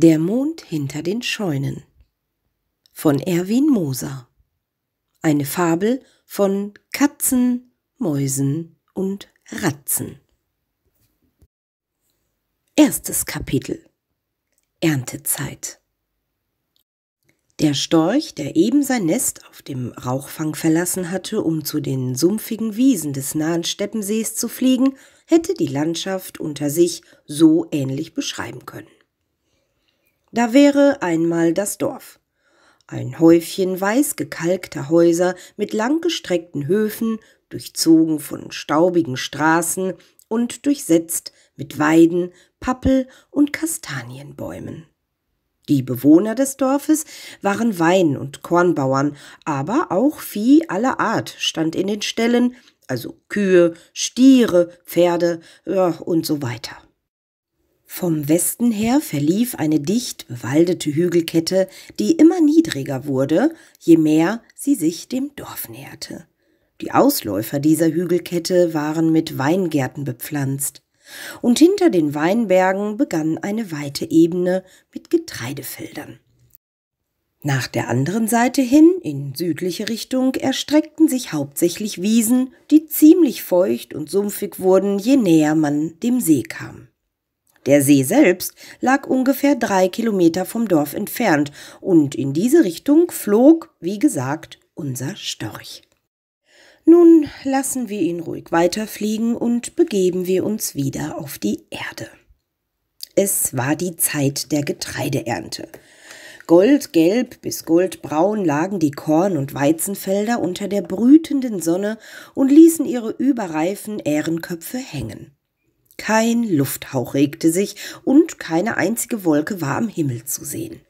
Der Mond hinter den Scheunen von Erwin Moser. Eine Fabel von Katzen, Mäusen und Ratzen. Erstes Kapitel Erntezeit Der Storch, der eben sein Nest auf dem Rauchfang verlassen hatte, um zu den sumpfigen Wiesen des nahen Steppensees zu fliegen, hätte die Landschaft unter sich so ähnlich beschreiben können. Da wäre einmal das Dorf. Ein Häufchen weiß gekalkter Häuser mit langgestreckten Höfen, durchzogen von staubigen Straßen und durchsetzt mit Weiden, Pappel und Kastanienbäumen. Die Bewohner des Dorfes waren Wein- und Kornbauern, aber auch Vieh aller Art stand in den Ställen, also Kühe, Stiere, Pferde ja, und so weiter. Vom Westen her verlief eine dicht bewaldete Hügelkette, die immer niedriger wurde, je mehr sie sich dem Dorf näherte. Die Ausläufer dieser Hügelkette waren mit Weingärten bepflanzt, und hinter den Weinbergen begann eine weite Ebene mit Getreidefeldern. Nach der anderen Seite hin, in südliche Richtung, erstreckten sich hauptsächlich Wiesen, die ziemlich feucht und sumpfig wurden, je näher man dem See kam. Der See selbst lag ungefähr drei Kilometer vom Dorf entfernt und in diese Richtung flog, wie gesagt, unser Storch. Nun lassen wir ihn ruhig weiterfliegen und begeben wir uns wieder auf die Erde. Es war die Zeit der Getreideernte. Goldgelb bis goldbraun lagen die Korn- und Weizenfelder unter der brütenden Sonne und ließen ihre überreifen Ährenköpfe hängen. Kein Lufthauch regte sich und keine einzige Wolke war am Himmel zu sehen.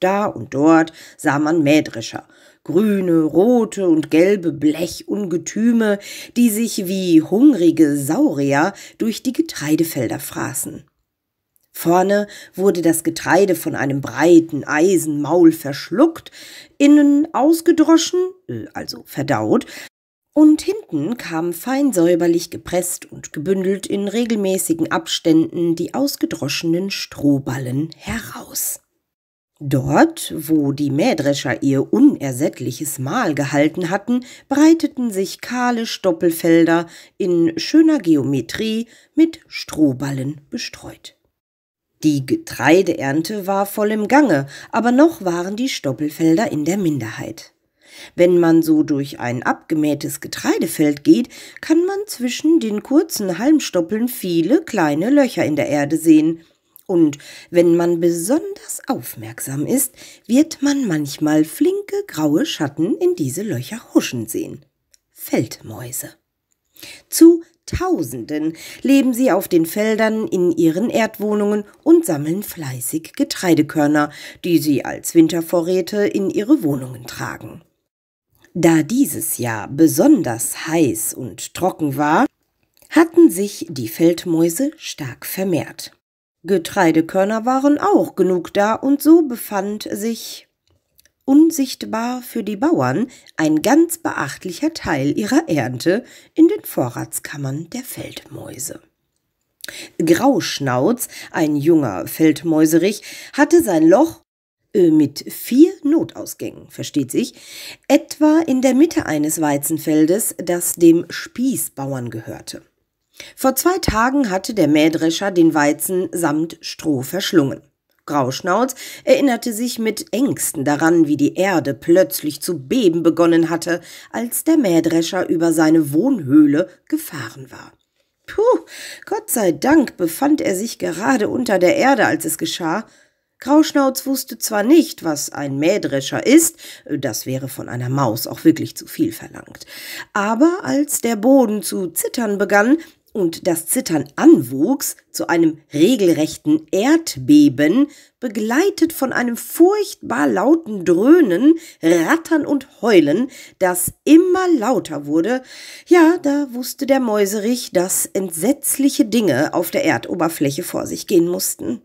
Da und dort sah man Mähdrescher, grüne, rote und gelbe Blechungetüme, die sich wie hungrige Saurier durch die Getreidefelder fraßen. Vorne wurde das Getreide von einem breiten Eisenmaul verschluckt, innen ausgedroschen, äh, also verdaut, und hinten kam fein säuberlich gepresst und gebündelt in regelmäßigen Abständen die ausgedroschenen Strohballen heraus. Dort, wo die Mähdrescher ihr unersättliches Mahl gehalten hatten, breiteten sich kahle Stoppelfelder in schöner Geometrie mit Strohballen bestreut. Die Getreideernte war voll im Gange, aber noch waren die Stoppelfelder in der Minderheit. Wenn man so durch ein abgemähtes Getreidefeld geht, kann man zwischen den kurzen Halmstoppeln viele kleine Löcher in der Erde sehen. Und wenn man besonders aufmerksam ist, wird man manchmal flinke graue Schatten in diese Löcher huschen sehen. Feldmäuse. Zu Tausenden leben sie auf den Feldern in ihren Erdwohnungen und sammeln fleißig Getreidekörner, die sie als Wintervorräte in ihre Wohnungen tragen. Da dieses Jahr besonders heiß und trocken war, hatten sich die Feldmäuse stark vermehrt. Getreidekörner waren auch genug da, und so befand sich unsichtbar für die Bauern ein ganz beachtlicher Teil ihrer Ernte in den Vorratskammern der Feldmäuse. Grauschnauz, ein junger Feldmäuserich, hatte sein Loch äh, mit vier Notausgängen, versteht sich, etwa in der Mitte eines Weizenfeldes, das dem Spießbauern gehörte. Vor zwei Tagen hatte der Mähdrescher den Weizen samt Stroh verschlungen. Grauschnauz erinnerte sich mit Ängsten daran, wie die Erde plötzlich zu beben begonnen hatte, als der Mähdrescher über seine Wohnhöhle gefahren war. Puh, Gott sei Dank befand er sich gerade unter der Erde, als es geschah, Grauschnauz wusste zwar nicht, was ein Mähdrescher ist, das wäre von einer Maus auch wirklich zu viel verlangt, aber als der Boden zu zittern begann und das Zittern anwuchs zu einem regelrechten Erdbeben, begleitet von einem furchtbar lauten Dröhnen, Rattern und Heulen, das immer lauter wurde, ja, da wusste der Mäuserich, dass entsetzliche Dinge auf der Erdoberfläche vor sich gehen mussten.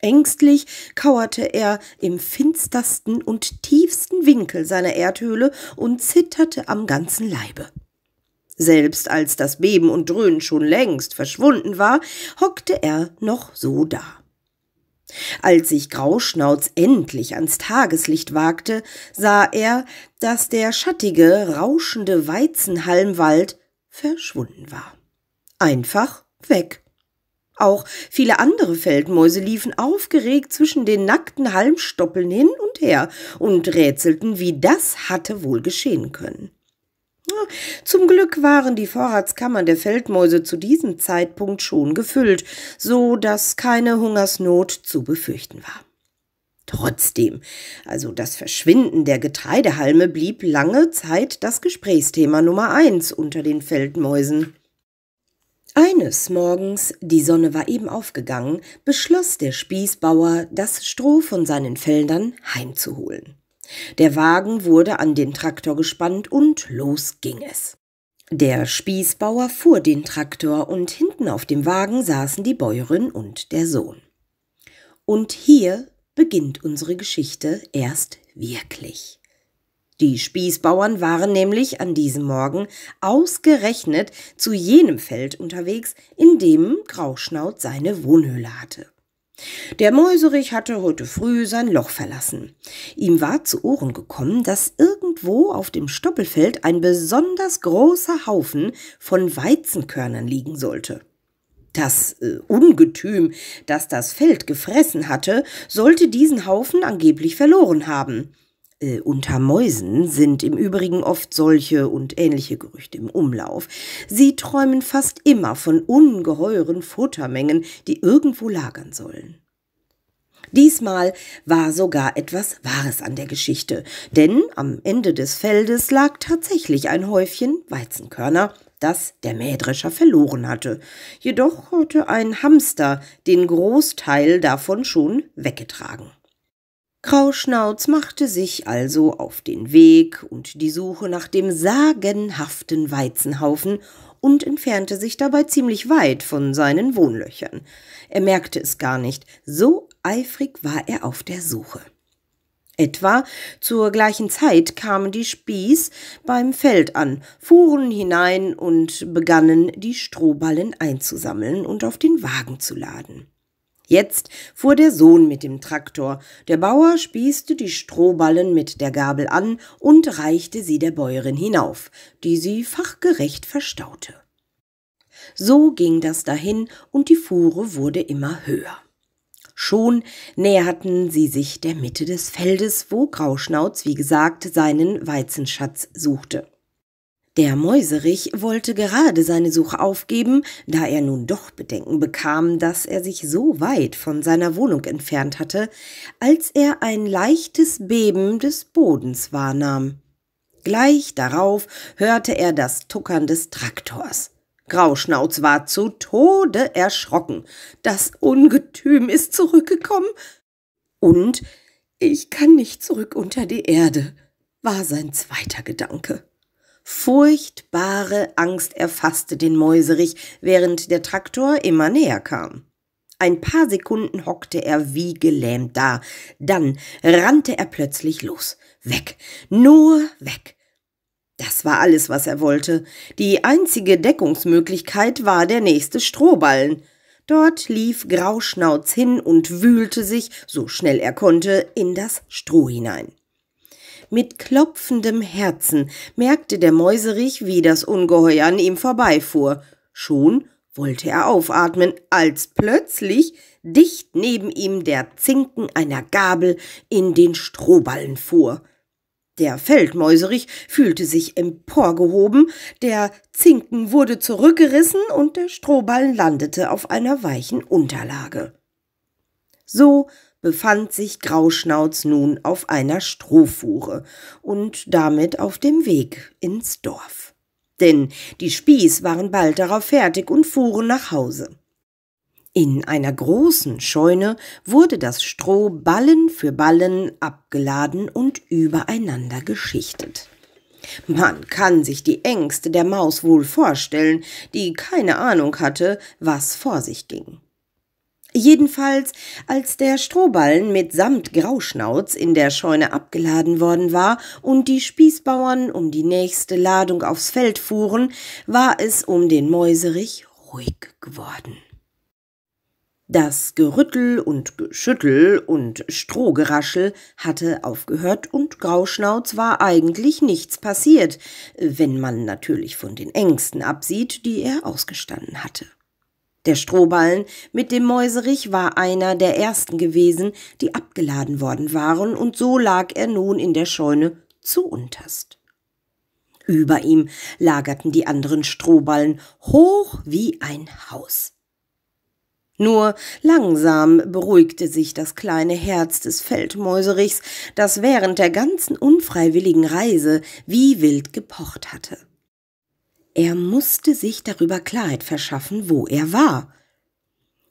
Ängstlich kauerte er im finstersten und tiefsten Winkel seiner Erdhöhle und zitterte am ganzen Leibe. Selbst als das Beben und Dröhnen schon längst verschwunden war, hockte er noch so da. Als sich Grauschnauz endlich ans Tageslicht wagte, sah er, dass der schattige, rauschende Weizenhalmwald verschwunden war. Einfach weg. Auch viele andere Feldmäuse liefen aufgeregt zwischen den nackten Halmstoppeln hin und her und rätselten, wie das hatte wohl geschehen können. Zum Glück waren die Vorratskammern der Feldmäuse zu diesem Zeitpunkt schon gefüllt, so dass keine Hungersnot zu befürchten war. Trotzdem, also das Verschwinden der Getreidehalme blieb lange Zeit das Gesprächsthema Nummer eins unter den Feldmäusen. Eines Morgens, die Sonne war eben aufgegangen, beschloss der Spießbauer, das Stroh von seinen Feldern heimzuholen. Der Wagen wurde an den Traktor gespannt und los ging es. Der Spießbauer fuhr den Traktor und hinten auf dem Wagen saßen die Bäuerin und der Sohn. Und hier beginnt unsere Geschichte erst wirklich. Die Spießbauern waren nämlich an diesem Morgen ausgerechnet zu jenem Feld unterwegs, in dem Grauschnaut seine Wohnhöhle hatte. Der Mäuserich hatte heute früh sein Loch verlassen. Ihm war zu Ohren gekommen, dass irgendwo auf dem Stoppelfeld ein besonders großer Haufen von Weizenkörnern liegen sollte. Das äh, Ungetüm, das das Feld gefressen hatte, sollte diesen Haufen angeblich verloren haben. Äh, unter Mäusen sind im Übrigen oft solche und ähnliche Gerüchte im Umlauf. Sie träumen fast immer von ungeheuren Futtermengen, die irgendwo lagern sollen. Diesmal war sogar etwas Wahres an der Geschichte, denn am Ende des Feldes lag tatsächlich ein Häufchen Weizenkörner, das der Mähdrescher verloren hatte. Jedoch hatte ein Hamster den Großteil davon schon weggetragen. Krauschnauz machte sich also auf den Weg und die Suche nach dem sagenhaften Weizenhaufen und entfernte sich dabei ziemlich weit von seinen Wohnlöchern. Er merkte es gar nicht, so eifrig war er auf der Suche. Etwa zur gleichen Zeit kamen die Spieß beim Feld an, fuhren hinein und begannen, die Strohballen einzusammeln und auf den Wagen zu laden. Jetzt fuhr der Sohn mit dem Traktor. Der Bauer spießte die Strohballen mit der Gabel an und reichte sie der Bäuerin hinauf, die sie fachgerecht verstaute. So ging das dahin und die Fuhre wurde immer höher. Schon näherten sie sich der Mitte des Feldes, wo Grauschnauz, wie gesagt, seinen Weizenschatz suchte. Der Mäuserich wollte gerade seine Suche aufgeben, da er nun doch Bedenken bekam, dass er sich so weit von seiner Wohnung entfernt hatte, als er ein leichtes Beben des Bodens wahrnahm. Gleich darauf hörte er das Tuckern des Traktors. Grauschnauz war zu Tode erschrocken. Das Ungetüm ist zurückgekommen. Und ich kann nicht zurück unter die Erde, war sein zweiter Gedanke. Furchtbare Angst erfasste den Mäuserich, während der Traktor immer näher kam. Ein paar Sekunden hockte er wie gelähmt da, dann rannte er plötzlich los. Weg, nur weg. Das war alles, was er wollte. Die einzige Deckungsmöglichkeit war der nächste Strohballen. Dort lief Grauschnauz hin und wühlte sich, so schnell er konnte, in das Stroh hinein. Mit klopfendem Herzen merkte der Mäuserich, wie das Ungeheuer an ihm vorbeifuhr. Schon wollte er aufatmen, als plötzlich dicht neben ihm der Zinken einer Gabel in den Strohballen fuhr. Der Feldmäuserich fühlte sich emporgehoben, der Zinken wurde zurückgerissen und der Strohballen landete auf einer weichen Unterlage. So befand sich Grauschnauz nun auf einer Strohfuhre und damit auf dem Weg ins Dorf. Denn die Spieß waren bald darauf fertig und fuhren nach Hause. In einer großen Scheune wurde das Stroh Ballen für Ballen abgeladen und übereinander geschichtet. Man kann sich die Ängste der Maus wohl vorstellen, die keine Ahnung hatte, was vor sich ging. Jedenfalls, als der Strohballen mitsamt Grauschnauz in der Scheune abgeladen worden war und die Spießbauern um die nächste Ladung aufs Feld fuhren, war es um den Mäuserich ruhig geworden. Das Gerüttel und Geschüttel und Strohgeraschel hatte aufgehört und Grauschnauz war eigentlich nichts passiert, wenn man natürlich von den Ängsten absieht, die er ausgestanden hatte. Der Strohballen mit dem Mäuserich war einer der ersten gewesen, die abgeladen worden waren, und so lag er nun in der Scheune zu unterst. Über ihm lagerten die anderen Strohballen hoch wie ein Haus. Nur langsam beruhigte sich das kleine Herz des Feldmäuserichs, das während der ganzen unfreiwilligen Reise wie wild gepocht hatte. Er musste sich darüber Klarheit verschaffen, wo er war.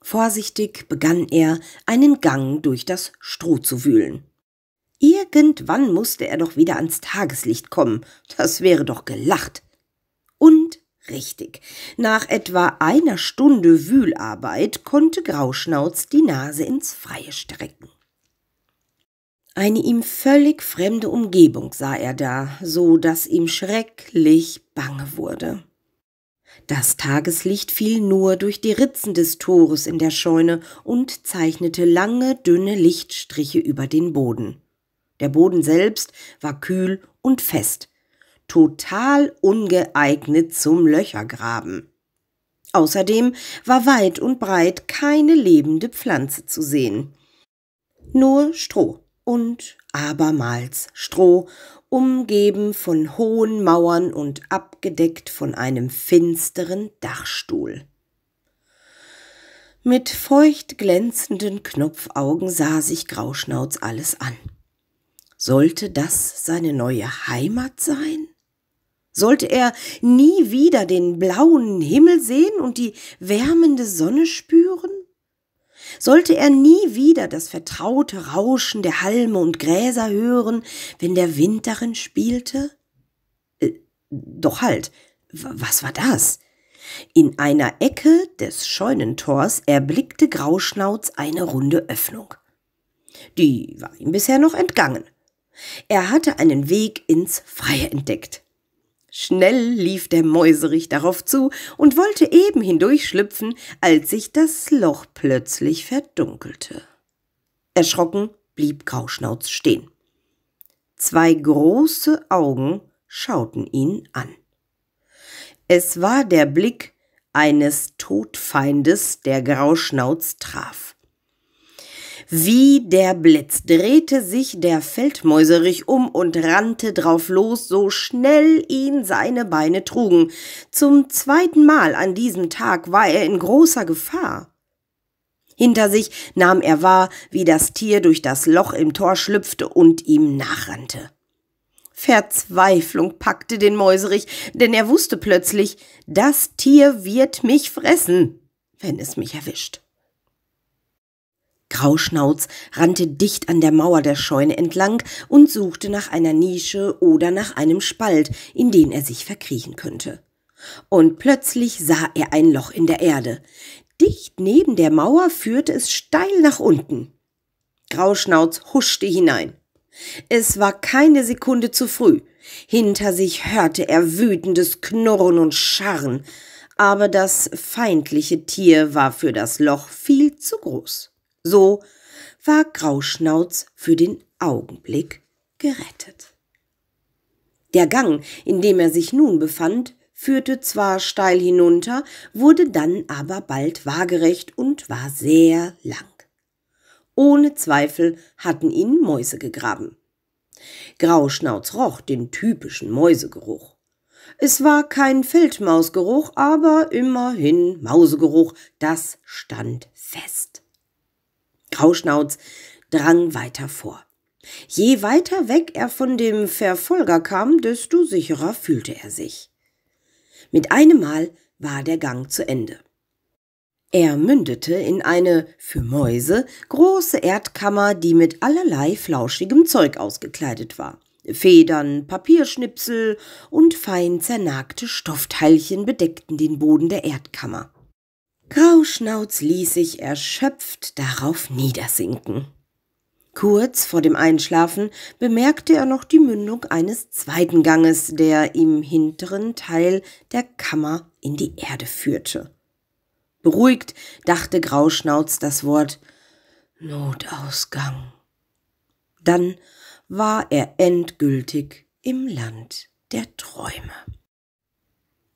Vorsichtig begann er, einen Gang durch das Stroh zu wühlen. Irgendwann musste er doch wieder ans Tageslicht kommen. Das wäre doch gelacht. Und richtig. Nach etwa einer Stunde Wühlarbeit konnte Grauschnauz die Nase ins Freie strecken. Eine ihm völlig fremde Umgebung sah er da, so dass ihm schrecklich bange wurde. Das Tageslicht fiel nur durch die Ritzen des Tores in der Scheune und zeichnete lange, dünne Lichtstriche über den Boden. Der Boden selbst war kühl und fest, total ungeeignet zum Löchergraben. Außerdem war weit und breit keine lebende Pflanze zu sehen. Nur Stroh und abermals Stroh, umgeben von hohen Mauern und abgedeckt von einem finsteren Dachstuhl. Mit feucht glänzenden Knopfaugen sah sich Grauschnauz alles an. Sollte das seine neue Heimat sein? Sollte er nie wieder den blauen Himmel sehen und die wärmende Sonne spüren? sollte er nie wieder das vertraute Rauschen der Halme und Gräser hören, wenn der Wind darin spielte? Äh, doch halt, was war das? In einer Ecke des Scheunentors erblickte Grauschnauz eine runde Öffnung. Die war ihm bisher noch entgangen. Er hatte einen Weg ins Freie entdeckt. Schnell lief der Mäuserich darauf zu und wollte eben hindurchschlüpfen, als sich das Loch plötzlich verdunkelte. Erschrocken blieb Grauschnauz stehen. Zwei große Augen schauten ihn an. Es war der Blick eines Todfeindes, der Grauschnauz traf. Wie der Blitz drehte sich der Feldmäuserich um und rannte drauf los, so schnell ihn seine Beine trugen. Zum zweiten Mal an diesem Tag war er in großer Gefahr. Hinter sich nahm er wahr, wie das Tier durch das Loch im Tor schlüpfte und ihm nachrannte. Verzweiflung packte den Mäuserich, denn er wusste plötzlich, das Tier wird mich fressen, wenn es mich erwischt. Grauschnauz rannte dicht an der Mauer der Scheune entlang und suchte nach einer Nische oder nach einem Spalt, in den er sich verkriechen könnte. Und plötzlich sah er ein Loch in der Erde. Dicht neben der Mauer führte es steil nach unten. Grauschnauz huschte hinein. Es war keine Sekunde zu früh. Hinter sich hörte er wütendes Knurren und Scharren, aber das feindliche Tier war für das Loch viel zu groß. So war Grauschnauz für den Augenblick gerettet. Der Gang, in dem er sich nun befand, führte zwar steil hinunter, wurde dann aber bald waagerecht und war sehr lang. Ohne Zweifel hatten ihn Mäuse gegraben. Grauschnauz roch den typischen Mäusegeruch. Es war kein Feldmausgeruch, aber immerhin Mausegeruch, das stand fest. Grauschnauz drang weiter vor. Je weiter weg er von dem Verfolger kam, desto sicherer fühlte er sich. Mit einem Mal war der Gang zu Ende. Er mündete in eine für Mäuse große Erdkammer, die mit allerlei flauschigem Zeug ausgekleidet war. Federn, Papierschnipsel und fein zernagte Stoffteilchen bedeckten den Boden der Erdkammer. Grauschnauz ließ sich erschöpft darauf niedersinken. Kurz vor dem Einschlafen bemerkte er noch die Mündung eines zweiten Ganges, der im hinteren Teil der Kammer in die Erde führte. Beruhigt dachte Grauschnauz das Wort Notausgang. Dann war er endgültig im Land der Träume.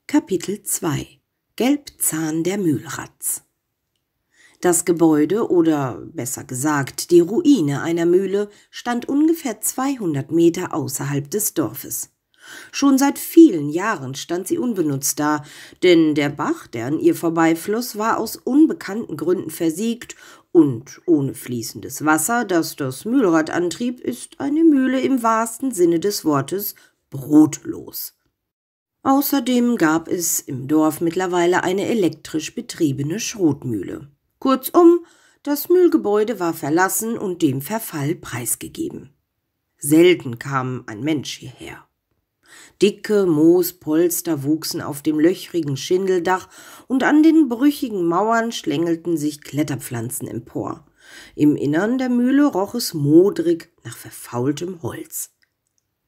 Kapitel 2 Gelbzahn der Mühlratz. Das Gebäude oder besser gesagt die Ruine einer Mühle stand ungefähr 200 Meter außerhalb des Dorfes. Schon seit vielen Jahren stand sie unbenutzt da, denn der Bach, der an ihr vorbeifloss, war aus unbekannten Gründen versiegt und ohne fließendes Wasser, das das Mühlrad antrieb, ist eine Mühle im wahrsten Sinne des Wortes brotlos. Außerdem gab es im Dorf mittlerweile eine elektrisch betriebene Schrotmühle. Kurzum, das Mühlgebäude war verlassen und dem Verfall preisgegeben. Selten kam ein Mensch hierher. Dicke Moospolster wuchsen auf dem löchrigen Schindeldach und an den brüchigen Mauern schlängelten sich Kletterpflanzen empor. Im Innern der Mühle roch es modrig nach verfaultem Holz.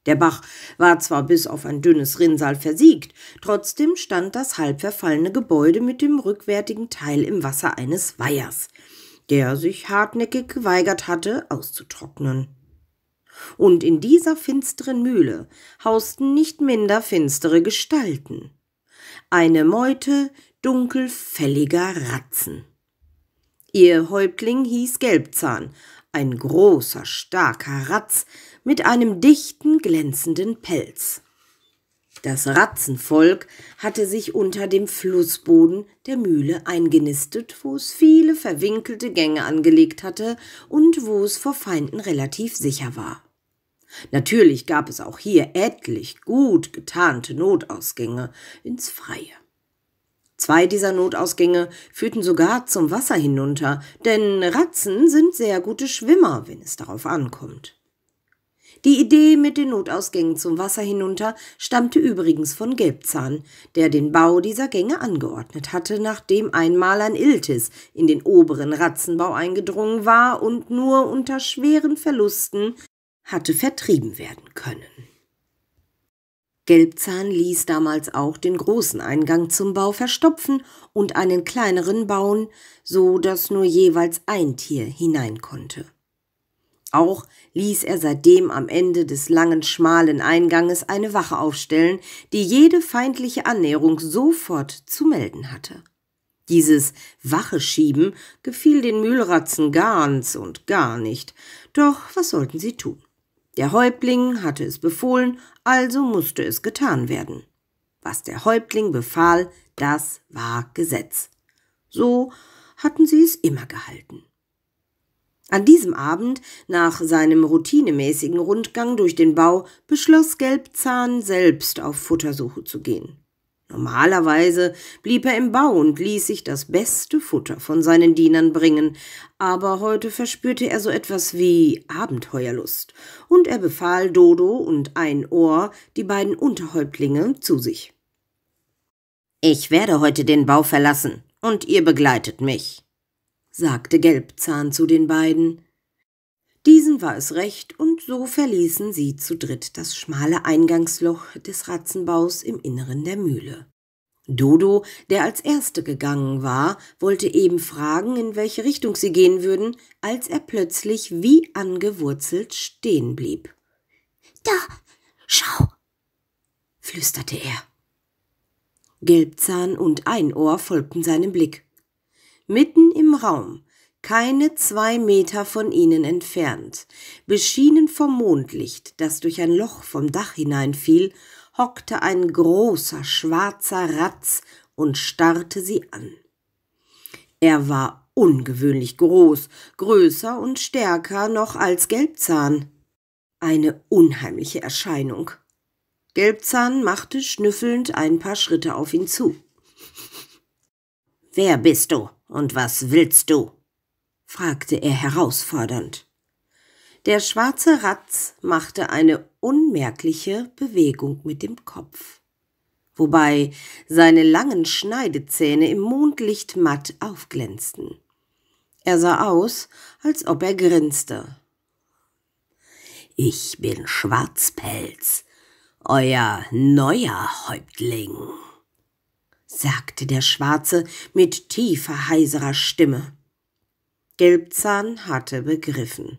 Der Bach war zwar bis auf ein dünnes Rinnsal versiegt, trotzdem stand das halb verfallene Gebäude mit dem rückwärtigen Teil im Wasser eines Weihers, der sich hartnäckig geweigert hatte, auszutrocknen. Und in dieser finsteren Mühle hausten nicht minder finstere Gestalten. Eine Meute dunkelfälliger Ratzen. Ihr Häuptling hieß Gelbzahn ein großer, starker Ratz mit einem dichten, glänzenden Pelz. Das Ratzenvolk hatte sich unter dem Flussboden der Mühle eingenistet, wo es viele verwinkelte Gänge angelegt hatte und wo es vor Feinden relativ sicher war. Natürlich gab es auch hier etlich gut getarnte Notausgänge ins Freie. Zwei dieser Notausgänge führten sogar zum Wasser hinunter, denn Ratzen sind sehr gute Schwimmer, wenn es darauf ankommt. Die Idee mit den Notausgängen zum Wasser hinunter stammte übrigens von Gelbzahn, der den Bau dieser Gänge angeordnet hatte, nachdem einmal ein Iltis in den oberen Ratzenbau eingedrungen war und nur unter schweren Verlusten hatte vertrieben werden können. Gelbzahn ließ damals auch den großen Eingang zum Bau verstopfen und einen kleineren bauen, so dass nur jeweils ein Tier hinein konnte. Auch ließ er seitdem am Ende des langen, schmalen Einganges eine Wache aufstellen, die jede feindliche Annäherung sofort zu melden hatte. Dieses Wacheschieben gefiel den Mühlratzen ganz und gar nicht, doch was sollten sie tun? Der Häuptling hatte es befohlen, also musste es getan werden. Was der Häuptling befahl, das war Gesetz. So hatten sie es immer gehalten. An diesem Abend, nach seinem routinemäßigen Rundgang durch den Bau, beschloss Gelbzahn selbst auf Futtersuche zu gehen. Normalerweise blieb er im Bau und ließ sich das beste Futter von seinen Dienern bringen, aber heute verspürte er so etwas wie Abenteuerlust, und er befahl Dodo und ein Ohr, die beiden Unterhäuptlinge, zu sich. Ich werde heute den Bau verlassen, und ihr begleitet mich, sagte Gelbzahn zu den beiden. Diesen war es recht, und so verließen sie zu dritt das schmale Eingangsloch des Ratzenbaus im Inneren der Mühle. Dodo, der als Erste gegangen war, wollte eben fragen, in welche Richtung sie gehen würden, als er plötzlich wie angewurzelt stehen blieb. Da, schau, flüsterte er. Gelbzahn und Einohr folgten seinem Blick. Mitten im Raum keine zwei Meter von ihnen entfernt, beschienen vom Mondlicht, das durch ein Loch vom Dach hineinfiel, hockte ein großer schwarzer Ratz und starrte sie an. Er war ungewöhnlich groß, größer und stärker noch als Gelbzahn. Eine unheimliche Erscheinung. Gelbzahn machte schnüffelnd ein paar Schritte auf ihn zu. Wer bist du und was willst du? fragte er herausfordernd. Der schwarze Ratz machte eine unmerkliche Bewegung mit dem Kopf, wobei seine langen Schneidezähne im Mondlicht matt aufglänzten. Er sah aus, als ob er grinste. Ich bin Schwarzpelz, euer neuer Häuptling, sagte der Schwarze mit tiefer, heiserer Stimme. Gelbzahn hatte begriffen.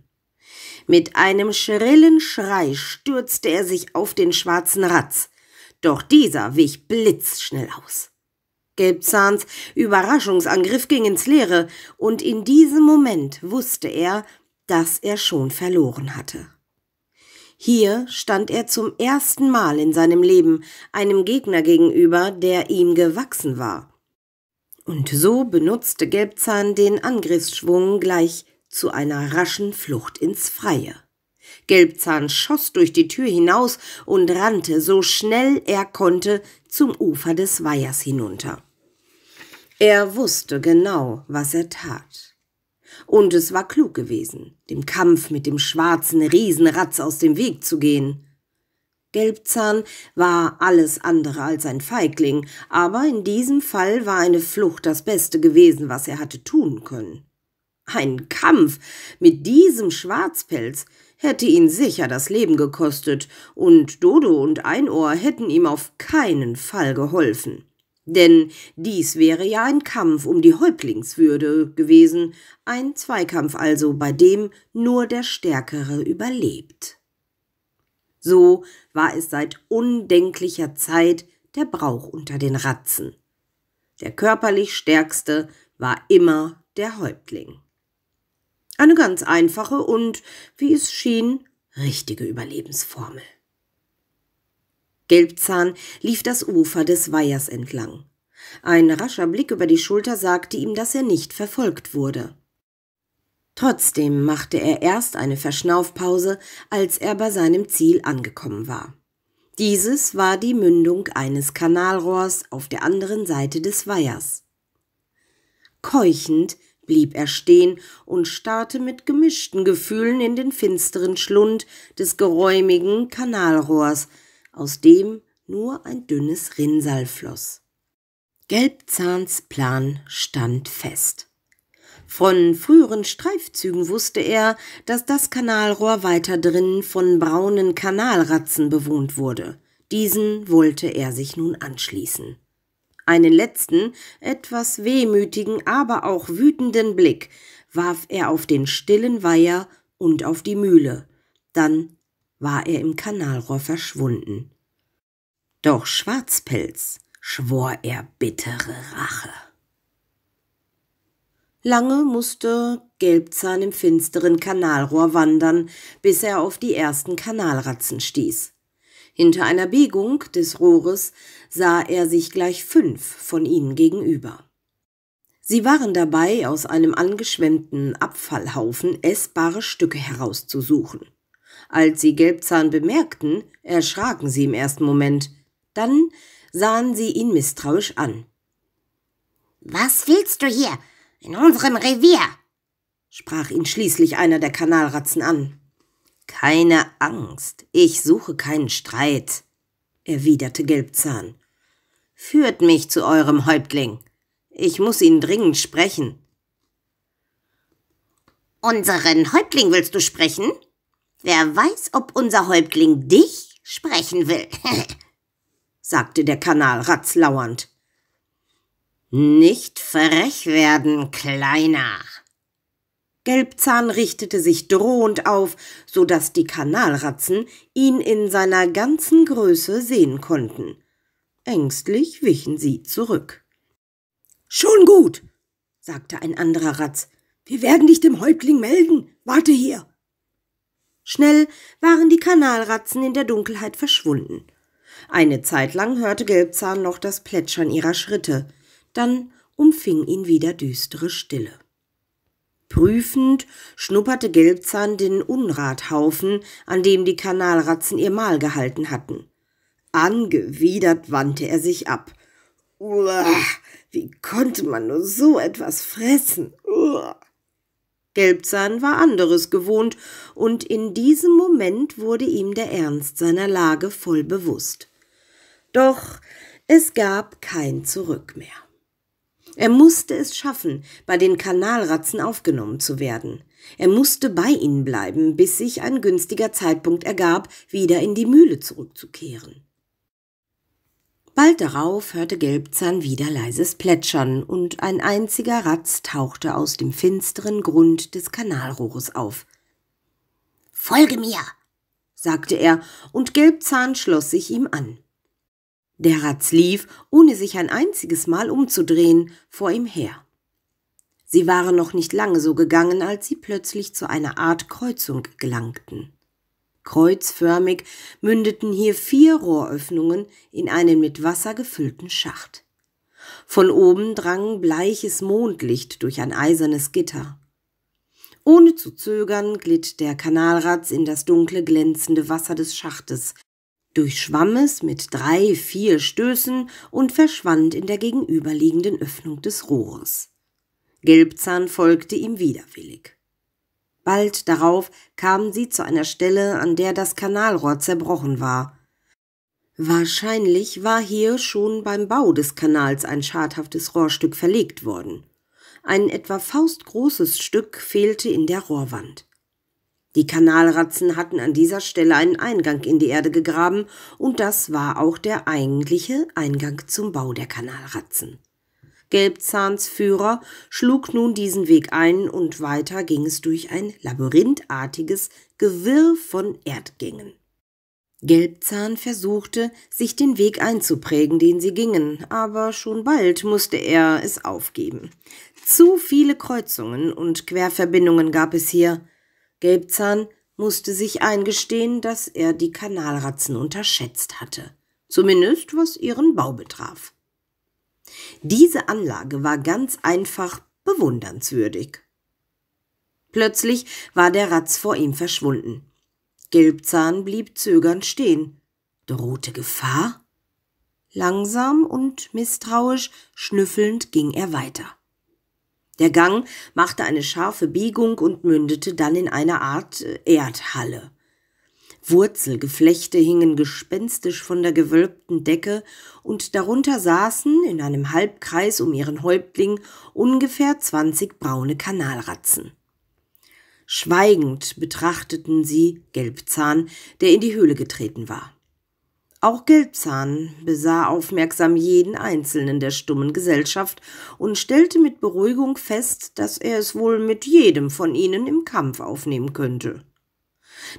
Mit einem schrillen Schrei stürzte er sich auf den schwarzen Ratz, doch dieser wich blitzschnell aus. Gelbzahns Überraschungsangriff ging ins Leere, und in diesem Moment wusste er, dass er schon verloren hatte. Hier stand er zum ersten Mal in seinem Leben einem Gegner gegenüber, der ihm gewachsen war und so benutzte Gelbzahn den Angriffsschwung gleich zu einer raschen Flucht ins Freie. Gelbzahn schoss durch die Tür hinaus und rannte so schnell er konnte zum Ufer des Weihers hinunter. Er wusste genau, was er tat. Und es war klug gewesen, dem Kampf mit dem schwarzen Riesenratz aus dem Weg zu gehen. Gelbzahn war alles andere als ein Feigling, aber in diesem Fall war eine Flucht das Beste gewesen, was er hatte tun können. Ein Kampf mit diesem Schwarzpelz hätte ihn sicher das Leben gekostet, und Dodo und Einohr hätten ihm auf keinen Fall geholfen. Denn dies wäre ja ein Kampf um die Häuptlingswürde gewesen, ein Zweikampf also, bei dem nur der Stärkere überlebt. So war es seit undenklicher Zeit der Brauch unter den Ratzen. Der körperlich Stärkste war immer der Häuptling. Eine ganz einfache und, wie es schien, richtige Überlebensformel. Gelbzahn lief das Ufer des Weihers entlang. Ein rascher Blick über die Schulter sagte ihm, dass er nicht verfolgt wurde. Trotzdem machte er erst eine Verschnaufpause, als er bei seinem Ziel angekommen war. Dieses war die Mündung eines Kanalrohrs auf der anderen Seite des Weihers. Keuchend blieb er stehen und starrte mit gemischten Gefühlen in den finsteren Schlund des geräumigen Kanalrohrs, aus dem nur ein dünnes Rinnsal floss. Gelbzahns Plan stand fest. Von früheren Streifzügen wusste er, dass das Kanalrohr weiter drinnen von braunen Kanalratzen bewohnt wurde. Diesen wollte er sich nun anschließen. Einen letzten, etwas wehmütigen, aber auch wütenden Blick warf er auf den stillen Weiher und auf die Mühle. Dann war er im Kanalrohr verschwunden. Doch Schwarzpelz schwor er bittere Rache. Lange musste Gelbzahn im finsteren Kanalrohr wandern, bis er auf die ersten Kanalratzen stieß. Hinter einer Biegung des Rohres sah er sich gleich fünf von ihnen gegenüber. Sie waren dabei, aus einem angeschwemmten Abfallhaufen essbare Stücke herauszusuchen. Als sie Gelbzahn bemerkten, erschraken sie im ersten Moment. Dann sahen sie ihn misstrauisch an. Was willst du hier? In unserem Revier, sprach ihn schließlich einer der Kanalratzen an. Keine Angst, ich suche keinen Streit, erwiderte Gelbzahn. Führt mich zu eurem Häuptling. Ich muss ihn dringend sprechen. Unseren Häuptling willst du sprechen? Wer weiß, ob unser Häuptling dich sprechen will, sagte der Kanalratz lauernd. Nicht frech werden, Kleiner. Gelbzahn richtete sich drohend auf, so dass die Kanalratzen ihn in seiner ganzen Größe sehen konnten. Ängstlich wichen sie zurück. Schon gut, sagte ein anderer Ratz. Wir werden dich dem Häuptling melden. Warte hier. Schnell waren die Kanalratzen in der Dunkelheit verschwunden. Eine Zeit lang hörte Gelbzahn noch das Plätschern ihrer Schritte dann umfing ihn wieder düstere Stille. Prüfend schnupperte Gelbzahn den Unrathaufen, an dem die Kanalratzen ihr Mahl gehalten hatten. Angewidert wandte er sich ab. Uah, wie konnte man nur so etwas fressen? Uah. Gelbzahn war anderes gewohnt, und in diesem Moment wurde ihm der Ernst seiner Lage voll bewusst. Doch es gab kein Zurück mehr. Er musste es schaffen, bei den Kanalratzen aufgenommen zu werden. Er musste bei ihnen bleiben, bis sich ein günstiger Zeitpunkt ergab, wieder in die Mühle zurückzukehren. Bald darauf hörte Gelbzahn wieder leises Plätschern, und ein einziger Ratz tauchte aus dem finsteren Grund des Kanalrohres auf. Folge mir, sagte er, und Gelbzahn schloss sich ihm an. Der Ratz lief, ohne sich ein einziges Mal umzudrehen, vor ihm her. Sie waren noch nicht lange so gegangen, als sie plötzlich zu einer Art Kreuzung gelangten. Kreuzförmig mündeten hier vier Rohröffnungen in einen mit Wasser gefüllten Schacht. Von oben drang bleiches Mondlicht durch ein eisernes Gitter. Ohne zu zögern glitt der Kanalratz in das dunkle glänzende Wasser des Schachtes, durchschwamm es mit drei, vier Stößen und verschwand in der gegenüberliegenden Öffnung des Rohres. Gelbzahn folgte ihm widerwillig. Bald darauf kamen sie zu einer Stelle, an der das Kanalrohr zerbrochen war. Wahrscheinlich war hier schon beim Bau des Kanals ein schadhaftes Rohrstück verlegt worden. Ein etwa faustgroßes Stück fehlte in der Rohrwand. Die Kanalratzen hatten an dieser Stelle einen Eingang in die Erde gegraben und das war auch der eigentliche Eingang zum Bau der Kanalratzen. Gelbzahns Führer schlug nun diesen Weg ein und weiter ging es durch ein labyrinthartiges Gewirr von Erdgängen. Gelbzahn versuchte, sich den Weg einzuprägen, den sie gingen, aber schon bald musste er es aufgeben. Zu viele Kreuzungen und Querverbindungen gab es hier, Gelbzahn musste sich eingestehen, dass er die Kanalratzen unterschätzt hatte, zumindest was ihren Bau betraf. Diese Anlage war ganz einfach bewundernswürdig. Plötzlich war der Ratz vor ihm verschwunden. Gelbzahn blieb zögernd stehen. Drohte Gefahr? Langsam und misstrauisch schnüffelnd ging er weiter. Der Gang machte eine scharfe Biegung und mündete dann in eine Art äh, Erdhalle. Wurzelgeflechte hingen gespenstisch von der gewölbten Decke, und darunter saßen, in einem Halbkreis um ihren Häuptling, ungefähr zwanzig braune Kanalratzen. Schweigend betrachteten sie Gelbzahn, der in die Höhle getreten war. Auch Gelbzahn besah aufmerksam jeden Einzelnen der stummen Gesellschaft und stellte mit Beruhigung fest, dass er es wohl mit jedem von ihnen im Kampf aufnehmen könnte.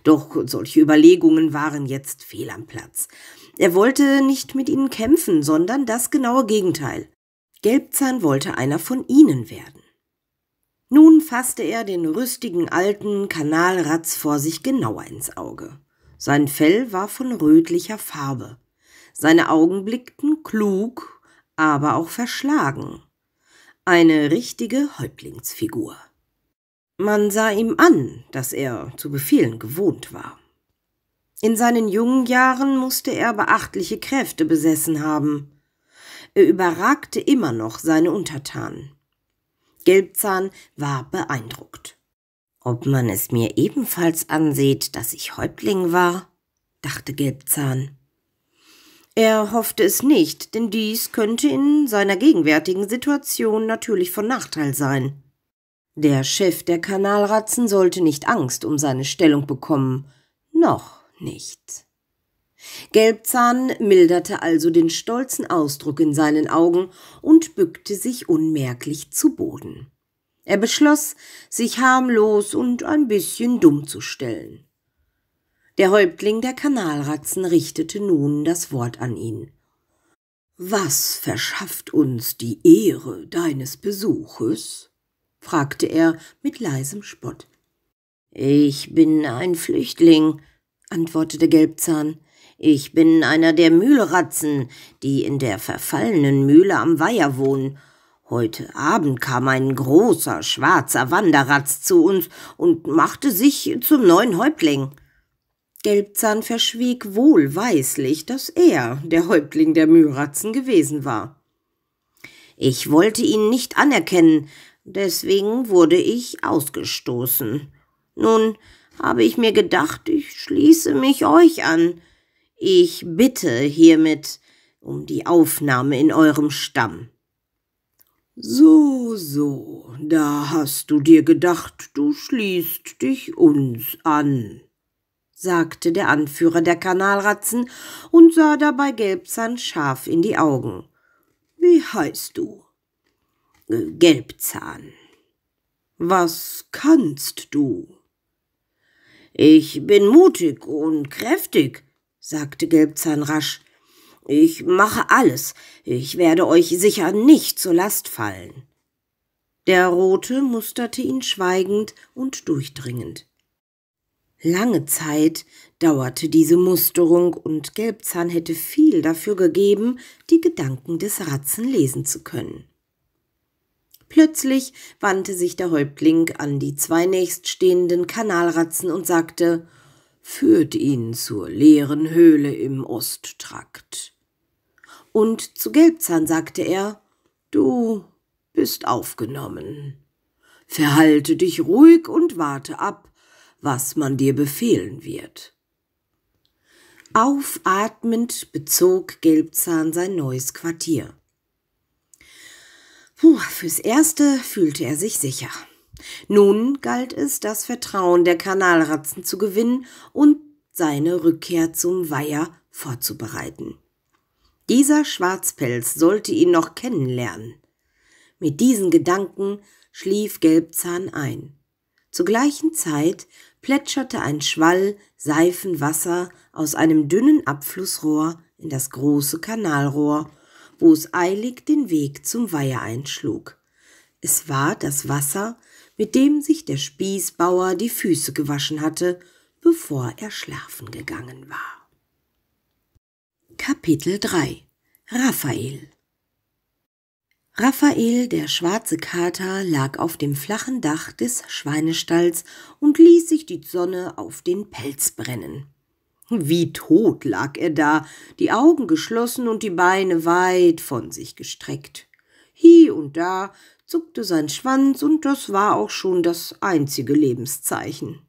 Doch solche Überlegungen waren jetzt fehl am Platz. Er wollte nicht mit ihnen kämpfen, sondern das genaue Gegenteil. Gelbzahn wollte einer von ihnen werden. Nun fasste er den rüstigen alten Kanalratz vor sich genauer ins Auge. Sein Fell war von rötlicher Farbe. Seine Augen blickten klug, aber auch verschlagen. Eine richtige Häuptlingsfigur. Man sah ihm an, dass er zu Befehlen gewohnt war. In seinen jungen Jahren musste er beachtliche Kräfte besessen haben. Er überragte immer noch seine Untertanen. Gelbzahn war beeindruckt. Ob man es mir ebenfalls ansieht, dass ich Häuptling war, dachte Gelbzahn. Er hoffte es nicht, denn dies könnte in seiner gegenwärtigen Situation natürlich von Nachteil sein. Der Chef der Kanalratzen sollte nicht Angst um seine Stellung bekommen, noch nicht. Gelbzahn milderte also den stolzen Ausdruck in seinen Augen und bückte sich unmerklich zu Boden. Er beschloss, sich harmlos und ein bisschen dumm zu stellen. Der Häuptling der Kanalratzen richtete nun das Wort an ihn. Was verschafft uns die Ehre deines Besuches? fragte er mit leisem Spott. Ich bin ein Flüchtling, antwortete Gelbzahn. Ich bin einer der Mühlratzen, die in der verfallenen Mühle am Weiher wohnen Heute Abend kam ein großer schwarzer Wanderratz zu uns und machte sich zum neuen Häuptling. Gelbzahn verschwieg wohlweislich, dass er der Häuptling der Mühratzen gewesen war. Ich wollte ihn nicht anerkennen, deswegen wurde ich ausgestoßen. Nun habe ich mir gedacht, ich schließe mich euch an. Ich bitte hiermit um die Aufnahme in eurem Stamm. So, so, da hast du dir gedacht, du schließt dich uns an, sagte der Anführer der Kanalratzen und sah dabei Gelbzahn scharf in die Augen. Wie heißt du? Äh, Gelbzahn. Was kannst du? Ich bin mutig und kräftig, sagte Gelbzahn rasch. Ich mache alles. Ich werde euch sicher nicht zur Last fallen. Der Rote musterte ihn schweigend und durchdringend. Lange Zeit dauerte diese Musterung und Gelbzahn hätte viel dafür gegeben, die Gedanken des Ratzen lesen zu können. Plötzlich wandte sich der Häuptling an die zwei nächststehenden Kanalratzen und sagte Führt ihn zur leeren Höhle im Osttrakt und zu Gelbzahn sagte er, »Du bist aufgenommen. Verhalte dich ruhig und warte ab, was man dir befehlen wird.« Aufatmend bezog Gelbzahn sein neues Quartier. Puh, fürs Erste fühlte er sich sicher. Nun galt es, das Vertrauen der Kanalratzen zu gewinnen und seine Rückkehr zum Weiher vorzubereiten. Dieser Schwarzpelz sollte ihn noch kennenlernen. Mit diesen Gedanken schlief Gelbzahn ein. Zur gleichen Zeit plätscherte ein Schwall Seifenwasser aus einem dünnen Abflussrohr in das große Kanalrohr, wo es eilig den Weg zum Weiher einschlug. Es war das Wasser, mit dem sich der Spießbauer die Füße gewaschen hatte, bevor er schlafen gegangen war. Kapitel 3 Raphael Raphael, der schwarze Kater, lag auf dem flachen Dach des Schweinestalls und ließ sich die Sonne auf den Pelz brennen. Wie tot lag er da, die Augen geschlossen und die Beine weit von sich gestreckt. Hie und da zuckte sein Schwanz, und das war auch schon das einzige Lebenszeichen.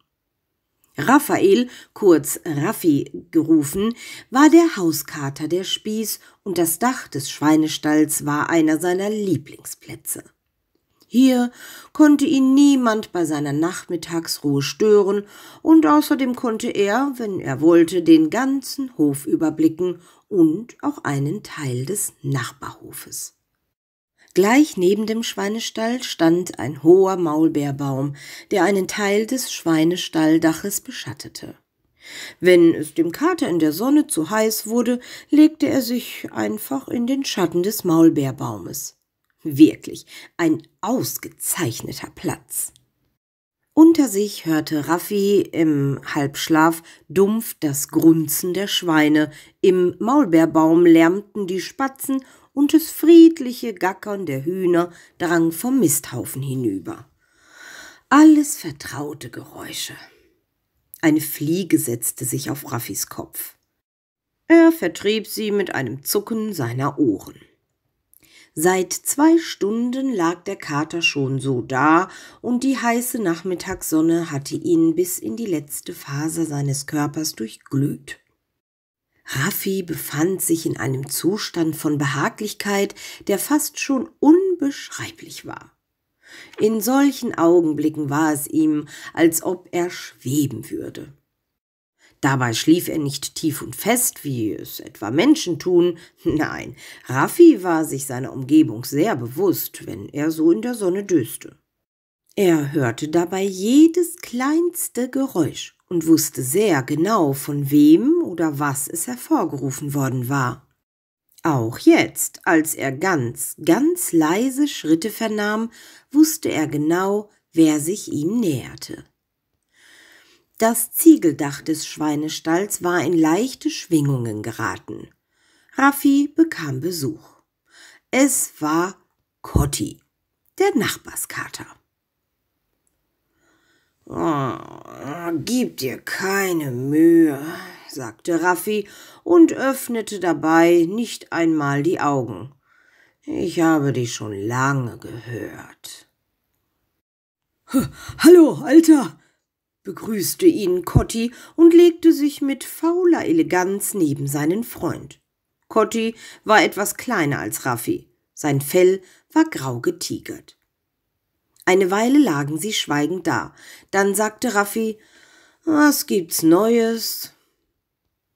Raphael, kurz Raffi gerufen, war der Hauskater der Spieß und das Dach des Schweinestalls war einer seiner Lieblingsplätze. Hier konnte ihn niemand bei seiner Nachmittagsruhe stören und außerdem konnte er, wenn er wollte, den ganzen Hof überblicken und auch einen Teil des Nachbarhofes. Gleich neben dem Schweinestall stand ein hoher Maulbeerbaum, der einen Teil des Schweinestalldaches beschattete. Wenn es dem Kater in der Sonne zu heiß wurde, legte er sich einfach in den Schatten des Maulbeerbaumes. Wirklich ein ausgezeichneter Platz. Unter sich hörte Raffi im Halbschlaf dumpf das Grunzen der Schweine, im Maulbeerbaum lärmten die Spatzen und das friedliche Gackern der Hühner drang vom Misthaufen hinüber. Alles vertraute Geräusche. Eine Fliege setzte sich auf Raffis Kopf. Er vertrieb sie mit einem Zucken seiner Ohren. Seit zwei Stunden lag der Kater schon so da, und die heiße Nachmittagssonne hatte ihn bis in die letzte Faser seines Körpers durchglüht. Raffi befand sich in einem Zustand von Behaglichkeit, der fast schon unbeschreiblich war. In solchen Augenblicken war es ihm, als ob er schweben würde. Dabei schlief er nicht tief und fest, wie es etwa Menschen tun. Nein, Raffi war sich seiner Umgebung sehr bewusst, wenn er so in der Sonne döste. Er hörte dabei jedes kleinste Geräusch und wusste sehr genau, von wem oder was es hervorgerufen worden war. Auch jetzt, als er ganz, ganz leise Schritte vernahm, wusste er genau, wer sich ihm näherte. Das Ziegeldach des Schweinestalls war in leichte Schwingungen geraten. Raffi bekam Besuch. Es war Kotti, der Nachbarskater. Oh, oh, gib dir keine Mühe, sagte Raffi und öffnete dabei nicht einmal die Augen. Ich habe dich schon lange gehört. Hallo, Alter! begrüßte ihn Cotti und legte sich mit fauler Eleganz neben seinen Freund. Cotti war etwas kleiner als Raffi. Sein Fell war grau getigert. Eine Weile lagen sie schweigend da. Dann sagte Raffi, was gibt's Neues?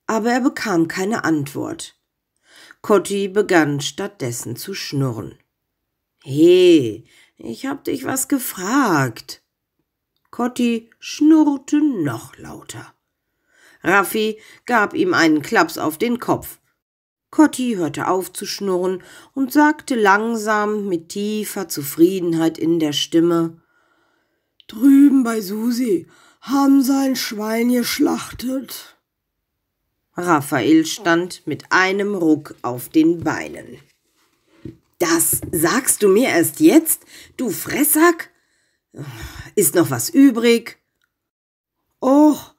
Aber er bekam keine Antwort. Cotti begann stattdessen zu schnurren. He, ich hab dich was gefragt. Cotti schnurrte noch lauter. Raffi gab ihm einen Klaps auf den Kopf. Cotti hörte auf zu schnurren und sagte langsam mit tiefer Zufriedenheit in der Stimme Drüben bei Susi haben sie ein Schwein geschlachtet. Raphael stand mit einem Ruck auf den Beinen. Das sagst du mir erst jetzt, du Fressack? Ist noch was übrig? Och,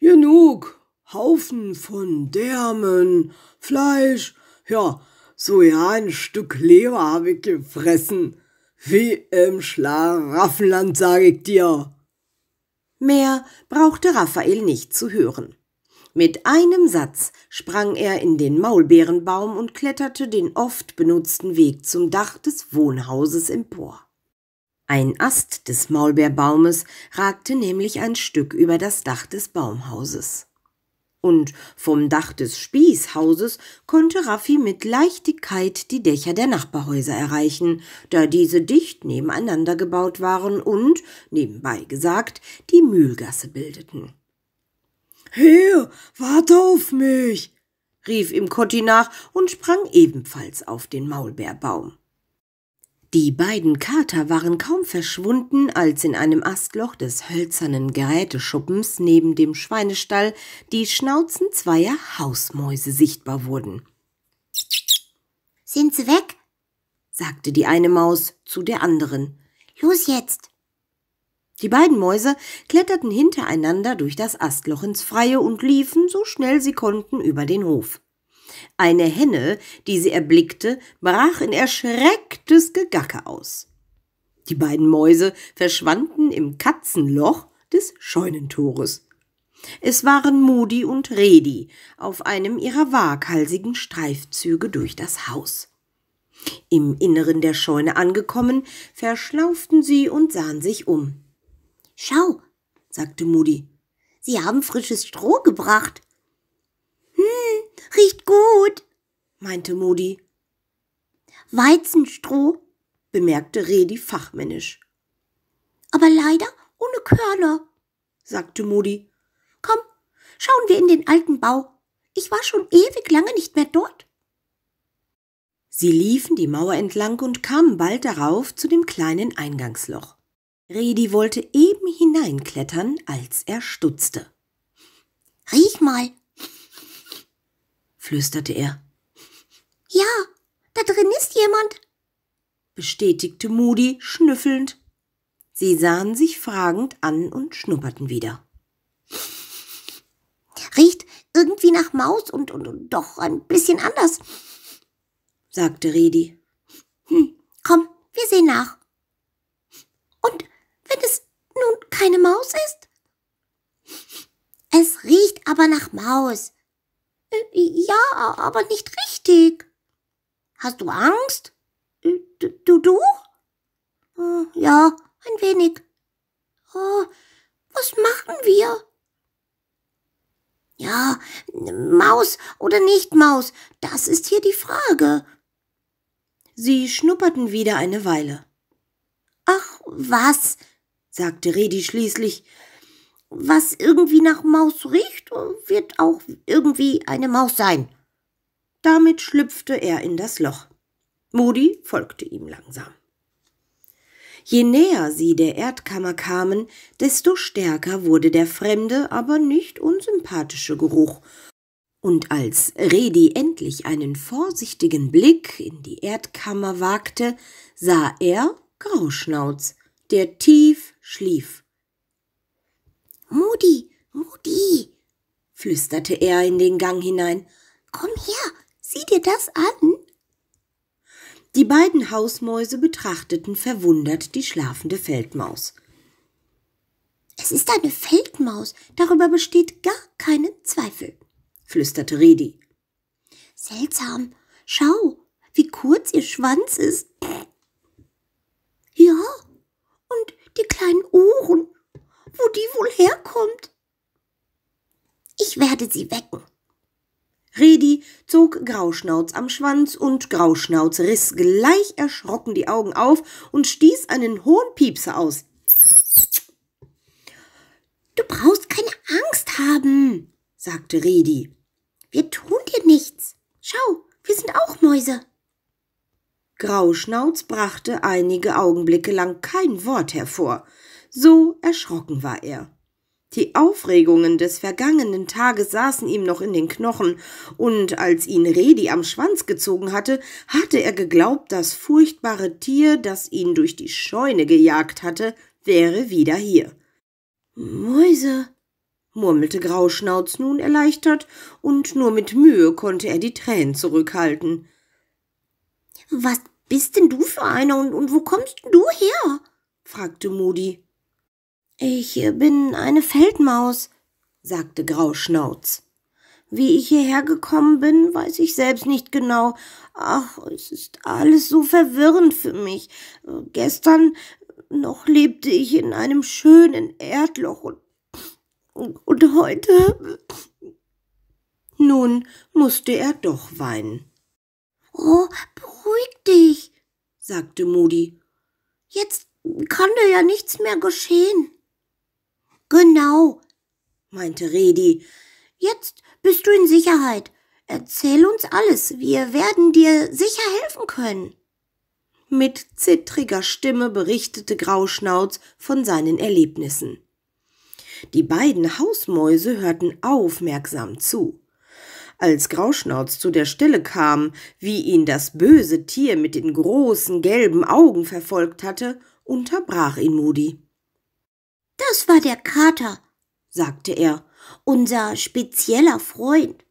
genug, Haufen von Därmen, Fleisch, ja, so ja, ein Stück Leber habe ich gefressen. Wie im Schlaraffenland, sage ich dir. Mehr brauchte Raphael nicht zu hören. Mit einem Satz sprang er in den Maulbeerenbaum und kletterte den oft benutzten Weg zum Dach des Wohnhauses empor. Ein Ast des Maulbeerbaumes ragte nämlich ein Stück über das Dach des Baumhauses und vom Dach des Spießhauses konnte Raffi mit Leichtigkeit die Dächer der Nachbarhäuser erreichen, da diese dicht nebeneinander gebaut waren und, nebenbei gesagt, die Mühlgasse bildeten. Hier, warte auf mich! rief ihm Kotti nach und sprang ebenfalls auf den Maulbeerbaum. Die beiden Kater waren kaum verschwunden, als in einem Astloch des hölzernen Geräteschuppens neben dem Schweinestall die Schnauzen zweier Hausmäuse sichtbar wurden. Sind sie weg? sagte die eine Maus zu der anderen. Los jetzt! Die beiden Mäuse kletterten hintereinander durch das Astloch ins Freie und liefen, so schnell sie konnten, über den Hof. Eine Henne, die sie erblickte, brach in erschrecktes Gegacke aus. Die beiden Mäuse verschwanden im Katzenloch des Scheunentores. Es waren Moody und Redi auf einem ihrer waghalsigen Streifzüge durch das Haus. Im Inneren der Scheune angekommen, verschlauften sie und sahen sich um. Schau, sagte Moody, Sie haben frisches Stroh gebracht. Riecht gut, meinte Modi. Weizenstroh, bemerkte Redi fachmännisch. Aber leider ohne Körner, sagte Modi. Komm, schauen wir in den alten Bau. Ich war schon ewig lange nicht mehr dort. Sie liefen die Mauer entlang und kamen bald darauf zu dem kleinen Eingangsloch. Redi wollte eben hineinklettern, als er stutzte. Riech mal, flüsterte er. Ja, da drin ist jemand, bestätigte Moody schnüffelnd. Sie sahen sich fragend an und schnupperten wieder. Riecht irgendwie nach Maus und, und, und doch ein bisschen anders, sagte Redi. Hm, komm, wir sehen nach. Und wenn es nun keine Maus ist? Es riecht aber nach Maus, äh, ja, aber nicht richtig. Hast du Angst? Äh, du, du? Hm, ja, ein wenig. Oh, was machen wir? Ja, Maus oder nicht Maus, das ist hier die Frage. Sie schnupperten wieder eine Weile. Ach was, sagte Redi schließlich, was irgendwie nach Maus riecht, wird auch irgendwie eine Maus sein. Damit schlüpfte er in das Loch. Modi folgte ihm langsam. Je näher sie der Erdkammer kamen, desto stärker wurde der fremde, aber nicht unsympathische Geruch, und als Redi endlich einen vorsichtigen Blick in die Erdkammer wagte, sah er Grauschnauz, der tief schlief. Mudi, Mudi, flüsterte er in den Gang hinein. Komm her, sieh dir das an. Die beiden Hausmäuse betrachteten verwundert die schlafende Feldmaus. Es ist eine Feldmaus, darüber besteht gar keinen Zweifel, flüsterte Redi. Seltsam, schau, wie kurz ihr Schwanz ist. Ja, und die kleinen Ohren wo die wohl herkommt. Ich werde sie wecken. Redi zog Grauschnauz am Schwanz und Grauschnauz riss gleich erschrocken die Augen auf und stieß einen hohen Piepser aus. Du brauchst keine Angst haben, sagte Redi. Wir tun dir nichts. Schau, wir sind auch Mäuse. Grauschnauz brachte einige Augenblicke lang kein Wort hervor so erschrocken war er. Die Aufregungen des vergangenen Tages saßen ihm noch in den Knochen, und als ihn Redi am Schwanz gezogen hatte, hatte er geglaubt, das furchtbare Tier, das ihn durch die Scheune gejagt hatte, wäre wieder hier. Mäuse, murmelte Grauschnauz nun erleichtert, und nur mit Mühe konnte er die Tränen zurückhalten. Was bist denn du für einer und, und wo kommst denn du her? fragte Moody. Ich bin eine Feldmaus, sagte Grauschnauz. Wie ich hierher gekommen bin, weiß ich selbst nicht genau. Ach, es ist alles so verwirrend für mich. Gestern noch lebte ich in einem schönen Erdloch und, und heute. Nun musste er doch weinen. Oh, beruhig dich, sagte Moody. Jetzt kann dir ja nichts mehr geschehen. Genau, meinte Redi. Jetzt bist du in Sicherheit. Erzähl uns alles. Wir werden dir sicher helfen können. Mit zittriger Stimme berichtete Grauschnauz von seinen Erlebnissen. Die beiden Hausmäuse hörten aufmerksam zu. Als Grauschnauz zu der Stelle kam, wie ihn das böse Tier mit den großen gelben Augen verfolgt hatte, unterbrach ihn Moody. Das war der Kater, sagte er, unser spezieller Freund.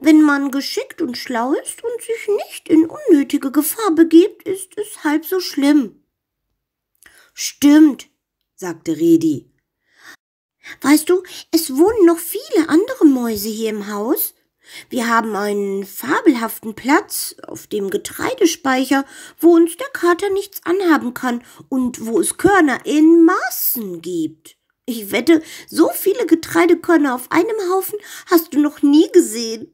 Wenn man geschickt und schlau ist und sich nicht in unnötige Gefahr begibt, ist es halb so schlimm. Stimmt, sagte Redi. Weißt du, es wohnen noch viele andere Mäuse hier im Haus, wir haben einen fabelhaften Platz auf dem Getreidespeicher, wo uns der Kater nichts anhaben kann und wo es Körner in Maßen gibt. Ich wette, so viele Getreidekörner auf einem Haufen hast du noch nie gesehen.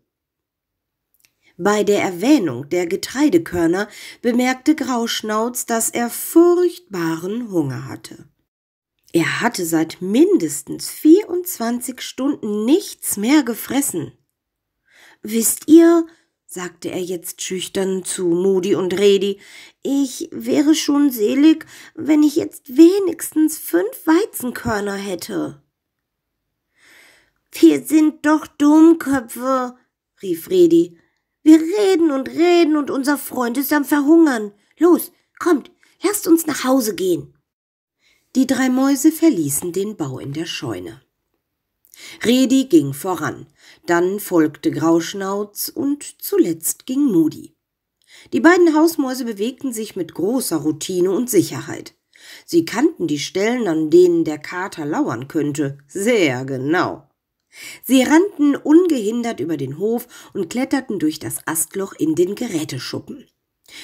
Bei der Erwähnung der Getreidekörner bemerkte Grauschnauz, dass er furchtbaren Hunger hatte. Er hatte seit mindestens 24 Stunden nichts mehr gefressen. Wisst ihr, sagte er jetzt schüchtern zu Moody und Redi, ich wäre schon selig, wenn ich jetzt wenigstens fünf Weizenkörner hätte. Wir sind doch Dummköpfe, rief Redi. Wir reden und reden und unser Freund ist am Verhungern. Los, kommt, lasst uns nach Hause gehen. Die drei Mäuse verließen den Bau in der Scheune. Redi ging voran, dann folgte Grauschnauz und zuletzt ging Moody. Die beiden Hausmäuse bewegten sich mit großer Routine und Sicherheit. Sie kannten die Stellen, an denen der Kater lauern könnte, sehr genau. Sie rannten ungehindert über den Hof und kletterten durch das Astloch in den Geräteschuppen.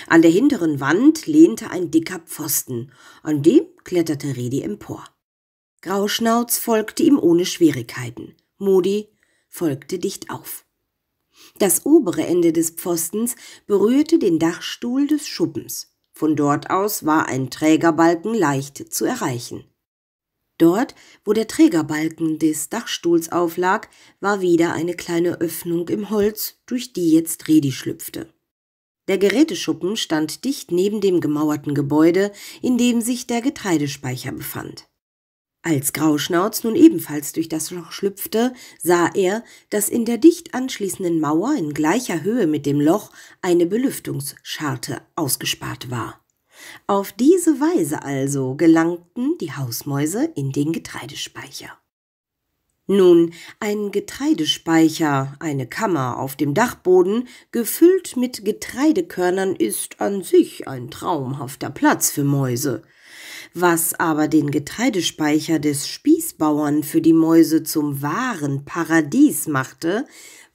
An der hinteren Wand lehnte ein dicker Pfosten, an dem kletterte Redi empor. Grauschnauz folgte ihm ohne Schwierigkeiten. Modi folgte dicht auf. Das obere Ende des Pfostens berührte den Dachstuhl des Schuppens. Von dort aus war ein Trägerbalken leicht zu erreichen. Dort, wo der Trägerbalken des Dachstuhls auflag, war wieder eine kleine Öffnung im Holz, durch die jetzt Redi schlüpfte. Der Geräteschuppen stand dicht neben dem gemauerten Gebäude, in dem sich der Getreidespeicher befand. Als Grauschnauz nun ebenfalls durch das Loch schlüpfte, sah er, dass in der dicht anschließenden Mauer in gleicher Höhe mit dem Loch eine Belüftungsscharte ausgespart war. Auf diese Weise also gelangten die Hausmäuse in den Getreidespeicher. Nun, ein Getreidespeicher, eine Kammer auf dem Dachboden, gefüllt mit Getreidekörnern, ist an sich ein traumhafter Platz für Mäuse was aber den Getreidespeicher des Spießbauern für die Mäuse zum wahren Paradies machte,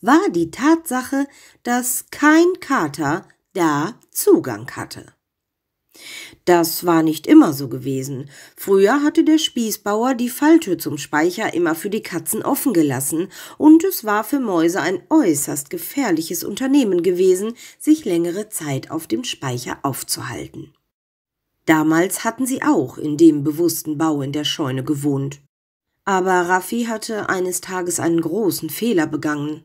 war die Tatsache, dass kein Kater da Zugang hatte. Das war nicht immer so gewesen. Früher hatte der Spießbauer die Falltür zum Speicher immer für die Katzen offen gelassen, und es war für Mäuse ein äußerst gefährliches Unternehmen gewesen, sich längere Zeit auf dem Speicher aufzuhalten. Damals hatten sie auch in dem bewussten Bau in der Scheune gewohnt. Aber Raffi hatte eines Tages einen großen Fehler begangen.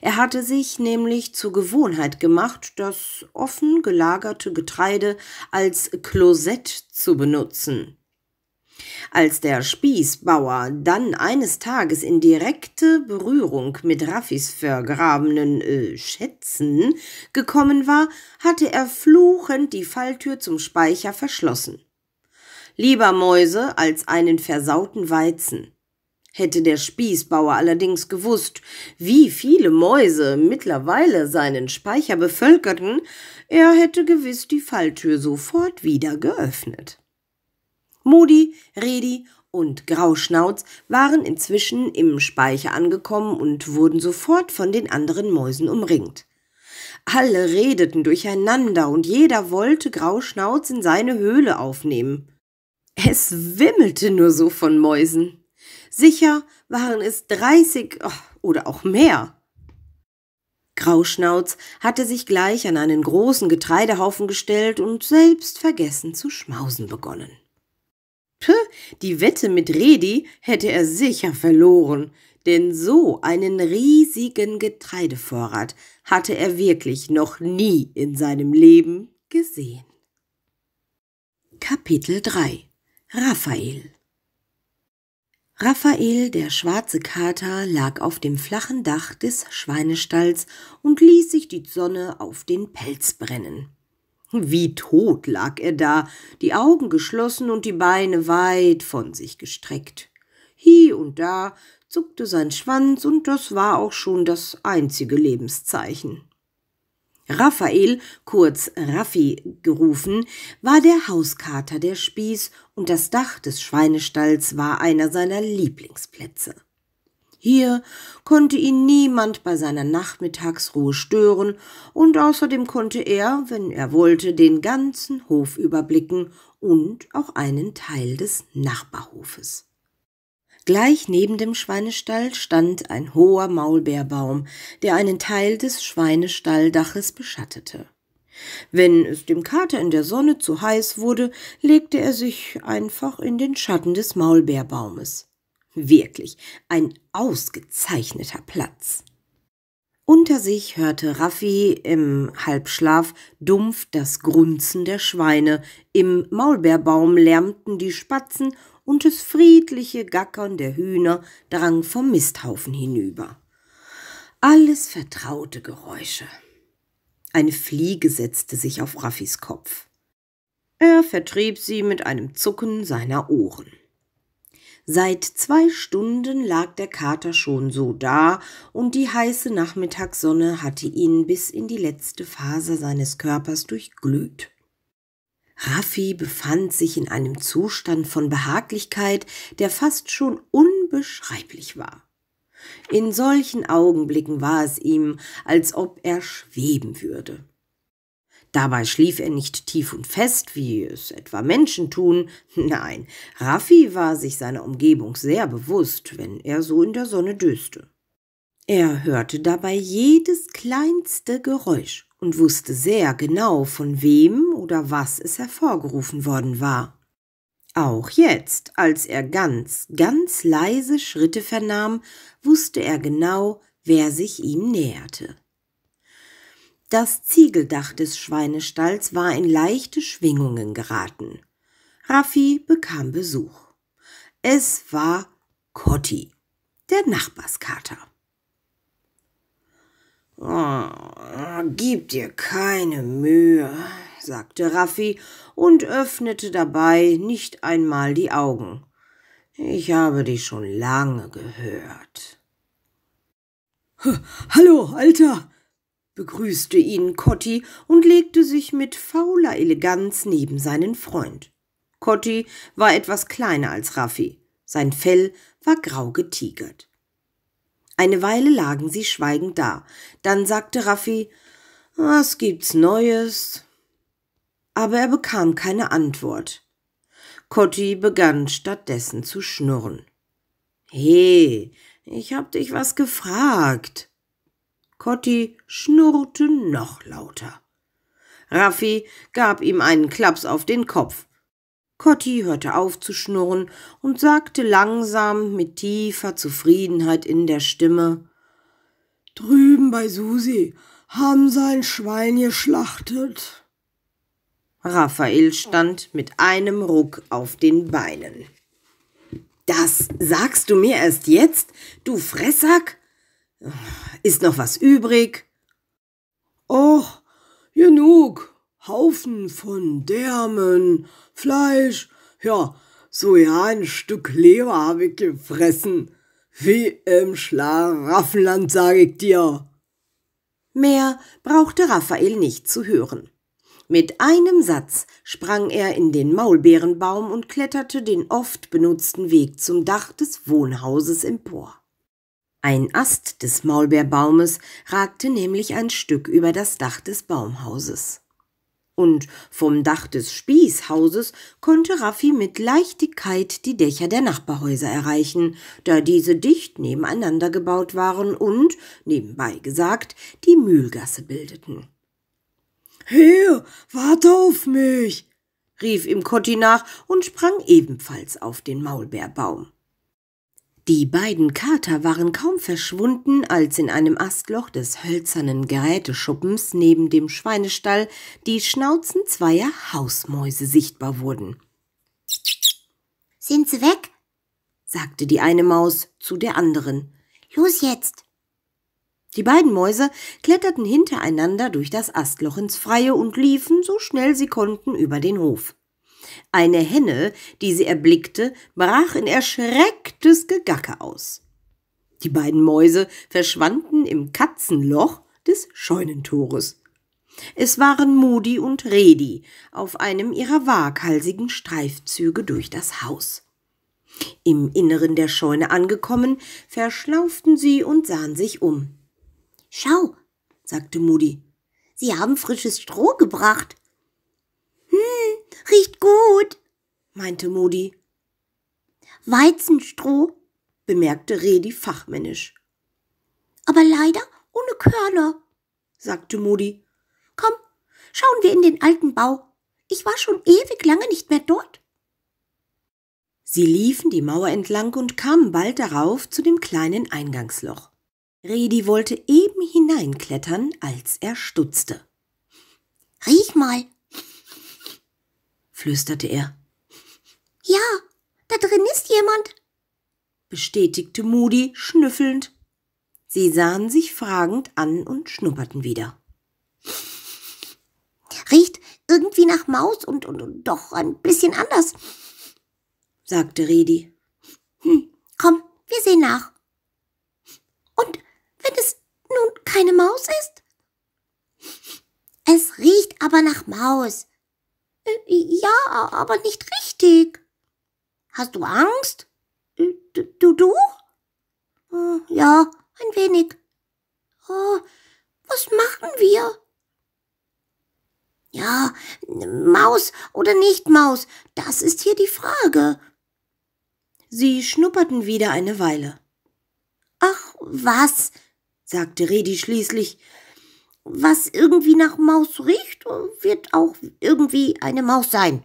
Er hatte sich nämlich zur Gewohnheit gemacht, das offen gelagerte Getreide als Klosett zu benutzen. Als der Spießbauer dann eines Tages in direkte Berührung mit Raffis vergrabenen äh, Schätzen gekommen war, hatte er fluchend die Falltür zum Speicher verschlossen. Lieber Mäuse als einen versauten Weizen. Hätte der Spießbauer allerdings gewusst, wie viele Mäuse mittlerweile seinen Speicher bevölkerten, er hätte gewiss die Falltür sofort wieder geöffnet. Modi, Redi und Grauschnauz waren inzwischen im Speicher angekommen und wurden sofort von den anderen Mäusen umringt. Alle redeten durcheinander und jeder wollte Grauschnauz in seine Höhle aufnehmen. Es wimmelte nur so von Mäusen. Sicher waren es dreißig oh, oder auch mehr. Grauschnauz hatte sich gleich an einen großen Getreidehaufen gestellt und selbst vergessen zu schmausen begonnen. Puh, die Wette mit Redi hätte er sicher verloren, denn so einen riesigen Getreidevorrat hatte er wirklich noch nie in seinem Leben gesehen. Kapitel 3 Raphael Raphael, der schwarze Kater, lag auf dem flachen Dach des Schweinestalls und ließ sich die Sonne auf den Pelz brennen. Wie tot lag er da, die Augen geschlossen und die Beine weit von sich gestreckt. Hie und da zuckte sein Schwanz, und das war auch schon das einzige Lebenszeichen. Raphael, kurz Raffi gerufen, war der Hauskater der Spieß, und das Dach des Schweinestalls war einer seiner Lieblingsplätze. Hier konnte ihn niemand bei seiner Nachmittagsruhe stören, und außerdem konnte er, wenn er wollte, den ganzen Hof überblicken und auch einen Teil des Nachbarhofes. Gleich neben dem Schweinestall stand ein hoher Maulbeerbaum, der einen Teil des Schweinestalldaches beschattete. Wenn es dem Kater in der Sonne zu heiß wurde, legte er sich einfach in den Schatten des Maulbeerbaumes. Wirklich ein ausgezeichneter Platz. Unter sich hörte Raffi im Halbschlaf dumpf das Grunzen der Schweine, im Maulbeerbaum lärmten die Spatzen und das friedliche Gackern der Hühner drang vom Misthaufen hinüber. Alles vertraute Geräusche. Eine Fliege setzte sich auf Raffis Kopf. Er vertrieb sie mit einem Zucken seiner Ohren. Seit zwei Stunden lag der Kater schon so da, und die heiße Nachmittagssonne hatte ihn bis in die letzte Faser seines Körpers durchglüht. Raffi befand sich in einem Zustand von Behaglichkeit, der fast schon unbeschreiblich war. In solchen Augenblicken war es ihm, als ob er schweben würde. Dabei schlief er nicht tief und fest, wie es etwa Menschen tun. Nein, Raffi war sich seiner Umgebung sehr bewusst, wenn er so in der Sonne döste. Er hörte dabei jedes kleinste Geräusch und wusste sehr genau, von wem oder was es hervorgerufen worden war. Auch jetzt, als er ganz, ganz leise Schritte vernahm, wusste er genau, wer sich ihm näherte. Das Ziegeldach des Schweinestalls war in leichte Schwingungen geraten. Raffi bekam Besuch. Es war Kotti, der Nachbarskater. Oh, gib dir keine Mühe, sagte Raffi und öffnete dabei nicht einmal die Augen. Ich habe dich schon lange gehört. Hallo, Alter, begrüßte ihn Cotti und legte sich mit fauler Eleganz neben seinen Freund. Cotti war etwas kleiner als Raffi. Sein Fell war grau getigert. Eine Weile lagen sie schweigend da. Dann sagte Raffi, was gibt's Neues? Aber er bekam keine Antwort. Cotti begann stattdessen zu schnurren. He, ich hab dich was gefragt. Kotti schnurrte noch lauter. Raffi gab ihm einen Klaps auf den Kopf. Kotti hörte auf zu schnurren und sagte langsam mit tiefer Zufriedenheit in der Stimme Drüben bei Susi haben sein Schwein geschlachtet. Raphael stand mit einem Ruck auf den Beinen. Das sagst du mir erst jetzt, du Fressack? Ist noch was übrig? Och, genug. Haufen von Därmen, Fleisch, ja, so ja, ein Stück Leber habe ich gefressen. Wie im Schlaraffenland, sage ich dir. Mehr brauchte Raphael nicht zu hören. Mit einem Satz sprang er in den Maulbeerenbaum und kletterte den oft benutzten Weg zum Dach des Wohnhauses empor. Ein Ast des Maulbeerbaumes ragte nämlich ein Stück über das Dach des Baumhauses. Und vom Dach des Spießhauses konnte Raffi mit Leichtigkeit die Dächer der Nachbarhäuser erreichen, da diese dicht nebeneinander gebaut waren und, nebenbei gesagt, die Mühlgasse bildeten. Hier, warte auf mich! rief ihm Kotti nach und sprang ebenfalls auf den Maulbeerbaum. Die beiden Kater waren kaum verschwunden, als in einem Astloch des hölzernen Geräteschuppens neben dem Schweinestall die Schnauzen zweier Hausmäuse sichtbar wurden. Sind sie weg? sagte die eine Maus zu der anderen. Los jetzt! Die beiden Mäuse kletterten hintereinander durch das Astloch ins Freie und liefen, so schnell sie konnten, über den Hof. Eine Henne, die sie erblickte, brach in erschrecktes Gegacke aus. Die beiden Mäuse verschwanden im Katzenloch des Scheunentores. Es waren Moody und Redi auf einem ihrer waghalsigen Streifzüge durch das Haus. Im Inneren der Scheune angekommen, verschlauften sie und sahen sich um. Schau, sagte Moody, Sie haben frisches Stroh gebracht. Hm, Riecht gut, meinte Modi. Weizenstroh, bemerkte Redi fachmännisch. Aber leider ohne Körner, sagte Modi. Komm, schauen wir in den alten Bau. Ich war schon ewig lange nicht mehr dort. Sie liefen die Mauer entlang und kamen bald darauf zu dem kleinen Eingangsloch. Redi wollte eben hineinklettern, als er stutzte. Riech mal, flüsterte er. Ja, da drin ist jemand, bestätigte Moody schnüffelnd. Sie sahen sich fragend an und schnupperten wieder. Riecht irgendwie nach Maus und, und, und doch ein bisschen anders, sagte Redi. Hm, komm, wir sehen nach. Und wenn es nun keine Maus ist? Es riecht aber nach Maus, ja, aber nicht richtig. Hast du Angst? Äh, du, du? Hm, ja, ein wenig. Oh, was machen wir? Ja, Maus oder nicht Maus, das ist hier die Frage. Sie schnupperten wieder eine Weile. Ach was, sagte Redi schließlich, was irgendwie nach Maus riecht, wird auch irgendwie eine Maus sein.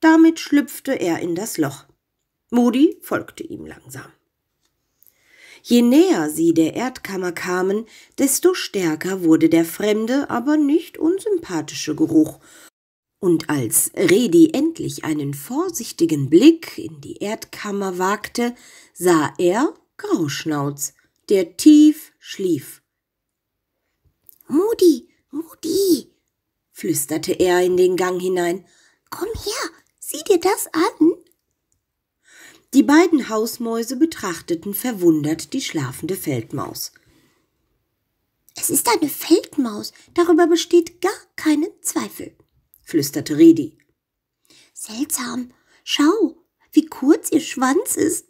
Damit schlüpfte er in das Loch. Moody folgte ihm langsam. Je näher sie der Erdkammer kamen, desto stärker wurde der fremde, aber nicht unsympathische Geruch, und als Redi endlich einen vorsichtigen Blick in die Erdkammer wagte, sah er Grauschnauz, der tief schlief. Mudi, Mudi, flüsterte er in den Gang hinein. Komm her, sieh dir das an. Die beiden Hausmäuse betrachteten verwundert die schlafende Feldmaus. Es ist eine Feldmaus, darüber besteht gar keinen Zweifel, flüsterte Redi. Seltsam, schau, wie kurz ihr Schwanz ist.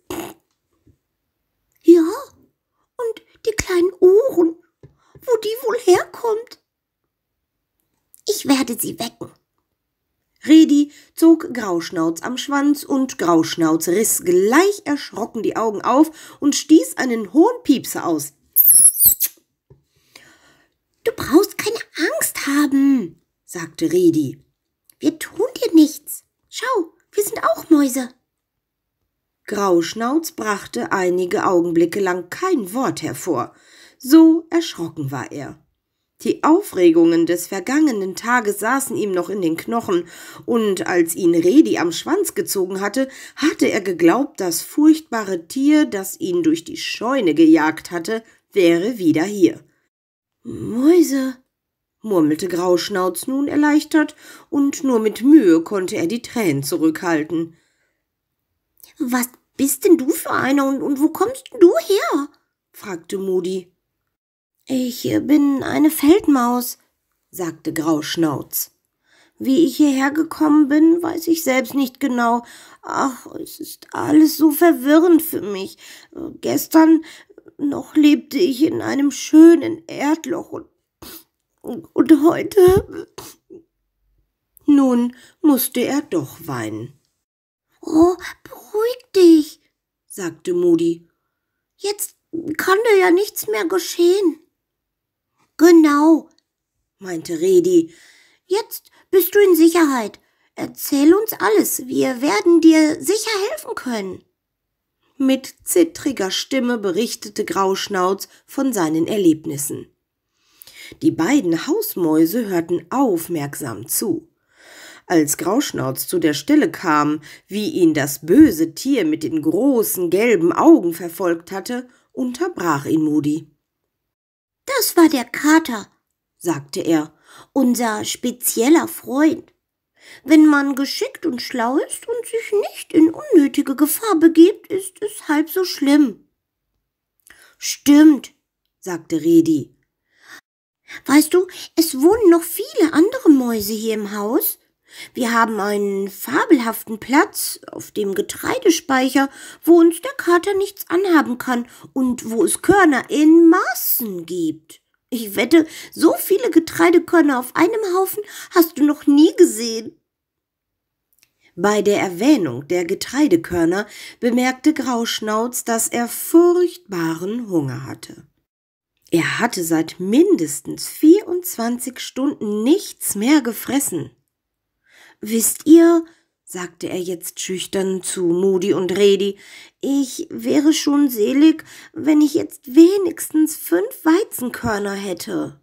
Ja, und die kleinen Ohren wo die wohl herkommt. Ich werde sie wecken. Redi zog Grauschnauz am Schwanz und Grauschnauz riss gleich erschrocken die Augen auf und stieß einen hohen Piepse aus. Du brauchst keine Angst haben, sagte Redi. Wir tun dir nichts. Schau, wir sind auch Mäuse. Grauschnauz brachte einige Augenblicke lang kein Wort hervor so erschrocken war er. Die Aufregungen des vergangenen Tages saßen ihm noch in den Knochen, und als ihn Redi am Schwanz gezogen hatte, hatte er geglaubt, das furchtbare Tier, das ihn durch die Scheune gejagt hatte, wäre wieder hier. Mäuse, murmelte Grauschnauz nun erleichtert, und nur mit Mühe konnte er die Tränen zurückhalten. Was bist denn du für einer und, und wo kommst denn du her? fragte Moody. Ich bin eine Feldmaus, sagte Grauschnauz. Wie ich hierher gekommen bin, weiß ich selbst nicht genau. Ach, es ist alles so verwirrend für mich. Gestern noch lebte ich in einem schönen Erdloch und, und heute. Nun musste er doch weinen. Oh, beruhig dich, sagte Moody. Jetzt kann dir ja nichts mehr geschehen. Genau, meinte Redi. Jetzt bist du in Sicherheit. Erzähl uns alles. Wir werden dir sicher helfen können. Mit zittriger Stimme berichtete Grauschnauz von seinen Erlebnissen. Die beiden Hausmäuse hörten aufmerksam zu. Als Grauschnauz zu der Stelle kam, wie ihn das böse Tier mit den großen gelben Augen verfolgt hatte, unterbrach ihn Moody. Das war der Kater, sagte er, unser spezieller Freund. Wenn man geschickt und schlau ist und sich nicht in unnötige Gefahr begibt, ist es halb so schlimm. Stimmt, sagte Redi. Weißt du, es wohnen noch viele andere Mäuse hier im Haus, wir haben einen fabelhaften Platz auf dem Getreidespeicher, wo uns der Kater nichts anhaben kann und wo es Körner in Massen gibt. Ich wette, so viele Getreidekörner auf einem Haufen hast du noch nie gesehen. Bei der Erwähnung der Getreidekörner bemerkte Grauschnauz, dass er furchtbaren Hunger hatte. Er hatte seit mindestens 24 Stunden nichts mehr gefressen. Wisst ihr, sagte er jetzt schüchtern zu Moody und Redi, ich wäre schon selig, wenn ich jetzt wenigstens fünf Weizenkörner hätte.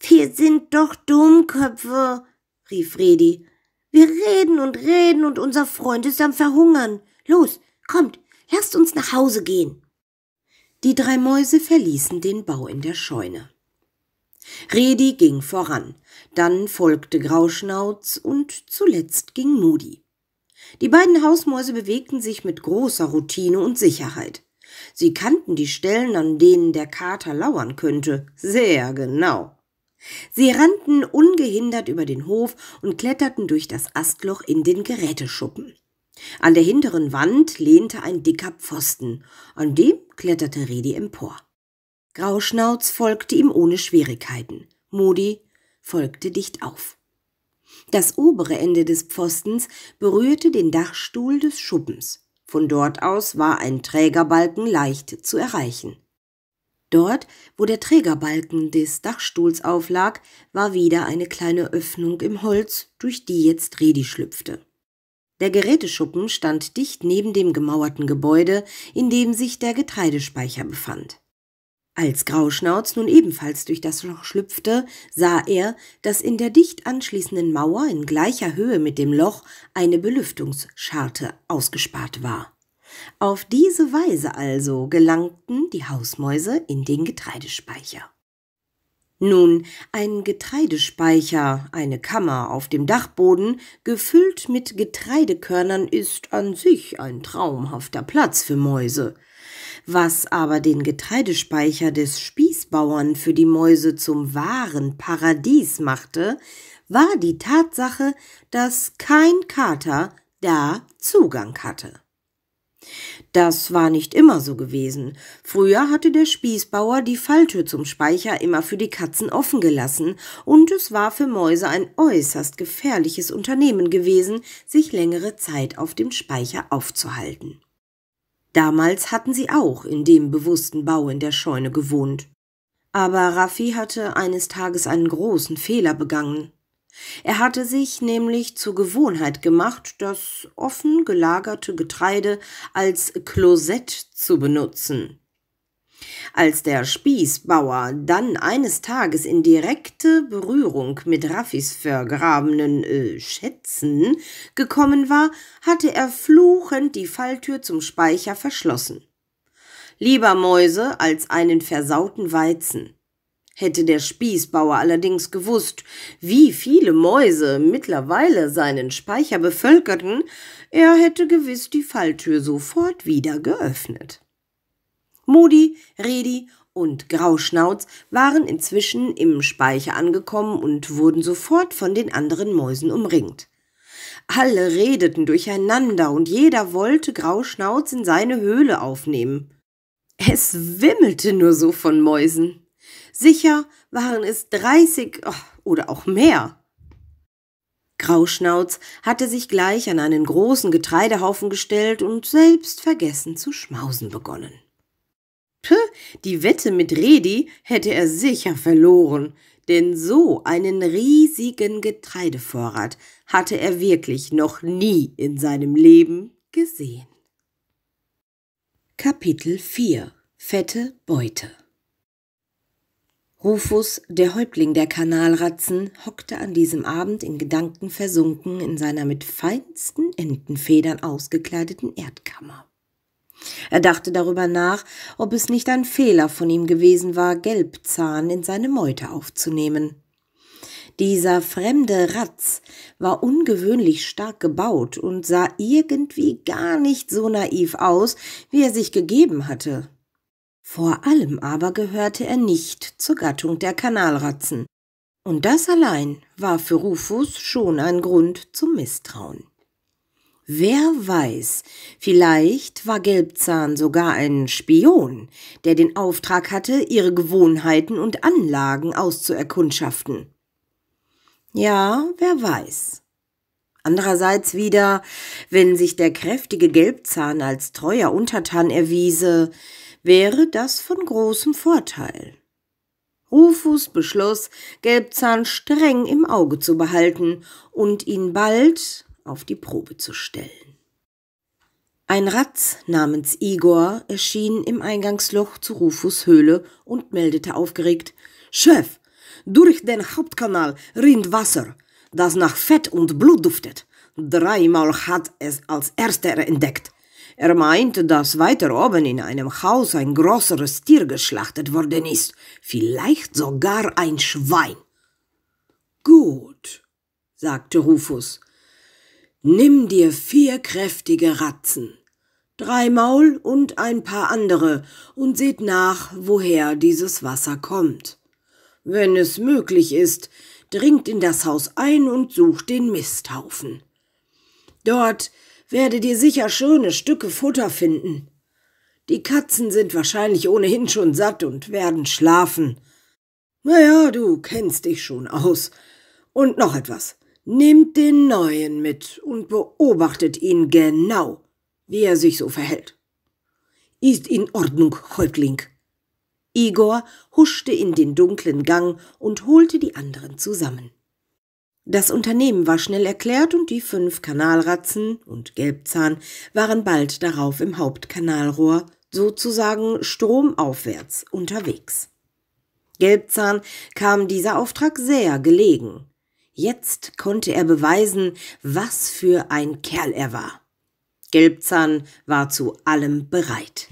Wir sind doch Dummköpfe, rief Redi. Wir reden und reden und unser Freund ist am Verhungern. Los, kommt, lasst uns nach Hause gehen. Die drei Mäuse verließen den Bau in der Scheune. Redi ging voran. Dann folgte Grauschnauz und zuletzt ging Moody. Die beiden Hausmäuse bewegten sich mit großer Routine und Sicherheit. Sie kannten die Stellen, an denen der Kater lauern könnte, sehr genau. Sie rannten ungehindert über den Hof und kletterten durch das Astloch in den Geräteschuppen. An der hinteren Wand lehnte ein dicker Pfosten, an dem kletterte Redi empor. Grauschnauz folgte ihm ohne Schwierigkeiten. Moody folgte dicht auf. Das obere Ende des Pfostens berührte den Dachstuhl des Schuppens. Von dort aus war ein Trägerbalken leicht zu erreichen. Dort, wo der Trägerbalken des Dachstuhls auflag, war wieder eine kleine Öffnung im Holz, durch die jetzt Redi schlüpfte. Der Geräteschuppen stand dicht neben dem gemauerten Gebäude, in dem sich der Getreidespeicher befand. Als Grauschnauz nun ebenfalls durch das Loch schlüpfte, sah er, dass in der dicht anschließenden Mauer in gleicher Höhe mit dem Loch eine Belüftungsscharte ausgespart war. Auf diese Weise also gelangten die Hausmäuse in den Getreidespeicher. Nun, ein Getreidespeicher, eine Kammer auf dem Dachboden, gefüllt mit Getreidekörnern, ist an sich ein traumhafter Platz für Mäuse – was aber den Getreidespeicher des Spießbauern für die Mäuse zum wahren Paradies machte, war die Tatsache, dass kein Kater da Zugang hatte. Das war nicht immer so gewesen. Früher hatte der Spießbauer die Falltür zum Speicher immer für die Katzen offen gelassen, und es war für Mäuse ein äußerst gefährliches Unternehmen gewesen, sich längere Zeit auf dem Speicher aufzuhalten. Damals hatten sie auch in dem bewussten Bau in der Scheune gewohnt. Aber Raffi hatte eines Tages einen großen Fehler begangen. Er hatte sich nämlich zur Gewohnheit gemacht, das offen gelagerte Getreide als Klosett zu benutzen. Als der Spießbauer dann eines Tages in direkte Berührung mit Raffis vergrabenen äh, Schätzen gekommen war, hatte er fluchend die Falltür zum Speicher verschlossen. Lieber Mäuse als einen versauten Weizen. Hätte der Spießbauer allerdings gewusst, wie viele Mäuse mittlerweile seinen Speicher bevölkerten, er hätte gewiss die Falltür sofort wieder geöffnet. Mudi, Redi und Grauschnauz waren inzwischen im Speicher angekommen und wurden sofort von den anderen Mäusen umringt. Alle redeten durcheinander und jeder wollte Grauschnauz in seine Höhle aufnehmen. Es wimmelte nur so von Mäusen. Sicher waren es dreißig oh, oder auch mehr. Grauschnauz hatte sich gleich an einen großen Getreidehaufen gestellt und selbst vergessen zu schmausen begonnen. Puh, die Wette mit Redi hätte er sicher verloren, denn so einen riesigen Getreidevorrat hatte er wirklich noch nie in seinem Leben gesehen. Kapitel 4 Fette Beute Rufus, der Häuptling der Kanalratzen, hockte an diesem Abend in Gedanken versunken in seiner mit feinsten Entenfedern ausgekleideten Erdkammer. Er dachte darüber nach, ob es nicht ein Fehler von ihm gewesen war, Gelbzahn in seine Meute aufzunehmen. Dieser fremde Ratz war ungewöhnlich stark gebaut und sah irgendwie gar nicht so naiv aus, wie er sich gegeben hatte. Vor allem aber gehörte er nicht zur Gattung der Kanalratzen. Und das allein war für Rufus schon ein Grund zum Misstrauen. Wer weiß, vielleicht war Gelbzahn sogar ein Spion, der den Auftrag hatte, ihre Gewohnheiten und Anlagen auszuerkundschaften. Ja, wer weiß. Andererseits wieder, wenn sich der kräftige Gelbzahn als treuer Untertan erwiese, wäre das von großem Vorteil. Rufus beschloss, Gelbzahn streng im Auge zu behalten und ihn bald, auf die Probe zu stellen. Ein Ratz namens Igor erschien im Eingangsloch zu Rufus Höhle und meldete aufgeregt Chef, durch den Hauptkanal rinnt Wasser, das nach Fett und Blut duftet. Dreimal hat es als erster entdeckt. Er meint, dass weiter oben in einem Haus ein größeres Tier geschlachtet worden ist, vielleicht sogar ein Schwein. Gut, sagte Rufus, Nimm dir vier kräftige Ratzen, drei Maul und ein paar andere und seht nach, woher dieses Wasser kommt. Wenn es möglich ist, dringt in das Haus ein und sucht den Misthaufen. Dort werdet ihr sicher schöne Stücke Futter finden. Die Katzen sind wahrscheinlich ohnehin schon satt und werden schlafen. Na ja, du kennst dich schon aus. Und noch etwas. Nehmt den Neuen mit und beobachtet ihn genau, wie er sich so verhält. Ist in Ordnung, Häuptling. Igor huschte in den dunklen Gang und holte die anderen zusammen. Das Unternehmen war schnell erklärt und die fünf Kanalratzen und Gelbzahn waren bald darauf im Hauptkanalrohr, sozusagen stromaufwärts, unterwegs. Gelbzahn kam dieser Auftrag sehr gelegen. Jetzt konnte er beweisen, was für ein Kerl er war. Gelbzahn war zu allem bereit.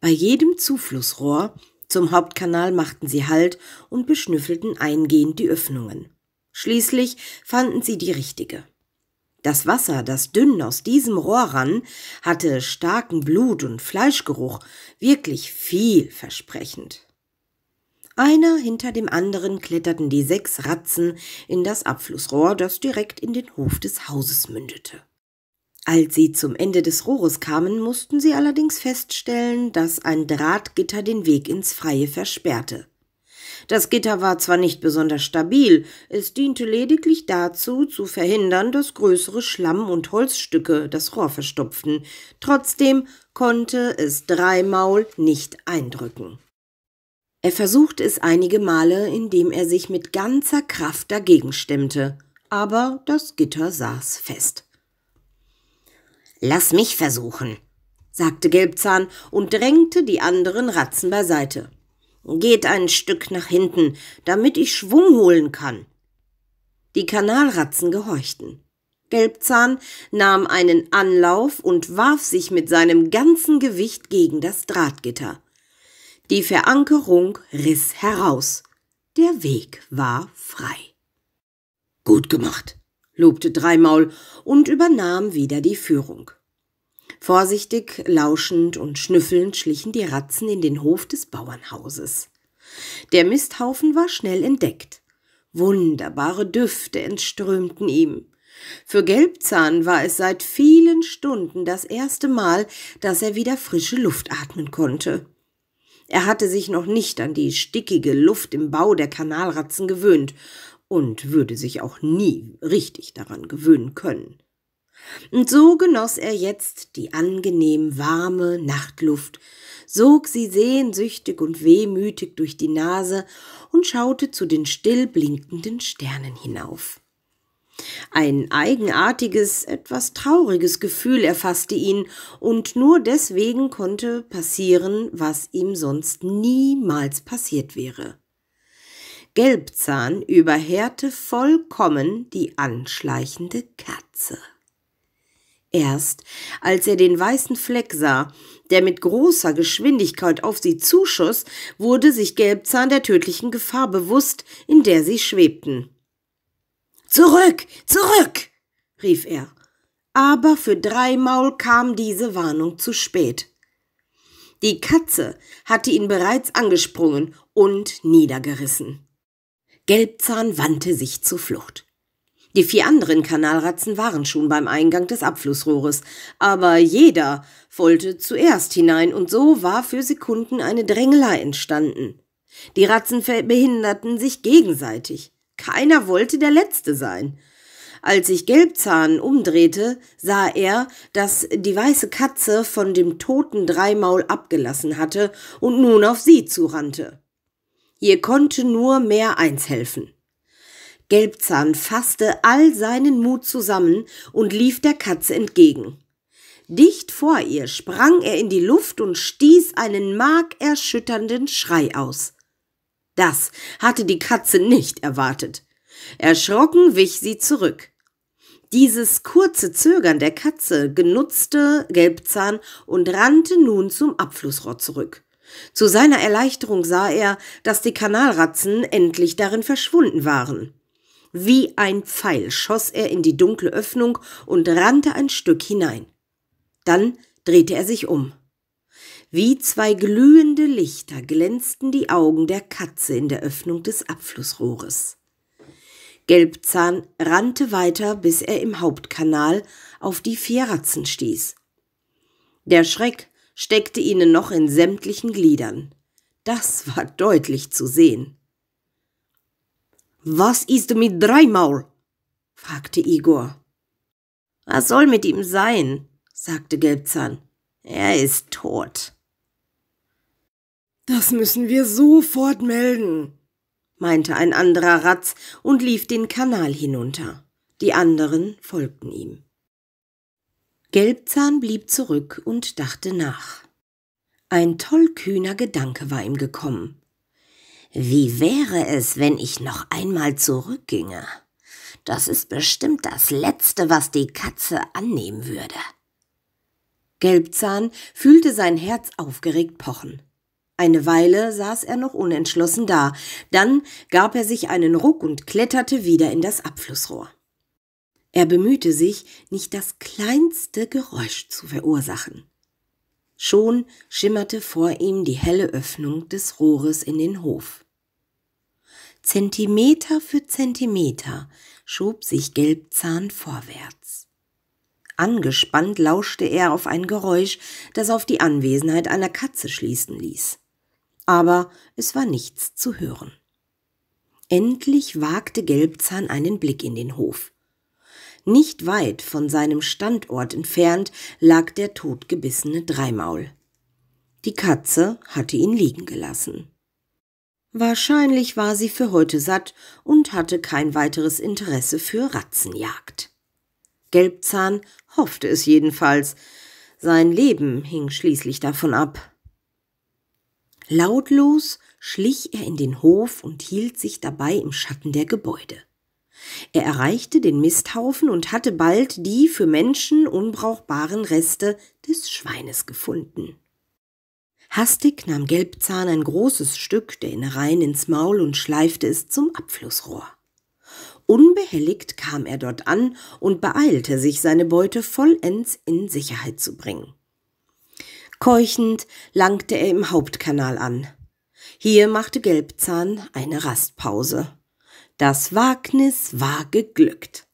Bei jedem Zuflussrohr zum Hauptkanal machten sie Halt und beschnüffelten eingehend die Öffnungen. Schließlich fanden sie die richtige. Das Wasser, das dünn aus diesem Rohr ran, hatte starken Blut- und Fleischgeruch, wirklich vielversprechend. Einer hinter dem anderen kletterten die sechs Ratzen in das Abflussrohr, das direkt in den Hof des Hauses mündete. Als sie zum Ende des Rohres kamen, mussten sie allerdings feststellen, dass ein Drahtgitter den Weg ins Freie versperrte. Das Gitter war zwar nicht besonders stabil, es diente lediglich dazu, zu verhindern, dass größere Schlamm- und Holzstücke das Rohr verstopften. Trotzdem konnte es Dreimaul nicht eindrücken. Er versuchte es einige Male, indem er sich mit ganzer Kraft dagegen stemmte, aber das Gitter saß fest. Lass mich versuchen, sagte Gelbzahn und drängte die anderen Ratzen beiseite. Geht ein Stück nach hinten, damit ich Schwung holen kann. Die Kanalratzen gehorchten. Gelbzahn nahm einen Anlauf und warf sich mit seinem ganzen Gewicht gegen das Drahtgitter. Die Verankerung riss heraus. Der Weg war frei. Gut gemacht, lobte Dreimaul und übernahm wieder die Führung. Vorsichtig, lauschend und schnüffelnd schlichen die Ratzen in den Hof des Bauernhauses. Der Misthaufen war schnell entdeckt. Wunderbare Düfte entströmten ihm. Für Gelbzahn war es seit vielen Stunden das erste Mal, dass er wieder frische Luft atmen konnte. Er hatte sich noch nicht an die stickige Luft im Bau der Kanalratzen gewöhnt und würde sich auch nie richtig daran gewöhnen können. Und so genoss er jetzt die angenehm warme Nachtluft, sog sie sehnsüchtig und wehmütig durch die Nase und schaute zu den still blinkenden Sternen hinauf. Ein eigenartiges, etwas trauriges Gefühl erfasste ihn, und nur deswegen konnte passieren, was ihm sonst niemals passiert wäre. Gelbzahn überhärte vollkommen die anschleichende Katze. Erst als er den weißen Fleck sah, der mit großer Geschwindigkeit auf sie zuschoss, wurde sich Gelbzahn der tödlichen Gefahr bewusst, in der sie schwebten. Zurück, zurück, rief er. Aber für Dreimaul kam diese Warnung zu spät. Die Katze hatte ihn bereits angesprungen und niedergerissen. Gelbzahn wandte sich zur Flucht. Die vier anderen Kanalratzen waren schon beim Eingang des Abflussrohres, aber jeder wollte zuerst hinein und so war für Sekunden eine Drängelei entstanden. Die Ratzen behinderten sich gegenseitig. Keiner wollte der Letzte sein. Als sich Gelbzahn umdrehte, sah er, dass die weiße Katze von dem toten Dreimaul abgelassen hatte und nun auf sie zurannte. Ihr konnte nur mehr eins helfen. Gelbzahn fasste all seinen Mut zusammen und lief der Katze entgegen. Dicht vor ihr sprang er in die Luft und stieß einen markerschütternden Schrei aus. Das hatte die Katze nicht erwartet. Erschrocken wich sie zurück. Dieses kurze Zögern der Katze genutzte Gelbzahn und rannte nun zum Abflussrohr zurück. Zu seiner Erleichterung sah er, dass die Kanalratzen endlich darin verschwunden waren. Wie ein Pfeil schoss er in die dunkle Öffnung und rannte ein Stück hinein. Dann drehte er sich um. Wie zwei glühende Lichter glänzten die Augen der Katze in der Öffnung des Abflussrohres. Gelbzahn rannte weiter, bis er im Hauptkanal auf die vier Ratzen stieß. Der Schreck steckte ihnen noch in sämtlichen Gliedern. Das war deutlich zu sehen. Was ist mit Dreimaul? fragte Igor. Was soll mit ihm sein? sagte Gelbzahn. Er ist tot. Das müssen wir sofort melden, meinte ein anderer Ratz und lief den Kanal hinunter. Die anderen folgten ihm. Gelbzahn blieb zurück und dachte nach. Ein tollkühner Gedanke war ihm gekommen. Wie wäre es, wenn ich noch einmal zurückginge? Das ist bestimmt das Letzte, was die Katze annehmen würde. Gelbzahn fühlte sein Herz aufgeregt pochen. Eine Weile saß er noch unentschlossen da, dann gab er sich einen Ruck und kletterte wieder in das Abflussrohr. Er bemühte sich, nicht das kleinste Geräusch zu verursachen. Schon schimmerte vor ihm die helle Öffnung des Rohres in den Hof. Zentimeter für Zentimeter schob sich Gelbzahn vorwärts. Angespannt lauschte er auf ein Geräusch, das auf die Anwesenheit einer Katze schließen ließ aber es war nichts zu hören. Endlich wagte Gelbzahn einen Blick in den Hof. Nicht weit von seinem Standort entfernt lag der totgebissene Dreimaul. Die Katze hatte ihn liegen gelassen. Wahrscheinlich war sie für heute satt und hatte kein weiteres Interesse für Ratzenjagd. Gelbzahn hoffte es jedenfalls. Sein Leben hing schließlich davon ab. Lautlos schlich er in den Hof und hielt sich dabei im Schatten der Gebäude. Er erreichte den Misthaufen und hatte bald die für Menschen unbrauchbaren Reste des Schweines gefunden. Hastig nahm Gelbzahn ein großes Stück der Innereien ins Maul und schleifte es zum Abflussrohr. Unbehelligt kam er dort an und beeilte sich, seine Beute vollends in Sicherheit zu bringen. Keuchend langte er im Hauptkanal an. Hier machte Gelbzahn eine Rastpause. Das Wagnis war geglückt.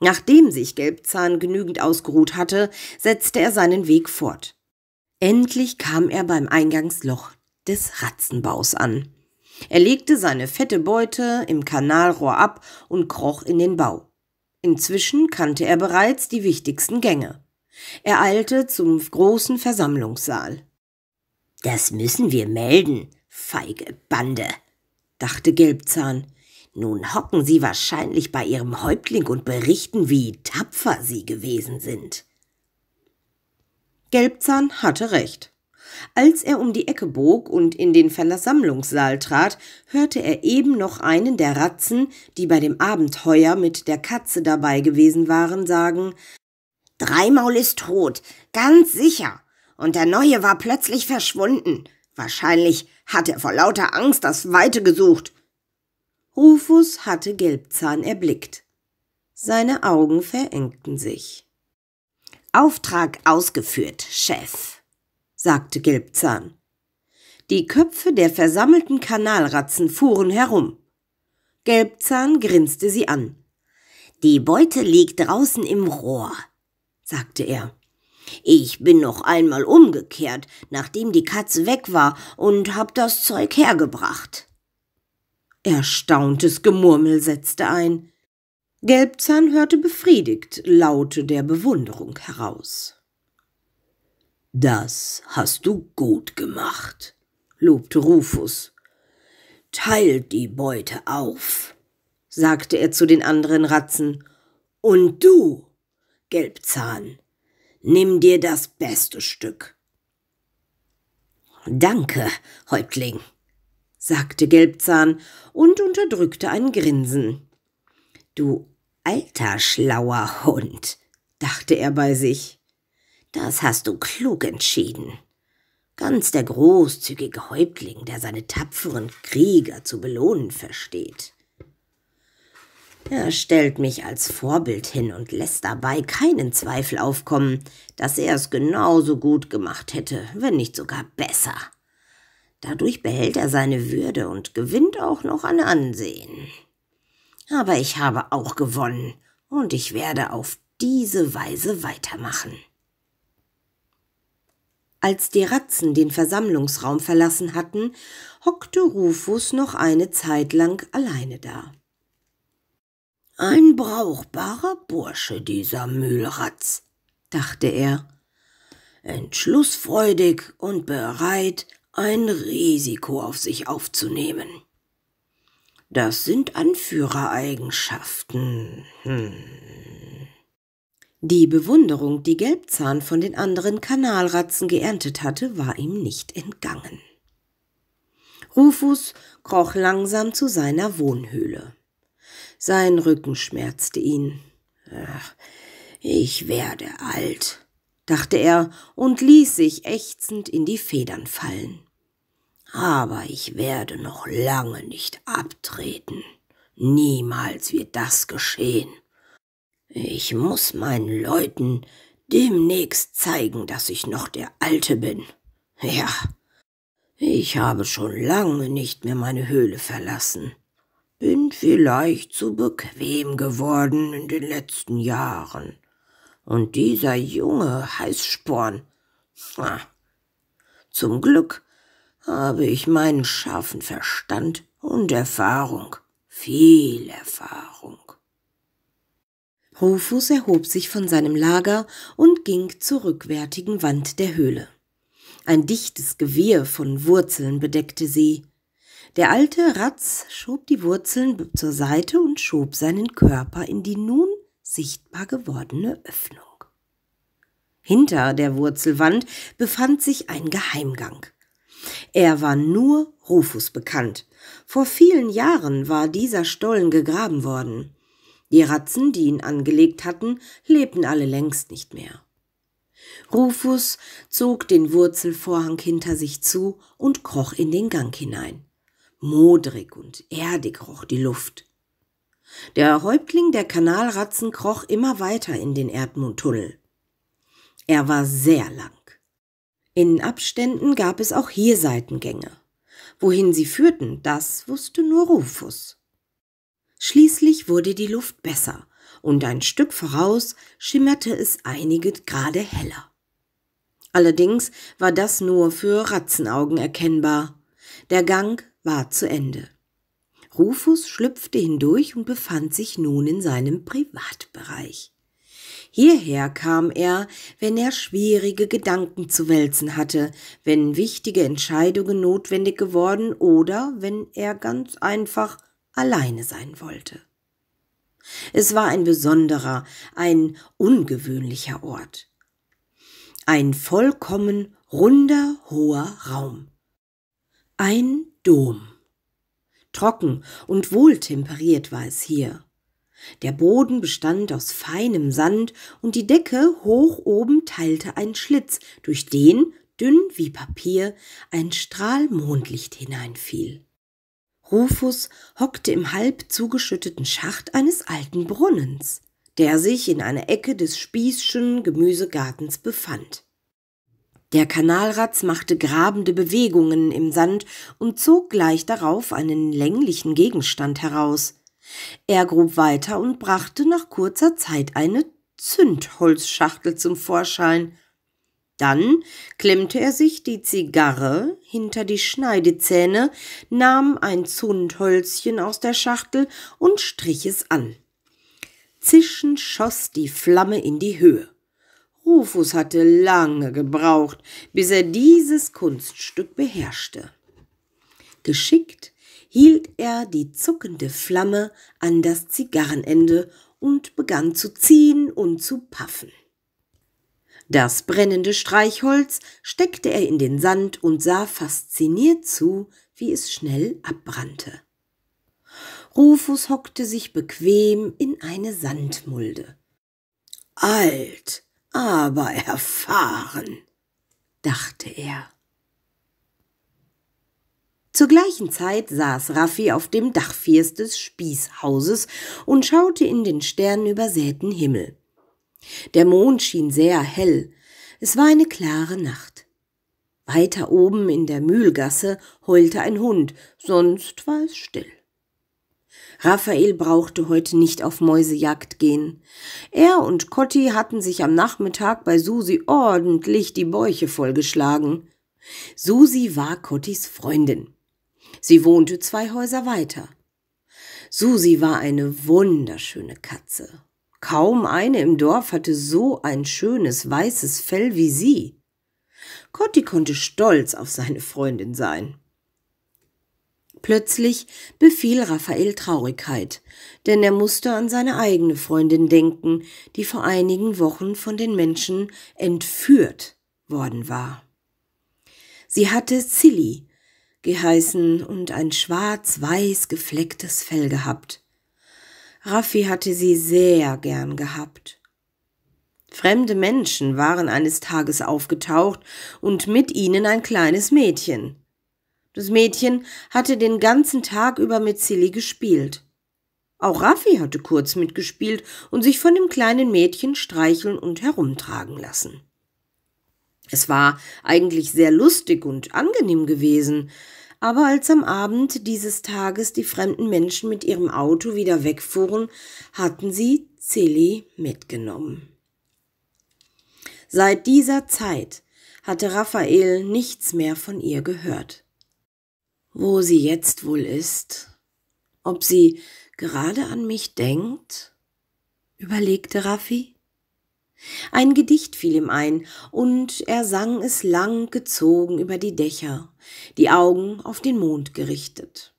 Nachdem sich Gelbzahn genügend ausgeruht hatte, setzte er seinen Weg fort. Endlich kam er beim Eingangsloch des Ratzenbaus an. Er legte seine fette Beute im Kanalrohr ab und kroch in den Bau. Inzwischen kannte er bereits die wichtigsten Gänge. Er eilte zum großen Versammlungssaal. Das müssen wir melden, feige Bande, dachte Gelbzahn. Nun hocken sie wahrscheinlich bei ihrem Häuptling und berichten, wie tapfer sie gewesen sind. Gelbzahn hatte recht. Als er um die Ecke bog und in den Versammlungssaal trat, hörte er eben noch einen der Ratzen, die bei dem Abenteuer mit der Katze dabei gewesen waren, sagen Dreimaul ist tot, ganz sicher. Und der neue war plötzlich verschwunden. Wahrscheinlich hat er vor lauter Angst das Weite gesucht. Rufus hatte Gelbzahn erblickt. Seine Augen verengten sich. Auftrag ausgeführt, Chef, sagte Gelbzahn. Die Köpfe der versammelten Kanalratzen fuhren herum. Gelbzahn grinste sie an. Die Beute liegt draußen im Rohr, sagte er. Ich bin noch einmal umgekehrt, nachdem die Katze weg war, und hab das Zeug hergebracht. Erstauntes Gemurmel setzte ein. Gelbzahn hörte befriedigt Laute der Bewunderung heraus. Das hast du gut gemacht, lobte Rufus. Teilt die Beute auf, sagte er zu den anderen Ratzen. Und du, Gelbzahn. Nimm dir das beste Stück. Danke, Häuptling, sagte Gelbzahn und unterdrückte ein Grinsen. Du alter schlauer Hund, dachte er bei sich. Das hast du klug entschieden. Ganz der großzügige Häuptling, der seine tapferen Krieger zu belohnen versteht. Er stellt mich als Vorbild hin und lässt dabei keinen Zweifel aufkommen, dass er es genauso gut gemacht hätte, wenn nicht sogar besser. Dadurch behält er seine Würde und gewinnt auch noch an Ansehen. Aber ich habe auch gewonnen und ich werde auf diese Weise weitermachen. Als die Ratzen den Versammlungsraum verlassen hatten, hockte Rufus noch eine Zeit lang alleine da. Ein brauchbarer Bursche, dieser Mühlratz, dachte er. Entschlussfreudig und bereit, ein Risiko auf sich aufzunehmen. Das sind Anführereigenschaften. Hm. Die Bewunderung, die Gelbzahn von den anderen Kanalratzen geerntet hatte, war ihm nicht entgangen. Rufus kroch langsam zu seiner Wohnhöhle. Sein Rücken schmerzte ihn. Ach, ich werde alt, dachte er und ließ sich ächzend in die Federn fallen. Aber ich werde noch lange nicht abtreten. Niemals wird das geschehen. Ich muss meinen Leuten demnächst zeigen, dass ich noch der Alte bin. Ja, ich habe schon lange nicht mehr meine Höhle verlassen bin vielleicht zu bequem geworden in den letzten Jahren. Und dieser junge Heißsporn. Na, zum Glück habe ich meinen scharfen Verstand und Erfahrung, viel Erfahrung. Rufus erhob sich von seinem Lager und ging zur rückwärtigen Wand der Höhle. Ein dichtes Gewirr von Wurzeln bedeckte sie. Der alte Ratz schob die Wurzeln zur Seite und schob seinen Körper in die nun sichtbar gewordene Öffnung. Hinter der Wurzelwand befand sich ein Geheimgang. Er war nur Rufus bekannt. Vor vielen Jahren war dieser Stollen gegraben worden. Die Ratzen, die ihn angelegt hatten, lebten alle längst nicht mehr. Rufus zog den Wurzelvorhang hinter sich zu und kroch in den Gang hinein. Modrig und erdig roch die Luft. Der Häuptling der Kanalratzen kroch immer weiter in den Erdmundtunnel. Er war sehr lang. In Abständen gab es auch hier Seitengänge. Wohin sie führten, das wusste nur Rufus. Schließlich wurde die Luft besser, und ein Stück voraus schimmerte es einige Grade heller. Allerdings war das nur für Ratzenaugen erkennbar. Der Gang war zu Ende. Rufus schlüpfte hindurch und befand sich nun in seinem Privatbereich. Hierher kam er, wenn er schwierige Gedanken zu wälzen hatte, wenn wichtige Entscheidungen notwendig geworden oder wenn er ganz einfach alleine sein wollte. Es war ein besonderer, ein ungewöhnlicher Ort. Ein vollkommen runder, hoher Raum. Ein Dom. Trocken und wohltemperiert war es hier. Der Boden bestand aus feinem Sand und die Decke hoch oben teilte einen Schlitz, durch den, dünn wie Papier, ein Strahl Mondlicht hineinfiel. Rufus hockte im halb zugeschütteten Schacht eines alten Brunnens, der sich in einer Ecke des Spießschen Gemüsegartens befand. Der Kanalratz machte grabende Bewegungen im Sand und zog gleich darauf einen länglichen Gegenstand heraus. Er grub weiter und brachte nach kurzer Zeit eine Zündholzschachtel zum Vorschein. Dann klemmte er sich die Zigarre hinter die Schneidezähne, nahm ein Zündholzchen aus der Schachtel und strich es an. Zischend schoss die Flamme in die Höhe. Rufus hatte lange gebraucht, bis er dieses Kunststück beherrschte. Geschickt hielt er die zuckende Flamme an das Zigarrenende und begann zu ziehen und zu paffen. Das brennende Streichholz steckte er in den Sand und sah fasziniert zu, wie es schnell abbrannte. Rufus hockte sich bequem in eine Sandmulde. Alt, aber erfahren, dachte er. Zur gleichen Zeit saß Raffi auf dem Dachfirst des Spießhauses und schaute in den sternenübersäten Himmel. Der Mond schien sehr hell, es war eine klare Nacht. Weiter oben in der Mühlgasse heulte ein Hund, sonst war es still. Raphael brauchte heute nicht auf Mäusejagd gehen. Er und Cotti hatten sich am Nachmittag bei Susi ordentlich die Bäuche vollgeschlagen. Susi war Cottis Freundin. Sie wohnte zwei Häuser weiter. Susi war eine wunderschöne Katze. Kaum eine im Dorf hatte so ein schönes weißes Fell wie sie. Cotti konnte stolz auf seine Freundin sein. Plötzlich befiel Raphael Traurigkeit, denn er musste an seine eigene Freundin denken, die vor einigen Wochen von den Menschen entführt worden war. Sie hatte Silly geheißen und ein schwarz-weiß geflecktes Fell gehabt. Raffi hatte sie sehr gern gehabt. Fremde Menschen waren eines Tages aufgetaucht und mit ihnen ein kleines Mädchen. Das Mädchen hatte den ganzen Tag über mit Silly gespielt. Auch Raffi hatte kurz mitgespielt und sich von dem kleinen Mädchen streicheln und herumtragen lassen. Es war eigentlich sehr lustig und angenehm gewesen, aber als am Abend dieses Tages die fremden Menschen mit ihrem Auto wieder wegfuhren, hatten sie Zilli mitgenommen. Seit dieser Zeit hatte Raphael nichts mehr von ihr gehört wo sie jetzt wohl ist, ob sie gerade an mich denkt, überlegte Raffi. Ein Gedicht fiel ihm ein, und er sang es lang gezogen über die Dächer, die Augen auf den Mond gerichtet.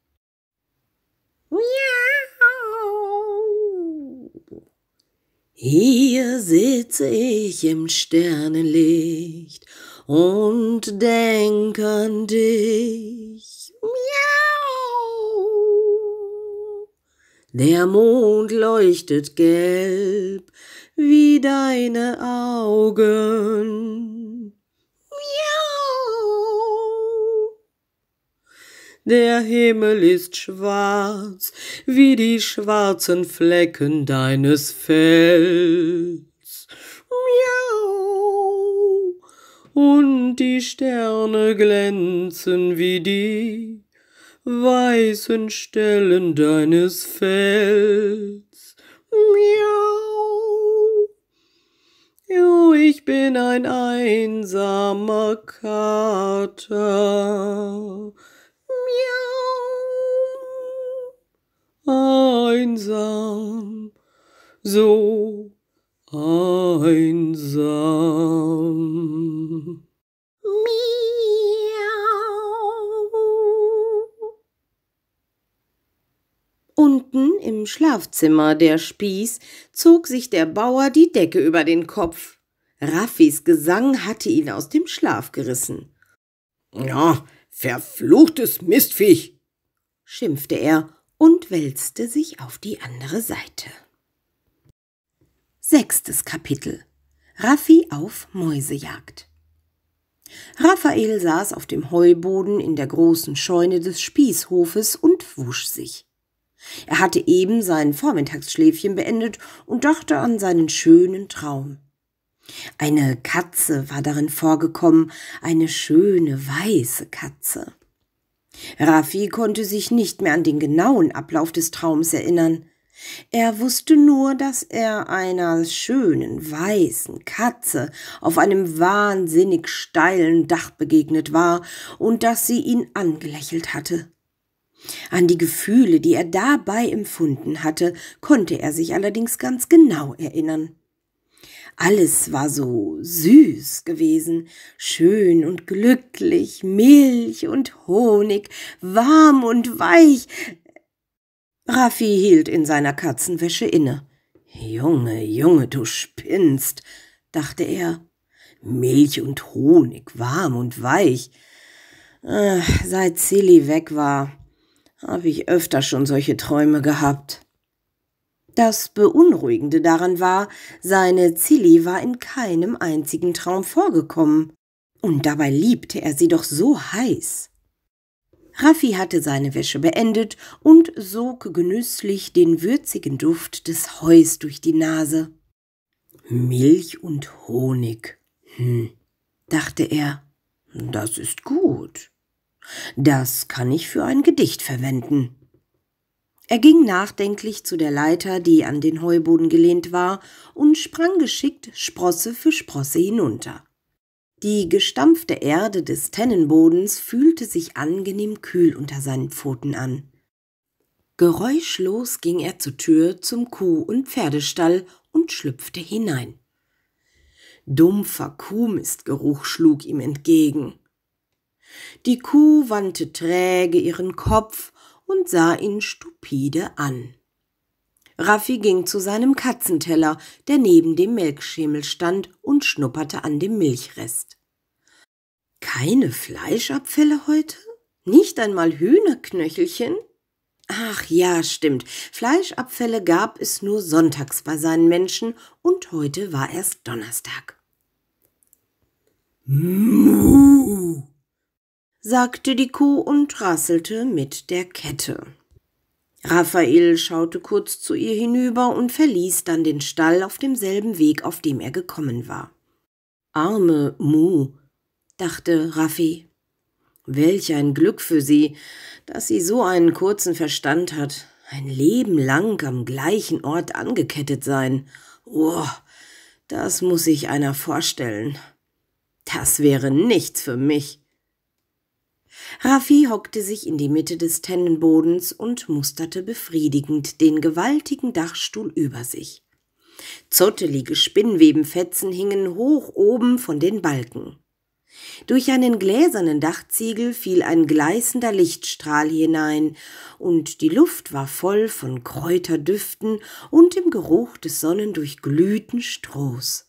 Hier sitze ich im Sternenlicht und denk an dich. Miau. Der Mond leuchtet gelb wie deine Augen. Der Himmel ist schwarz wie die schwarzen Flecken deines Fells. Miau und die Sterne glänzen wie die weißen Stellen deines Fells. Miau. Jo, ich bin ein einsamer Kater. Miau. Einsam, so einsam. Miau. Unten im Schlafzimmer der Spieß zog sich der Bauer die Decke über den Kopf. Raffis Gesang hatte ihn aus dem Schlaf gerissen. Ja, verfluchtes Mistviech, schimpfte er und wälzte sich auf die andere Seite. Sechstes Kapitel Raffi auf Mäusejagd Raphael saß auf dem Heuboden in der großen Scheune des Spießhofes und wusch sich. Er hatte eben sein Vormittagsschläfchen beendet und dachte an seinen schönen Traum. Eine Katze war darin vorgekommen, eine schöne weiße Katze. Raffi konnte sich nicht mehr an den genauen Ablauf des Traums erinnern. Er wusste nur, dass er einer schönen weißen Katze auf einem wahnsinnig steilen Dach begegnet war und dass sie ihn angelächelt hatte. An die Gefühle, die er dabei empfunden hatte, konnte er sich allerdings ganz genau erinnern. Alles war so süß gewesen, schön und glücklich, Milch und Honig, warm und weich, Raffi hielt in seiner Katzenwäsche inne. Junge, Junge, du spinnst, dachte er. Milch und Honig, warm und weich. Ach, äh, seit Silly weg war, habe ich öfter schon solche Träume gehabt. Das Beunruhigende daran war, seine Zilli war in keinem einzigen Traum vorgekommen. Und dabei liebte er sie doch so heiß. Raffi hatte seine Wäsche beendet und sog genüsslich den würzigen Duft des Heus durch die Nase. Milch und Honig. Hm, dachte er. Das ist gut. Das kann ich für ein Gedicht verwenden. Er ging nachdenklich zu der Leiter, die an den Heuboden gelehnt war, und sprang geschickt Sprosse für Sprosse hinunter. Die gestampfte Erde des Tennenbodens fühlte sich angenehm kühl unter seinen Pfoten an. Geräuschlos ging er zur Tür zum Kuh- und Pferdestall und schlüpfte hinein. Dumpfer Kuhmistgeruch schlug ihm entgegen. Die Kuh wandte träge ihren Kopf und sah ihn stupide an. Raffi ging zu seinem Katzenteller, der neben dem Milchschemel stand, und schnupperte an dem Milchrest. Keine Fleischabfälle heute? Nicht einmal Hühnerknöchelchen? Ach ja, stimmt. Fleischabfälle gab es nur sonntags bei seinen Menschen und heute war erst Donnerstag. Muh, sagte die Kuh und rasselte mit der Kette. Raphael schaute kurz zu ihr hinüber und verließ dann den Stall auf demselben Weg, auf dem er gekommen war. Arme Mu, dachte Raffi. Welch ein Glück für sie, dass sie so einen kurzen Verstand hat. Ein Leben lang am gleichen Ort angekettet sein. Oh, das muss sich einer vorstellen. Das wäre nichts für mich. Raffi hockte sich in die Mitte des Tennenbodens und musterte befriedigend den gewaltigen Dachstuhl über sich. Zottelige Spinnwebenfetzen hingen hoch oben von den Balken. Durch einen gläsernen Dachziegel fiel ein gleißender Lichtstrahl hinein, und die Luft war voll von Kräuterdüften und dem Geruch des sonnendurchglühten Strohs.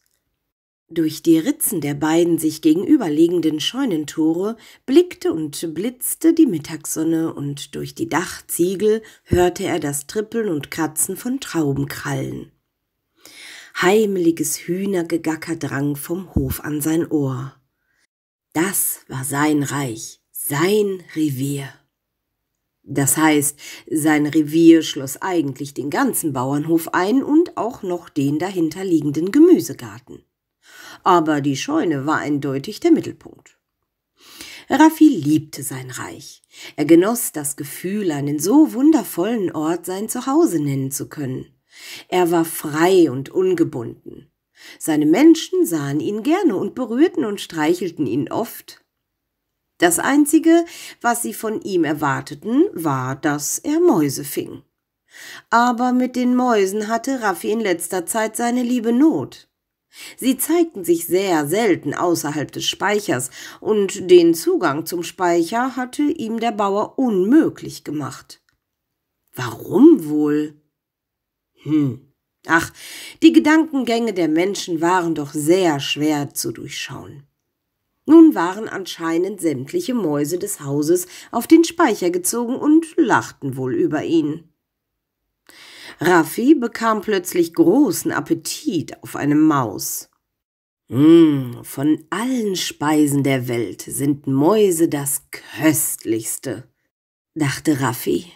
Durch die Ritzen der beiden sich gegenüberliegenden Scheunentore blickte und blitzte die Mittagssonne, und durch die Dachziegel hörte er das Trippeln und Kratzen von Traubenkrallen. Heimeliges Hühnergegacker drang vom Hof an sein Ohr. Das war sein Reich, sein Revier. Das heißt, sein Revier schloss eigentlich den ganzen Bauernhof ein und auch noch den dahinterliegenden Gemüsegarten aber die Scheune war eindeutig der Mittelpunkt. Raffi liebte sein Reich. Er genoss das Gefühl, einen so wundervollen Ort sein Zuhause nennen zu können. Er war frei und ungebunden. Seine Menschen sahen ihn gerne und berührten und streichelten ihn oft. Das Einzige, was sie von ihm erwarteten, war, dass er Mäuse fing. Aber mit den Mäusen hatte Raffi in letzter Zeit seine liebe Not. Sie zeigten sich sehr selten außerhalb des Speichers, und den Zugang zum Speicher hatte ihm der Bauer unmöglich gemacht. Warum wohl? Hm. Ach, die Gedankengänge der Menschen waren doch sehr schwer zu durchschauen. Nun waren anscheinend sämtliche Mäuse des Hauses auf den Speicher gezogen und lachten wohl über ihn. Raffi bekam plötzlich großen Appetit auf eine Maus. Mmh, von allen Speisen der Welt sind Mäuse das köstlichste, dachte Raffi.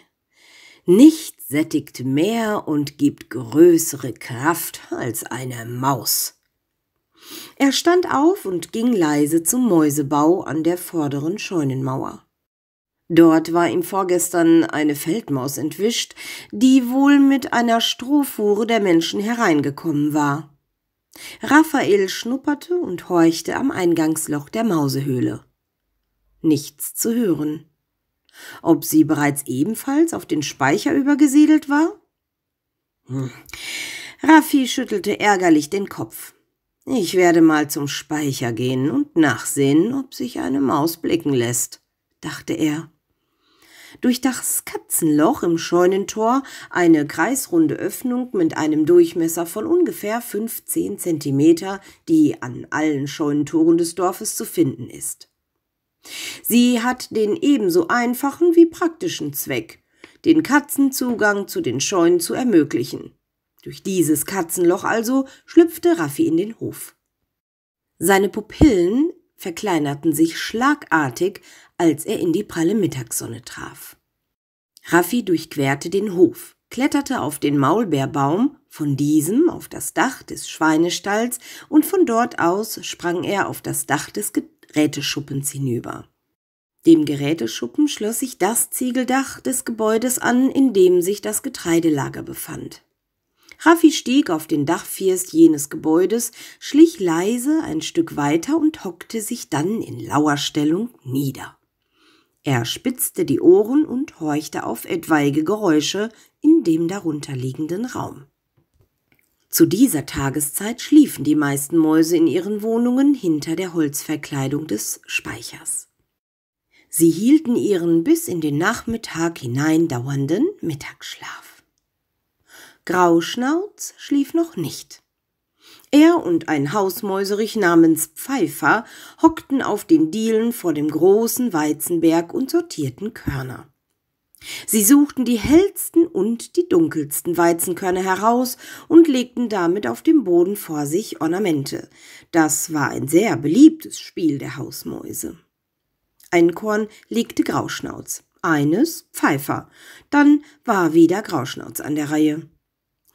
Nichts sättigt mehr und gibt größere Kraft als eine Maus. Er stand auf und ging leise zum Mäusebau an der vorderen Scheunenmauer. Dort war ihm vorgestern eine Feldmaus entwischt, die wohl mit einer Strohfuhre der Menschen hereingekommen war. Raphael schnupperte und horchte am Eingangsloch der Mausehöhle. Nichts zu hören. Ob sie bereits ebenfalls auf den Speicher übergesiedelt war? Hm. Raffi schüttelte ärgerlich den Kopf. Ich werde mal zum Speicher gehen und nachsehen, ob sich eine Maus blicken lässt, dachte er durch das Katzenloch im Scheunentor eine kreisrunde Öffnung mit einem Durchmesser von ungefähr 15 cm, die an allen Scheunentoren des Dorfes zu finden ist. Sie hat den ebenso einfachen wie praktischen Zweck, den Katzenzugang zu den Scheunen zu ermöglichen. Durch dieses Katzenloch also schlüpfte Raffi in den Hof. Seine Pupillen verkleinerten sich schlagartig, als er in die pralle Mittagssonne traf. Raffi durchquerte den Hof, kletterte auf den Maulbeerbaum, von diesem auf das Dach des Schweinestalls und von dort aus sprang er auf das Dach des Geräteschuppens hinüber. Dem Geräteschuppen schloss sich das Ziegeldach des Gebäudes an, in dem sich das Getreidelager befand. Raffi stieg auf den Dachfirst jenes Gebäudes, schlich leise ein Stück weiter und hockte sich dann in Lauerstellung nieder. Er spitzte die Ohren und horchte auf etwaige Geräusche in dem darunterliegenden Raum. Zu dieser Tageszeit schliefen die meisten Mäuse in ihren Wohnungen hinter der Holzverkleidung des Speichers. Sie hielten ihren bis in den Nachmittag hinein dauernden Mittagsschlaf. Grauschnauz schlief noch nicht. Er und ein Hausmäuserich namens Pfeifer hockten auf den Dielen vor dem großen Weizenberg und sortierten Körner. Sie suchten die hellsten und die dunkelsten Weizenkörner heraus und legten damit auf dem Boden vor sich Ornamente. Das war ein sehr beliebtes Spiel der Hausmäuse. Ein Korn legte Grauschnauz, eines Pfeifer, dann war wieder Grauschnauz an der Reihe.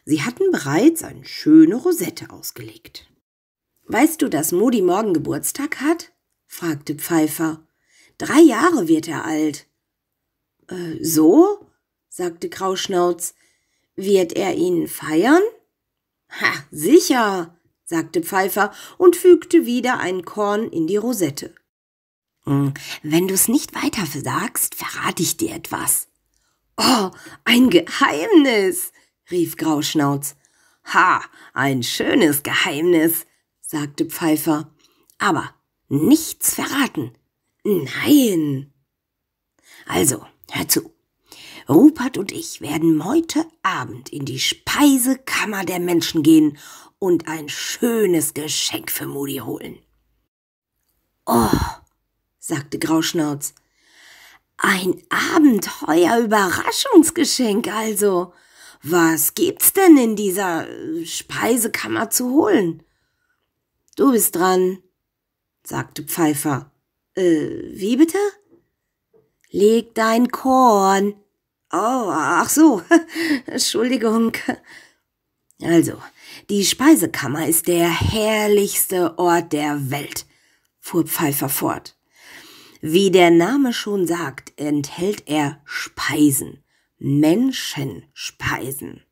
Sie hatten bereits eine schöne Rosette ausgelegt. Weißt du, dass Modi morgen Geburtstag hat? fragte Pfeiffer. Drei Jahre wird er alt. Äh, so? sagte Grauschnauz. Wird er ihn feiern? Ha, sicher, sagte Pfeiffer und fügte wieder ein Korn in die Rosette. Hm, wenn du's nicht weiter sagst, verrate ich dir etwas. Oh, ein Geheimnis, rief Grauschnauz. Ha, ein schönes Geheimnis, sagte Pfeifer. Aber nichts verraten. Nein. Also, hör zu. Rupert und ich werden heute Abend in die Speisekammer der Menschen gehen und ein schönes Geschenk für Moody holen. Oh, sagte Grauschnauz. Ein Abenteuer Überraschungsgeschenk also. Was gibt's denn in dieser äh, Speisekammer zu holen? Du bist dran, sagte Pfeifer. Äh, wie bitte? Leg dein Korn. Oh, ach so. Entschuldigung. Also, die Speisekammer ist der herrlichste Ort der Welt, fuhr Pfeifer fort. Wie der Name schon sagt, enthält er Speisen. Menschenspeisen.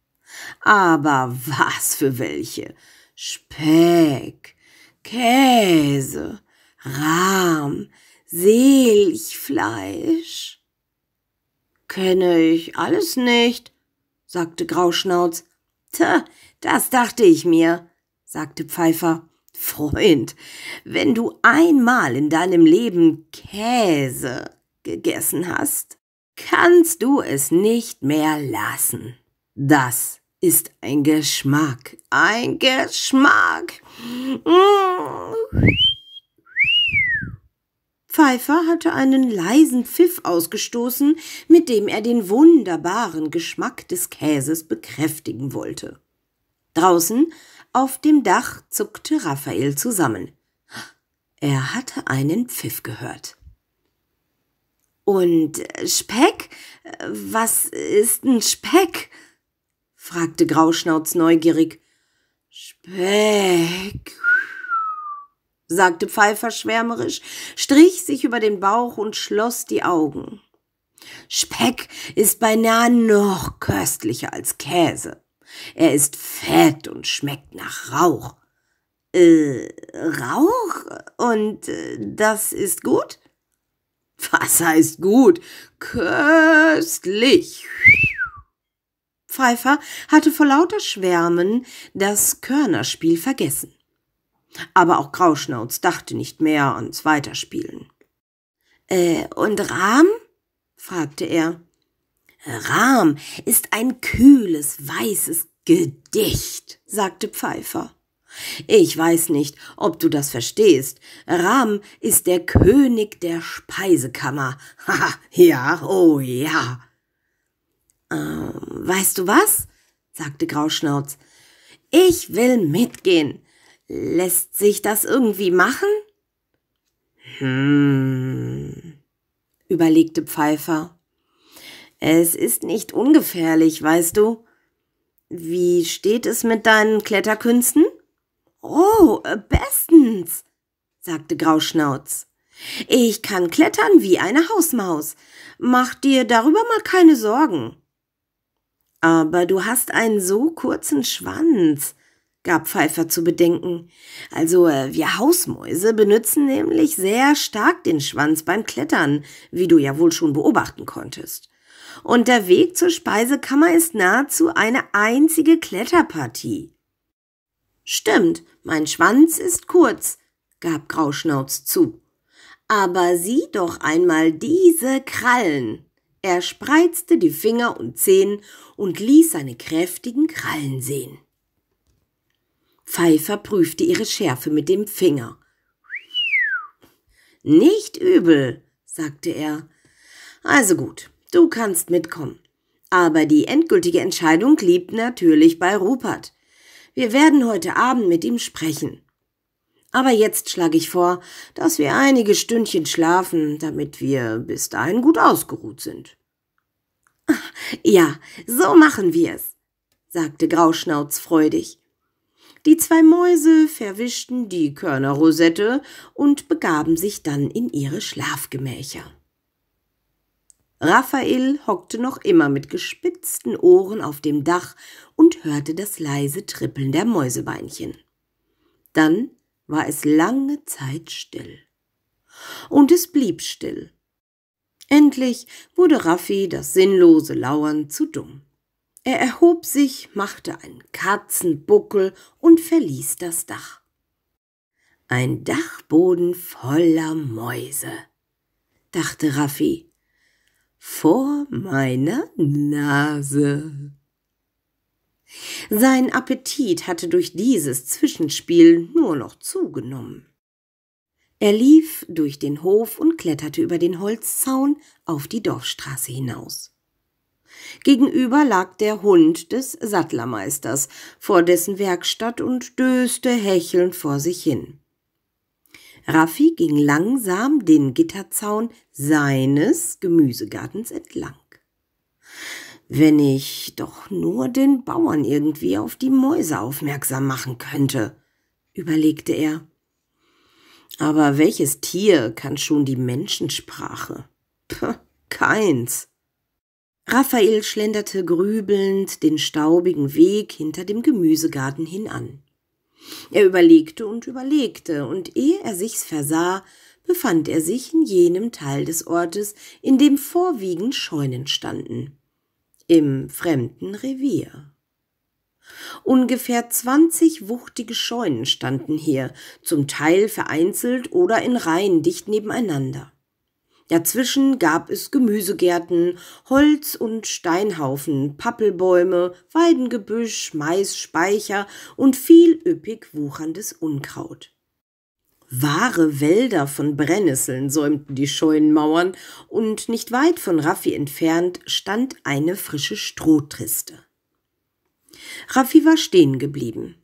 Aber was für welche? Speck, Käse, Rahm, Seelchfleisch. Kenne ich alles nicht, sagte Grauschnauz. Tja, das dachte ich mir, sagte Pfeifer. Freund, wenn du einmal in deinem Leben Käse gegessen hast, kannst du es nicht mehr lassen. Das ist ein Geschmack, ein Geschmack. Pfeiffer hatte einen leisen Pfiff ausgestoßen, mit dem er den wunderbaren Geschmack des Käses bekräftigen wollte. Draußen auf dem Dach zuckte Raphael zusammen. Er hatte einen Pfiff gehört. Und äh, Speck? Äh, was ist denn Speck? fragte Grauschnauz neugierig. Speck, sagte Pfeiffer schwärmerisch, strich sich über den Bauch und schloss die Augen. Speck ist beinahe noch köstlicher als Käse. Er ist fett und schmeckt nach Rauch. Äh, Rauch? Und äh, das ist gut? Was heißt gut? Köstlich. Pfeiffer hatte vor lauter Schwärmen das Körnerspiel vergessen. Aber auch Grauschnauz dachte nicht mehr ans Weiterspielen. Äh, und Rahm? fragte er. Rahm ist ein kühles, weißes Gedicht, sagte Pfeiffer. Ich weiß nicht, ob du das verstehst. Ram ist der König der Speisekammer. Haha, ja, oh ja. Ähm, weißt du was? sagte Grauschnauz. Ich will mitgehen. Lässt sich das irgendwie machen? Hm, überlegte Pfeiffer. Es ist nicht ungefährlich, weißt du. Wie steht es mit deinen Kletterkünsten? Oh, äh, bestens, sagte Grauschnauz. Ich kann klettern wie eine Hausmaus. Mach dir darüber mal keine Sorgen. Aber du hast einen so kurzen Schwanz, gab Pfeiffer zu bedenken. Also äh, wir Hausmäuse benutzen nämlich sehr stark den Schwanz beim Klettern, wie du ja wohl schon beobachten konntest. Und der Weg zur Speisekammer ist nahezu eine einzige Kletterpartie. Stimmt, mein Schwanz ist kurz, gab Grauschnauz zu. Aber sieh doch einmal diese Krallen. Er spreizte die Finger und Zehen und ließ seine kräftigen Krallen sehen. Pfeiffer prüfte ihre Schärfe mit dem Finger. Nicht übel, sagte er. Also gut, du kannst mitkommen. Aber die endgültige Entscheidung liegt natürlich bei Rupert. Wir werden heute Abend mit ihm sprechen. Aber jetzt schlage ich vor, dass wir einige Stündchen schlafen, damit wir bis dahin gut ausgeruht sind. Ah, ja, so machen wir es, sagte Grauschnauz freudig. Die zwei Mäuse verwischten die Körnerrosette und begaben sich dann in ihre Schlafgemächer. Raphael hockte noch immer mit gespitzten Ohren auf dem Dach und hörte das leise Trippeln der Mäusebeinchen. Dann war es lange Zeit still. Und es blieb still. Endlich wurde Raffi das sinnlose Lauern zu dumm. Er erhob sich, machte einen Katzenbuckel und verließ das Dach. Ein Dachboden voller Mäuse, dachte Raffi vor meiner Nase. Sein Appetit hatte durch dieses Zwischenspiel nur noch zugenommen. Er lief durch den Hof und kletterte über den Holzzaun auf die Dorfstraße hinaus. Gegenüber lag der Hund des Sattlermeisters vor dessen Werkstatt und döste hechelnd vor sich hin. Raffi ging langsam den Gitterzaun seines Gemüsegartens entlang. Wenn ich doch nur den Bauern irgendwie auf die Mäuse aufmerksam machen könnte, überlegte er. Aber welches Tier kann schon die Menschensprache? Puh, keins. Raphael schlenderte grübelnd den staubigen Weg hinter dem Gemüsegarten hinan. Er überlegte und überlegte, und ehe er sich's versah, befand er sich in jenem Teil des Ortes, in dem vorwiegend Scheunen standen. Im fremden Revier. Ungefähr zwanzig wuchtige Scheunen standen hier, zum Teil vereinzelt oder in Reihen dicht nebeneinander. Dazwischen gab es Gemüsegärten, Holz- und Steinhaufen, Pappelbäume, Weidengebüsch, Mais, Speicher und viel üppig wucherndes Unkraut. Wahre Wälder von Brennnesseln säumten die Scheunenmauern, und nicht weit von Raffi entfernt stand eine frische Strohtriste. Raffi war stehen geblieben.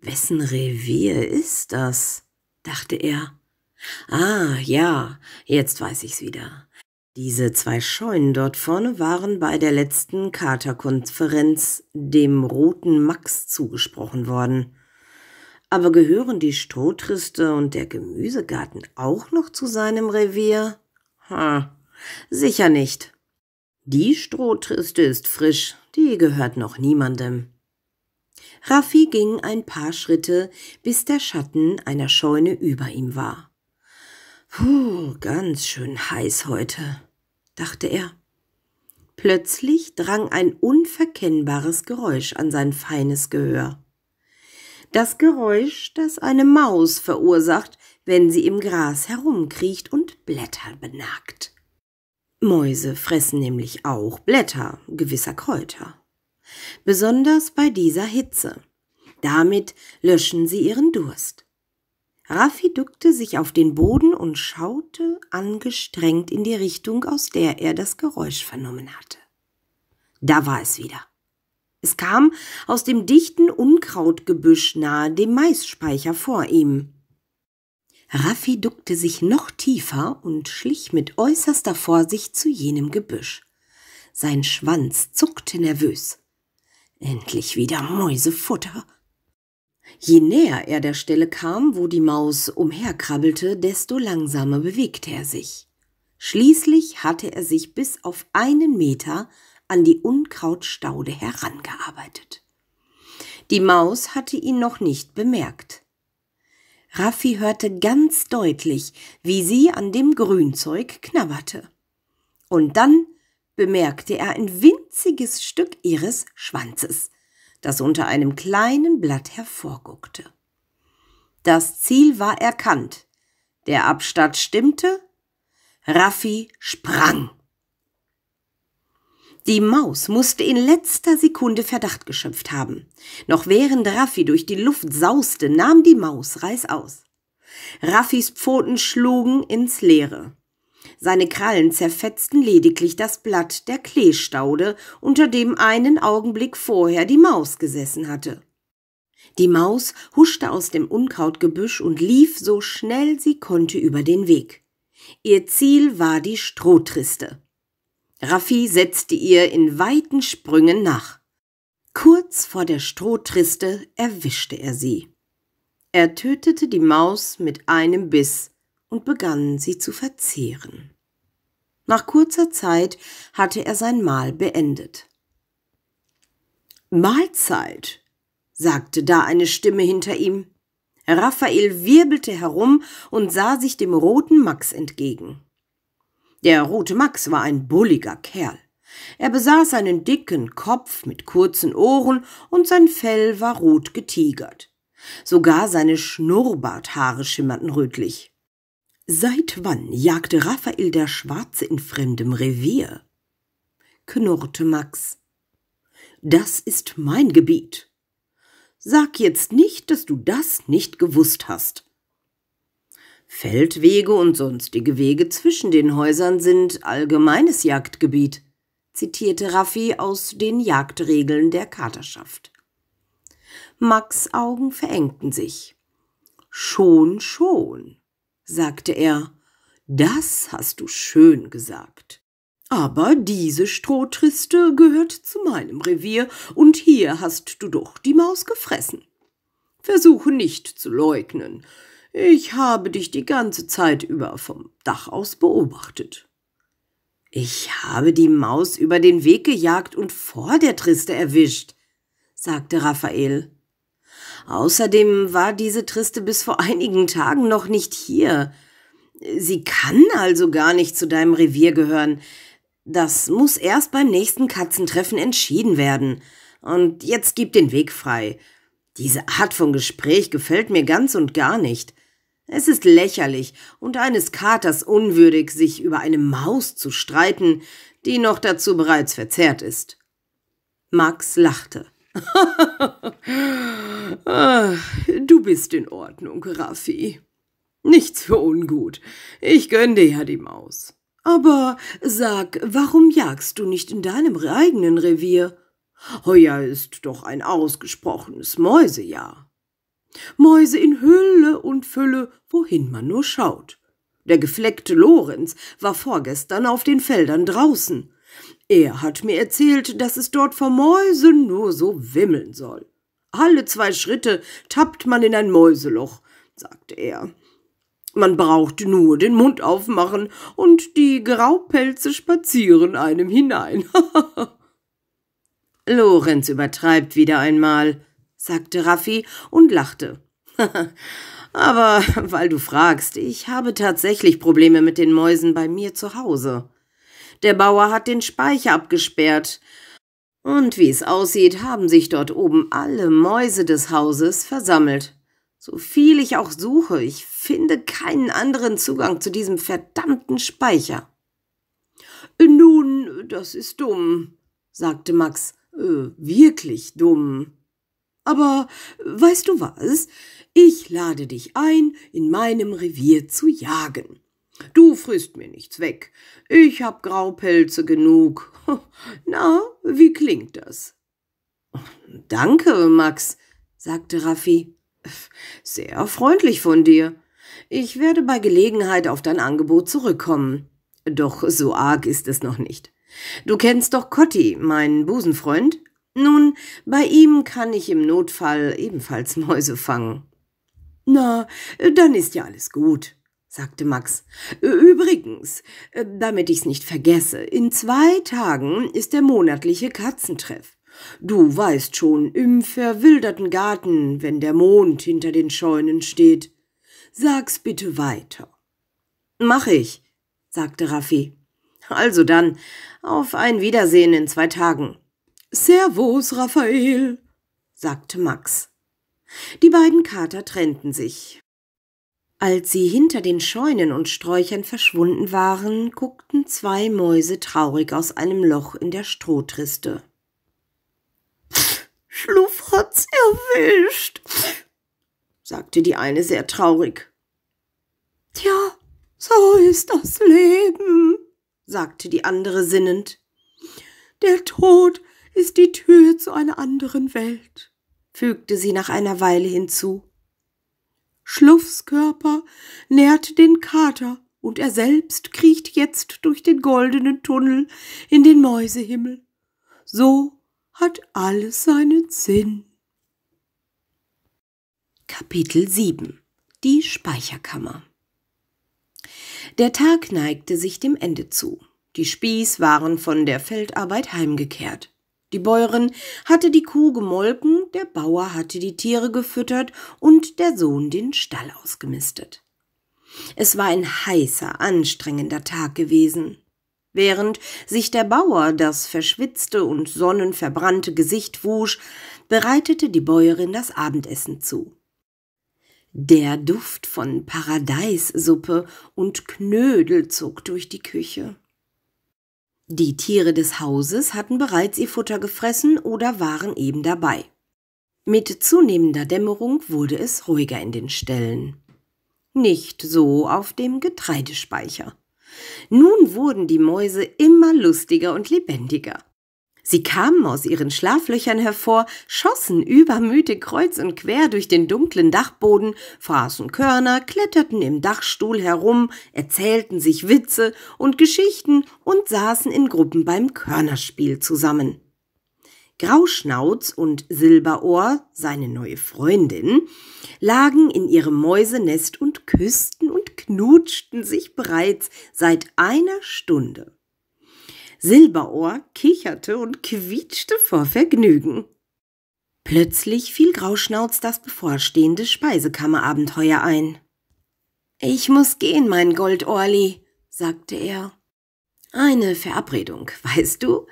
Wessen Revier ist das? dachte er. Ah, ja, jetzt weiß ich's wieder. Diese zwei Scheunen dort vorne waren bei der letzten Katerkonferenz dem roten Max zugesprochen worden. Aber gehören die Strohtriste und der Gemüsegarten auch noch zu seinem Revier? Ha, sicher nicht. Die Strohtriste ist frisch, die gehört noch niemandem. Raffi ging ein paar Schritte, bis der Schatten einer Scheune über ihm war. Puh, ganz schön heiß heute, dachte er. Plötzlich drang ein unverkennbares Geräusch an sein feines Gehör. Das Geräusch, das eine Maus verursacht, wenn sie im Gras herumkriecht und Blätter benagt. Mäuse fressen nämlich auch Blätter gewisser Kräuter. Besonders bei dieser Hitze. Damit löschen sie ihren Durst. Raffi duckte sich auf den Boden und schaute angestrengt in die Richtung, aus der er das Geräusch vernommen hatte. Da war es wieder. Es kam aus dem dichten Unkrautgebüsch nahe dem Maisspeicher vor ihm. Raffi duckte sich noch tiefer und schlich mit äußerster Vorsicht zu jenem Gebüsch. Sein Schwanz zuckte nervös. Endlich wieder Mäusefutter. Je näher er der Stelle kam, wo die Maus umherkrabbelte, desto langsamer bewegte er sich. Schließlich hatte er sich bis auf einen Meter an die Unkrautstaude herangearbeitet. Die Maus hatte ihn noch nicht bemerkt. Raffi hörte ganz deutlich, wie sie an dem Grünzeug knabberte. Und dann bemerkte er ein winziges Stück ihres Schwanzes das unter einem kleinen Blatt hervorguckte. Das Ziel war erkannt. Der Abstand stimmte. Raffi sprang. Die Maus musste in letzter Sekunde Verdacht geschöpft haben. Noch während Raffi durch die Luft sauste, nahm die Maus reißaus. Raffis Pfoten schlugen ins Leere. Seine Krallen zerfetzten lediglich das Blatt der Kleestaude, unter dem einen Augenblick vorher die Maus gesessen hatte. Die Maus huschte aus dem Unkrautgebüsch und lief so schnell sie konnte über den Weg. Ihr Ziel war die Strohtriste. Raffi setzte ihr in weiten Sprüngen nach. Kurz vor der Strohtriste erwischte er sie. Er tötete die Maus mit einem Biss und begannen sie zu verzehren. Nach kurzer Zeit hatte er sein Mahl beendet. Mahlzeit, sagte da eine Stimme hinter ihm. Raphael wirbelte herum und sah sich dem roten Max entgegen. Der rote Max war ein bulliger Kerl. Er besaß einen dicken Kopf mit kurzen Ohren und sein Fell war rot getigert. Sogar seine Schnurrbarthaare schimmerten rötlich. Seit wann jagte Raphael der Schwarze in fremdem Revier? knurrte Max. Das ist mein Gebiet. Sag jetzt nicht, dass du das nicht gewusst hast. Feldwege und sonstige Wege zwischen den Häusern sind allgemeines Jagdgebiet, zitierte Raffi aus den Jagdregeln der Katerschaft. Max Augen verengten sich. Schon, schon sagte er, das hast du schön gesagt. Aber diese Strohtriste gehört zu meinem Revier, und hier hast du doch die Maus gefressen. Versuche nicht zu leugnen. Ich habe dich die ganze Zeit über vom Dach aus beobachtet. Ich habe die Maus über den Weg gejagt und vor der Triste erwischt, sagte Raphael. Außerdem war diese Triste bis vor einigen Tagen noch nicht hier. Sie kann also gar nicht zu deinem Revier gehören. Das muss erst beim nächsten Katzentreffen entschieden werden. Und jetzt gib den Weg frei. Diese Art von Gespräch gefällt mir ganz und gar nicht. Es ist lächerlich und eines Katers unwürdig, sich über eine Maus zu streiten, die noch dazu bereits verzehrt ist. Max lachte. du bist in Ordnung, Raffi. Nichts für ungut. Ich gönn dir ja die Maus. Aber sag, warum jagst du nicht in deinem eigenen Revier? Heuer ist doch ein ausgesprochenes Mäusejahr. Mäuse in Hülle und Fülle, wohin man nur schaut. Der gefleckte Lorenz war vorgestern auf den Feldern draußen er hat mir erzählt, dass es dort vor Mäusen nur so wimmeln soll. Alle zwei Schritte tappt man in ein Mäuseloch, sagte er. Man braucht nur den Mund aufmachen und die Graupelze spazieren einem hinein. Lorenz übertreibt wieder einmal, sagte Raffi und lachte. Aber weil du fragst, ich habe tatsächlich Probleme mit den Mäusen bei mir zu Hause. Der Bauer hat den Speicher abgesperrt. Und wie es aussieht, haben sich dort oben alle Mäuse des Hauses versammelt. So viel ich auch suche, ich finde keinen anderen Zugang zu diesem verdammten Speicher. Nun, das ist dumm, sagte Max. Äh, wirklich dumm. Aber weißt du was? Ich lade dich ein, in meinem Revier zu jagen. Du frisst mir nichts weg. Ich hab Graupelze genug. Na, wie klingt das? Danke, Max, sagte Raffi. Sehr freundlich von dir. Ich werde bei Gelegenheit auf dein Angebot zurückkommen. Doch so arg ist es noch nicht. Du kennst doch Cotti, meinen Busenfreund. Nun, bei ihm kann ich im Notfall ebenfalls Mäuse fangen. Na, dann ist ja alles gut sagte Max. Übrigens, äh, damit ich's nicht vergesse, in zwei Tagen ist der monatliche Katzentreff. Du weißt schon, im verwilderten Garten, wenn der Mond hinter den Scheunen steht. Sag's bitte weiter. Mach ich, sagte Raffi. Also dann, auf ein Wiedersehen in zwei Tagen. Servus, Raphael, sagte Max. Die beiden Kater trennten sich. Als sie hinter den Scheunen und Sträuchern verschwunden waren, guckten zwei Mäuse traurig aus einem Loch in der Strohtriste. Schluff hat's erwischt, sagte die eine sehr traurig. Tja, so ist das Leben, sagte die andere sinnend. Der Tod ist die Tür zu einer anderen Welt, fügte sie nach einer Weile hinzu. Schluffs Körper nährt den Kater, und er selbst kriecht jetzt durch den goldenen Tunnel in den Mäusehimmel. So hat alles seinen Sinn. Kapitel 7 Die Speicherkammer Der Tag neigte sich dem Ende zu. Die Spieß waren von der Feldarbeit heimgekehrt. Die Bäuerin hatte die Kuh gemolken, der Bauer hatte die Tiere gefüttert und der Sohn den Stall ausgemistet. Es war ein heißer, anstrengender Tag gewesen. Während sich der Bauer das verschwitzte und sonnenverbrannte Gesicht wusch, bereitete die Bäuerin das Abendessen zu. Der Duft von Paradeissuppe und Knödel zog durch die Küche. Die Tiere des Hauses hatten bereits ihr Futter gefressen oder waren eben dabei. Mit zunehmender Dämmerung wurde es ruhiger in den Ställen. Nicht so auf dem Getreidespeicher. Nun wurden die Mäuse immer lustiger und lebendiger. Sie kamen aus ihren Schlaflöchern hervor, schossen übermütig kreuz und quer durch den dunklen Dachboden, fraßen Körner, kletterten im Dachstuhl herum, erzählten sich Witze und Geschichten und saßen in Gruppen beim Körnerspiel zusammen. Grauschnauz und Silberohr, seine neue Freundin, lagen in ihrem Mäusenest und küssten und knutschten sich bereits seit einer Stunde. Silberohr kicherte und quietschte vor Vergnügen. Plötzlich fiel Grauschnauz das bevorstehende Speisekammerabenteuer ein. Ich muss gehen, mein Goldorli, sagte er. Eine Verabredung, weißt du?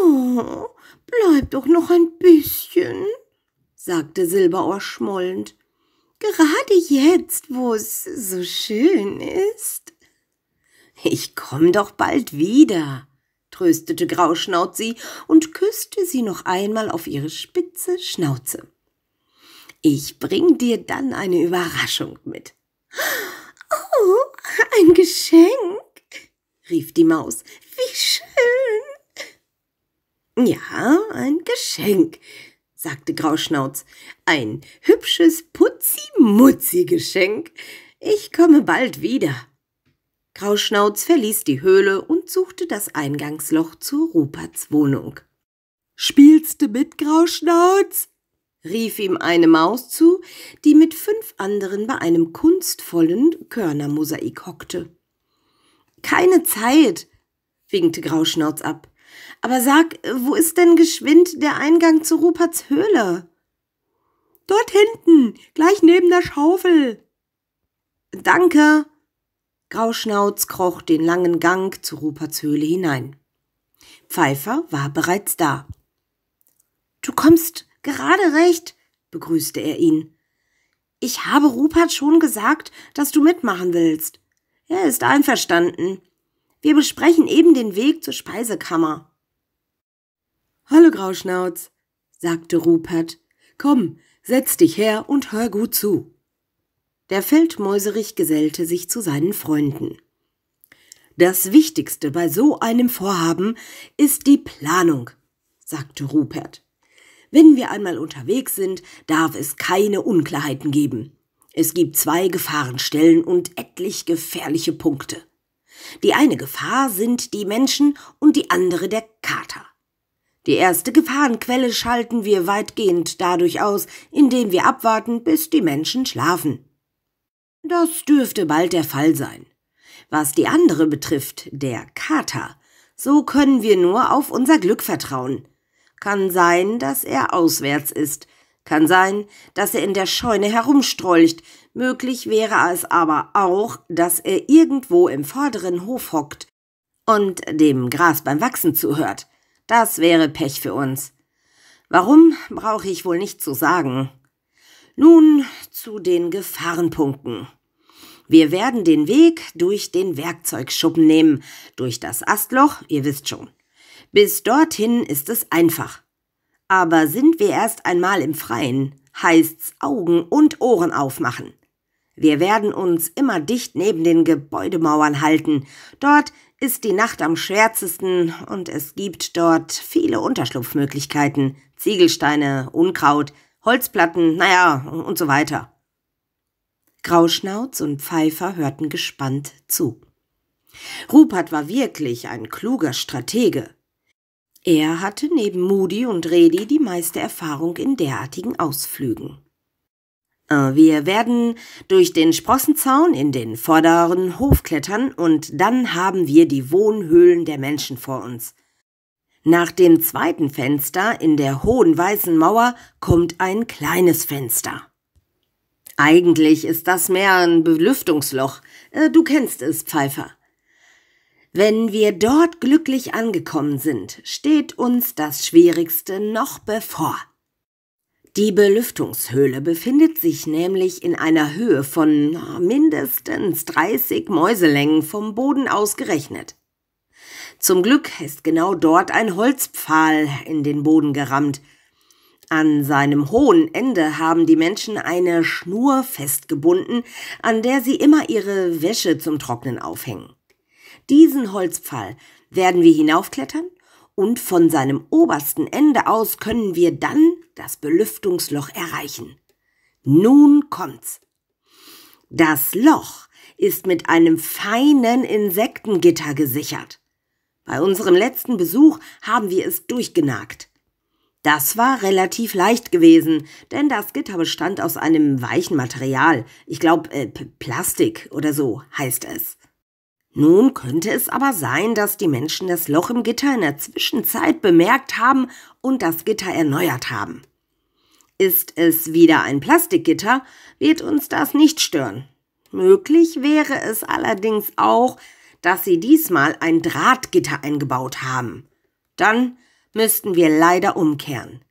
Oh, bleib doch noch ein bisschen, sagte Silberohr schmollend. Gerade jetzt, wo es so schön ist. Ich komm doch bald wieder, tröstete Grauschnauz sie und küsste sie noch einmal auf ihre spitze Schnauze. Ich bring dir dann eine Überraschung mit. Oh, ein Geschenk, rief die Maus. Wie schön. Ja, ein Geschenk, sagte Grauschnauz. Ein hübsches Putzi-Mutzi-Geschenk. Ich komme bald wieder. Grauschnauz verließ die Höhle und suchte das Eingangsloch zu Ruperts Wohnung. Spielste mit, Grauschnauz? rief ihm eine Maus zu, die mit fünf anderen bei einem kunstvollen Körnermosaik hockte. Keine Zeit, winkte Grauschnauz ab. Aber sag, wo ist denn geschwind der Eingang zu Ruperts Höhle? Dort hinten, gleich neben der Schaufel. Danke, Grauschnauz kroch den langen Gang zu Ruperts Höhle hinein. Pfeiffer war bereits da. Du kommst gerade recht, begrüßte er ihn. Ich habe Rupert schon gesagt, dass du mitmachen willst. Er ist einverstanden. Wir besprechen eben den Weg zur Speisekammer. Hallo Grauschnauz, sagte Rupert. Komm, setz dich her und hör gut zu. Der Feldmäuserich gesellte sich zu seinen Freunden. Das Wichtigste bei so einem Vorhaben ist die Planung, sagte Rupert. Wenn wir einmal unterwegs sind, darf es keine Unklarheiten geben. Es gibt zwei Gefahrenstellen und etlich gefährliche Punkte. Die eine Gefahr sind die Menschen und die andere der Kater. Die erste Gefahrenquelle schalten wir weitgehend dadurch aus, indem wir abwarten, bis die Menschen schlafen. Das dürfte bald der Fall sein. Was die andere betrifft, der Kater, so können wir nur auf unser Glück vertrauen. Kann sein, dass er auswärts ist, kann sein, dass er in der Scheune herumstrolcht, möglich wäre es aber auch, dass er irgendwo im vorderen Hof hockt und dem Gras beim Wachsen zuhört. Das wäre Pech für uns. Warum, brauche ich wohl nicht zu sagen. Nun zu den Gefahrenpunkten. Wir werden den Weg durch den Werkzeugschuppen nehmen, durch das Astloch, ihr wisst schon. Bis dorthin ist es einfach. Aber sind wir erst einmal im Freien, heißt's Augen und Ohren aufmachen. Wir werden uns immer dicht neben den Gebäudemauern halten. Dort ist die Nacht am schwärzesten und es gibt dort viele Unterschlupfmöglichkeiten, Ziegelsteine, Unkraut, Holzplatten, naja, und so weiter. Grauschnauz und Pfeifer hörten gespannt zu. Rupert war wirklich ein kluger Stratege. Er hatte neben Moody und Redi die meiste Erfahrung in derartigen Ausflügen. Äh, wir werden durch den Sprossenzaun in den vorderen Hof klettern und dann haben wir die Wohnhöhlen der Menschen vor uns. Nach dem zweiten Fenster in der hohen weißen Mauer kommt ein kleines Fenster. Eigentlich ist das mehr ein Belüftungsloch. Äh, du kennst es, Pfeifer. Wenn wir dort glücklich angekommen sind, steht uns das Schwierigste noch bevor. Die Belüftungshöhle befindet sich nämlich in einer Höhe von mindestens 30 Mäuselängen vom Boden aus gerechnet. Zum Glück ist genau dort ein Holzpfahl in den Boden gerammt. An seinem hohen Ende haben die Menschen eine Schnur festgebunden, an der sie immer ihre Wäsche zum Trocknen aufhängen. Diesen Holzpfahl werden wir hinaufklettern und von seinem obersten Ende aus können wir dann das Belüftungsloch erreichen. Nun kommt's. Das Loch ist mit einem feinen Insektengitter gesichert. Bei unserem letzten Besuch haben wir es durchgenagt. Das war relativ leicht gewesen, denn das Gitter bestand aus einem weichen Material. Ich glaube, äh, Plastik oder so heißt es. Nun könnte es aber sein, dass die Menschen das Loch im Gitter in der Zwischenzeit bemerkt haben und das Gitter erneuert haben. Ist es wieder ein Plastikgitter, wird uns das nicht stören. Möglich wäre es allerdings auch, dass sie diesmal ein Drahtgitter eingebaut haben. Dann müssten wir leider umkehren.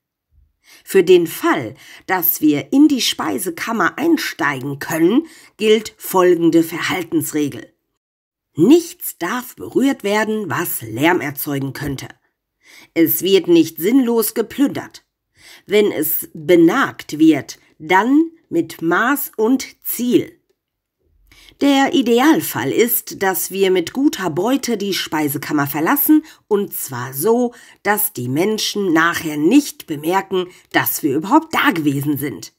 Für den Fall, dass wir in die Speisekammer einsteigen können, gilt folgende Verhaltensregel. Nichts darf berührt werden, was Lärm erzeugen könnte. Es wird nicht sinnlos geplündert. Wenn es benagt wird, dann mit Maß und Ziel. Der Idealfall ist, dass wir mit guter Beute die Speisekammer verlassen, und zwar so, dass die Menschen nachher nicht bemerken, dass wir überhaupt da gewesen sind.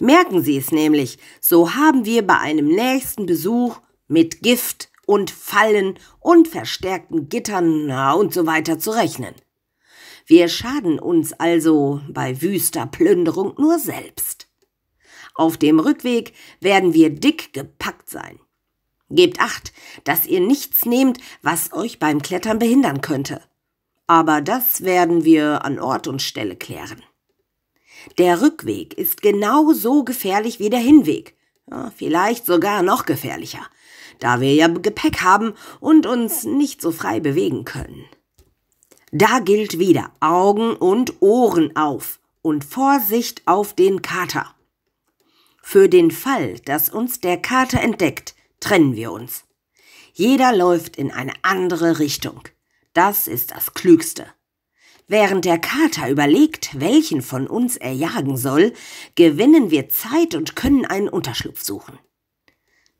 Merken Sie es nämlich, so haben wir bei einem nächsten Besuch mit Gift und Fallen und verstärkten Gittern und so weiter zu rechnen. Wir schaden uns also bei wüster Plünderung nur selbst. Auf dem Rückweg werden wir dick gepackt sein. Gebt acht, dass ihr nichts nehmt, was euch beim Klettern behindern könnte. Aber das werden wir an Ort und Stelle klären. Der Rückweg ist genauso gefährlich wie der Hinweg. Ja, vielleicht sogar noch gefährlicher, da wir ja Gepäck haben und uns nicht so frei bewegen können. Da gilt wieder Augen und Ohren auf und Vorsicht auf den Kater. Für den Fall, dass uns der Kater entdeckt, trennen wir uns. Jeder läuft in eine andere Richtung. Das ist das Klügste. Während der Kater überlegt, welchen von uns er jagen soll, gewinnen wir Zeit und können einen Unterschlupf suchen.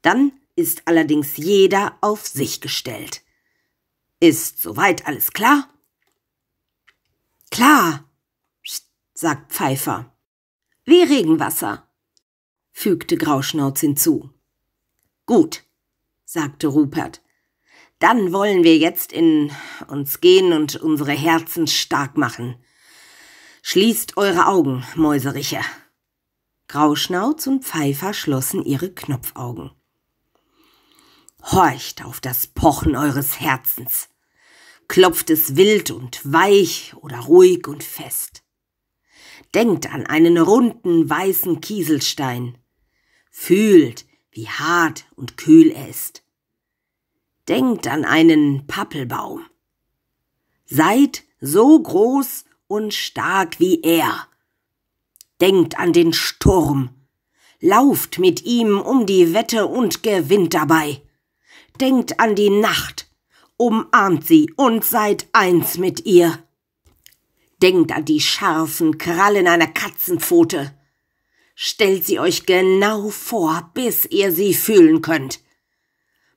Dann ist allerdings jeder auf sich gestellt. Ist soweit alles klar? Klar, sagt Pfeiffer. Wie Regenwasser fügte Grauschnauz hinzu. Gut, sagte Rupert. Dann wollen wir jetzt in uns gehen und unsere Herzen stark machen. Schließt eure Augen, Mäuseriche. Grauschnauz und Pfeifer schlossen ihre Knopfaugen. Horcht auf das Pochen eures Herzens. Klopft es wild und weich oder ruhig und fest. Denkt an einen runden weißen Kieselstein fühlt, wie hart und kühl er ist. Denkt an einen Pappelbaum. Seid so groß und stark wie er. Denkt an den Sturm. Lauft mit ihm um die Wette und gewinnt dabei. Denkt an die Nacht. Umarmt sie und seid eins mit ihr. Denkt an die scharfen Krallen einer Katzenpfote Stellt sie euch genau vor, bis ihr sie fühlen könnt.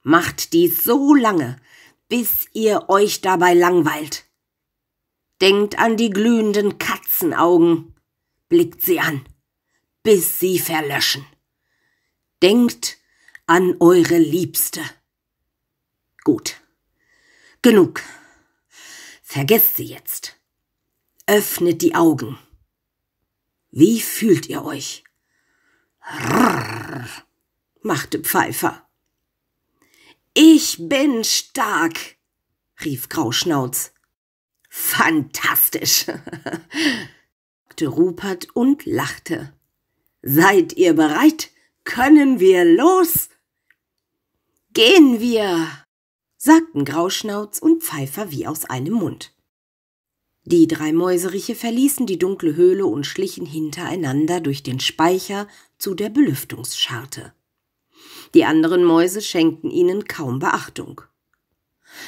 Macht dies so lange, bis ihr euch dabei langweilt. Denkt an die glühenden Katzenaugen, blickt sie an, bis sie verlöschen. Denkt an eure Liebste. Gut. Genug. Vergesst sie jetzt. Öffnet die Augen. Wie fühlt ihr euch? Rrrr, machte Pfeifer. Ich bin stark, rief Grauschnauz. Fantastisch, sagte Rupert und lachte. Seid ihr bereit? Können wir los? Gehen wir, sagten Grauschnauz und Pfeifer wie aus einem Mund. Die drei Mäuseriche verließen die dunkle Höhle und schlichen hintereinander durch den Speicher zu der Belüftungsscharte. Die anderen Mäuse schenkten ihnen kaum Beachtung.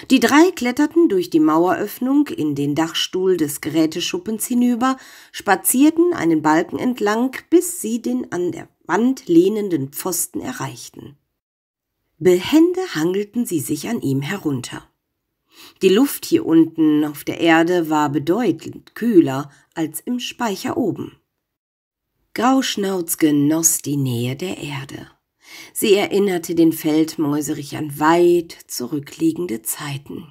Die drei kletterten durch die Maueröffnung in den Dachstuhl des Geräteschuppens hinüber, spazierten einen Balken entlang, bis sie den an der Wand lehnenden Pfosten erreichten. Behende hangelten sie sich an ihm herunter. Die Luft hier unten auf der Erde war bedeutend kühler als im Speicher oben. Grauschnauz genoss die Nähe der Erde. Sie erinnerte den Feldmäuserich an weit zurückliegende Zeiten.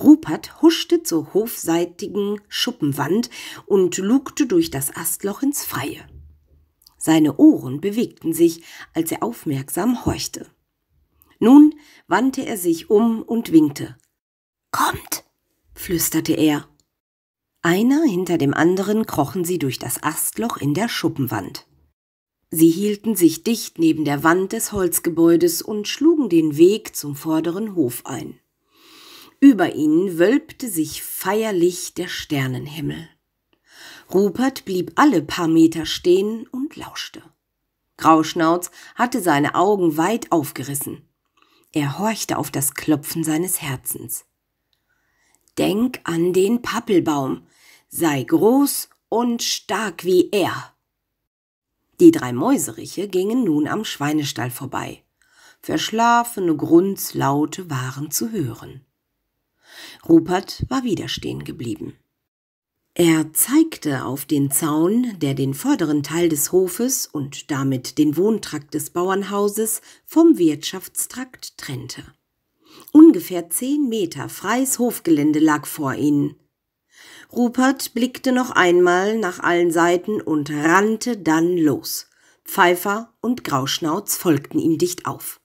Rupert huschte zur hofseitigen Schuppenwand und lugte durch das Astloch ins Freie. Seine Ohren bewegten sich, als er aufmerksam horchte. Nun wandte er sich um und winkte. Kommt, flüsterte er. Einer hinter dem anderen krochen sie durch das Astloch in der Schuppenwand. Sie hielten sich dicht neben der Wand des Holzgebäudes und schlugen den Weg zum vorderen Hof ein. Über ihnen wölbte sich feierlich der Sternenhimmel. Rupert blieb alle paar Meter stehen und lauschte. Grauschnauz hatte seine Augen weit aufgerissen. Er horchte auf das Klopfen seines Herzens. Denk an den Pappelbaum, sei groß und stark wie er. Die drei Mäuseriche gingen nun am Schweinestall vorbei. Verschlafene Grunzlaute waren zu hören. Rupert war wieder stehen geblieben. Er zeigte auf den Zaun, der den vorderen Teil des Hofes und damit den Wohntrakt des Bauernhauses vom Wirtschaftstrakt trennte. Ungefähr zehn Meter freies Hofgelände lag vor ihnen. Rupert blickte noch einmal nach allen Seiten und rannte dann los. Pfeifer und Grauschnauz folgten ihm dicht auf.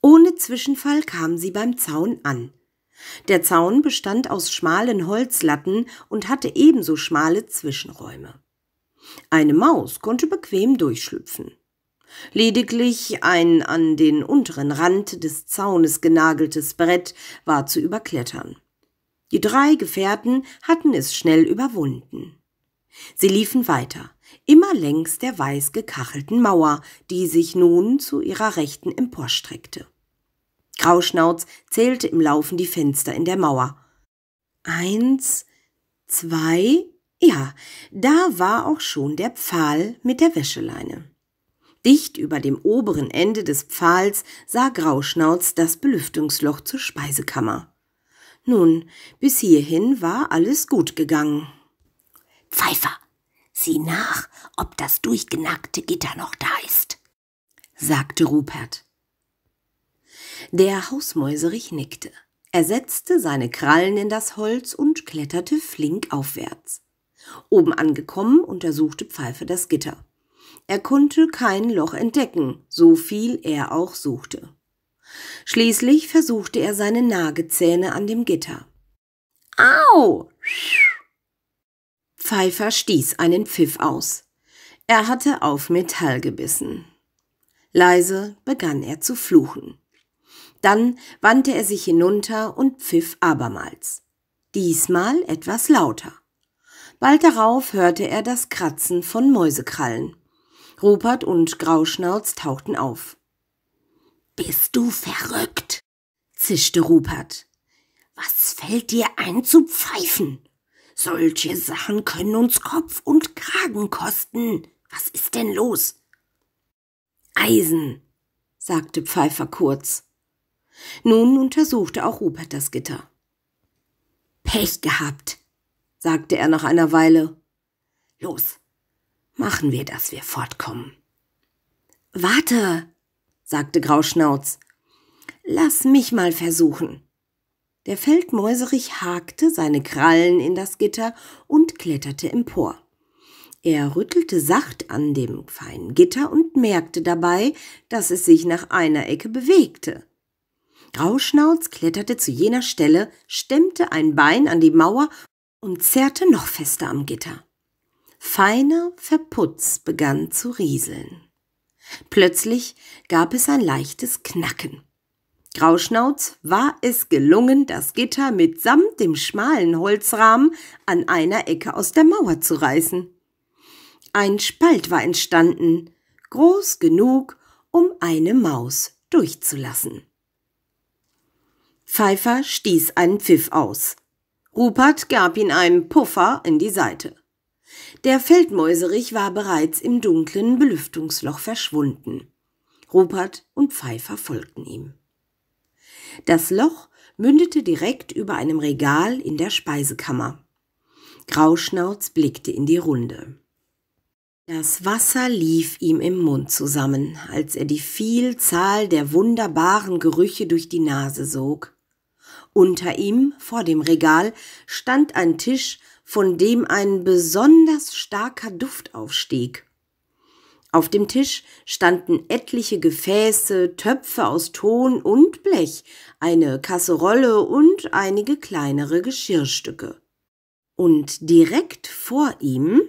Ohne Zwischenfall kamen sie beim Zaun an. Der Zaun bestand aus schmalen Holzlatten und hatte ebenso schmale Zwischenräume. Eine Maus konnte bequem durchschlüpfen. Lediglich ein an den unteren Rand des Zaunes genageltes Brett war zu überklettern. Die drei Gefährten hatten es schnell überwunden. Sie liefen weiter, immer längs der weiß gekachelten Mauer, die sich nun zu ihrer Rechten emporstreckte. Grauschnauz zählte im Laufen die Fenster in der Mauer. Eins, zwei, ja, da war auch schon der Pfahl mit der Wäscheleine. Dicht über dem oberen Ende des Pfahls sah Grauschnauz das Belüftungsloch zur Speisekammer. Nun, bis hierhin war alles gut gegangen. Pfeifer, sieh nach, ob das durchgenackte Gitter noch da ist, sagte Rupert. Der Hausmäuserich nickte. Er setzte seine Krallen in das Holz und kletterte flink aufwärts. Oben angekommen untersuchte Pfeife das Gitter. Er konnte kein Loch entdecken, so viel er auch suchte. Schließlich versuchte er seine Nagezähne an dem Gitter. Au! Pfeiffer stieß einen Pfiff aus. Er hatte auf Metall gebissen. Leise begann er zu fluchen. Dann wandte er sich hinunter und pfiff abermals. Diesmal etwas lauter. Bald darauf hörte er das Kratzen von Mäusekrallen. Rupert und Grauschnauz tauchten auf. Bist du verrückt? zischte Rupert. Was fällt dir ein zu pfeifen? Solche Sachen können uns Kopf und Kragen kosten. Was ist denn los? Eisen, sagte Pfeifer kurz. Nun untersuchte auch Rupert das Gitter. Pech gehabt, sagte er nach einer Weile. Los, machen wir, dass wir fortkommen. Warte, sagte Grauschnauz. Lass mich mal versuchen. Der Feldmäuserich hakte seine Krallen in das Gitter und kletterte empor. Er rüttelte sacht an dem feinen Gitter und merkte dabei, dass es sich nach einer Ecke bewegte. Grauschnauz kletterte zu jener Stelle, stemmte ein Bein an die Mauer und zerrte noch fester am Gitter. Feiner Verputz begann zu rieseln. Plötzlich gab es ein leichtes Knacken. Grauschnauz war es gelungen, das Gitter mitsamt dem schmalen Holzrahmen an einer Ecke aus der Mauer zu reißen. Ein Spalt war entstanden, groß genug, um eine Maus durchzulassen. Pfeiffer stieß einen Pfiff aus. Rupert gab ihn einen Puffer in die Seite. Der Feldmäuserich war bereits im dunklen Belüftungsloch verschwunden. Rupert und Pfeiffer folgten ihm. Das Loch mündete direkt über einem Regal in der Speisekammer. Grauschnauz blickte in die Runde. Das Wasser lief ihm im Mund zusammen, als er die Vielzahl der wunderbaren Gerüche durch die Nase sog. Unter ihm, vor dem Regal, stand ein Tisch, von dem ein besonders starker Duft aufstieg. Auf dem Tisch standen etliche Gefäße, Töpfe aus Ton und Blech, eine Kasserolle und einige kleinere Geschirrstücke. Und direkt vor ihm,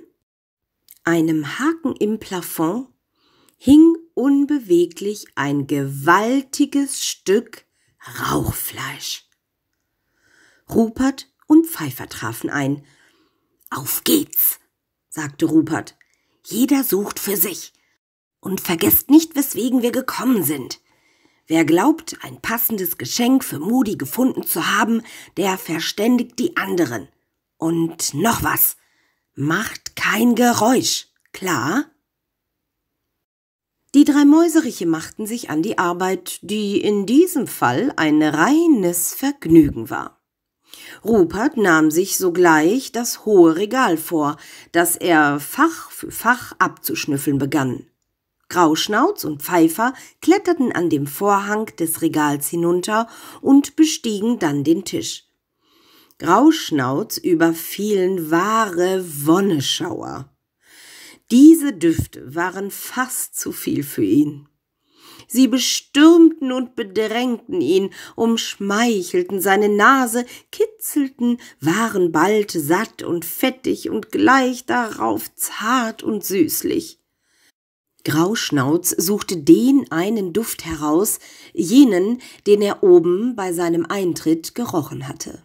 einem Haken im Plafond, hing unbeweglich ein gewaltiges Stück Rauchfleisch. Rupert und Pfeiffer trafen ein. Auf geht's, sagte Rupert. Jeder sucht für sich. Und vergesst nicht, weswegen wir gekommen sind. Wer glaubt, ein passendes Geschenk für Moody gefunden zu haben, der verständigt die anderen. Und noch was. Macht kein Geräusch. Klar? Die drei Mäuseriche machten sich an die Arbeit, die in diesem Fall ein reines Vergnügen war. Rupert nahm sich sogleich das hohe Regal vor, das er Fach für Fach abzuschnüffeln begann. Grauschnauz und Pfeifer kletterten an dem Vorhang des Regals hinunter und bestiegen dann den Tisch. Grauschnauz überfielen wahre Wonneschauer. Diese Düfte waren fast zu viel für ihn. Sie bestürmten und bedrängten ihn, umschmeichelten seine Nase, kitzelten, waren bald satt und fettig und gleich darauf zart und süßlich. Grauschnauz suchte den einen Duft heraus, jenen, den er oben bei seinem Eintritt gerochen hatte.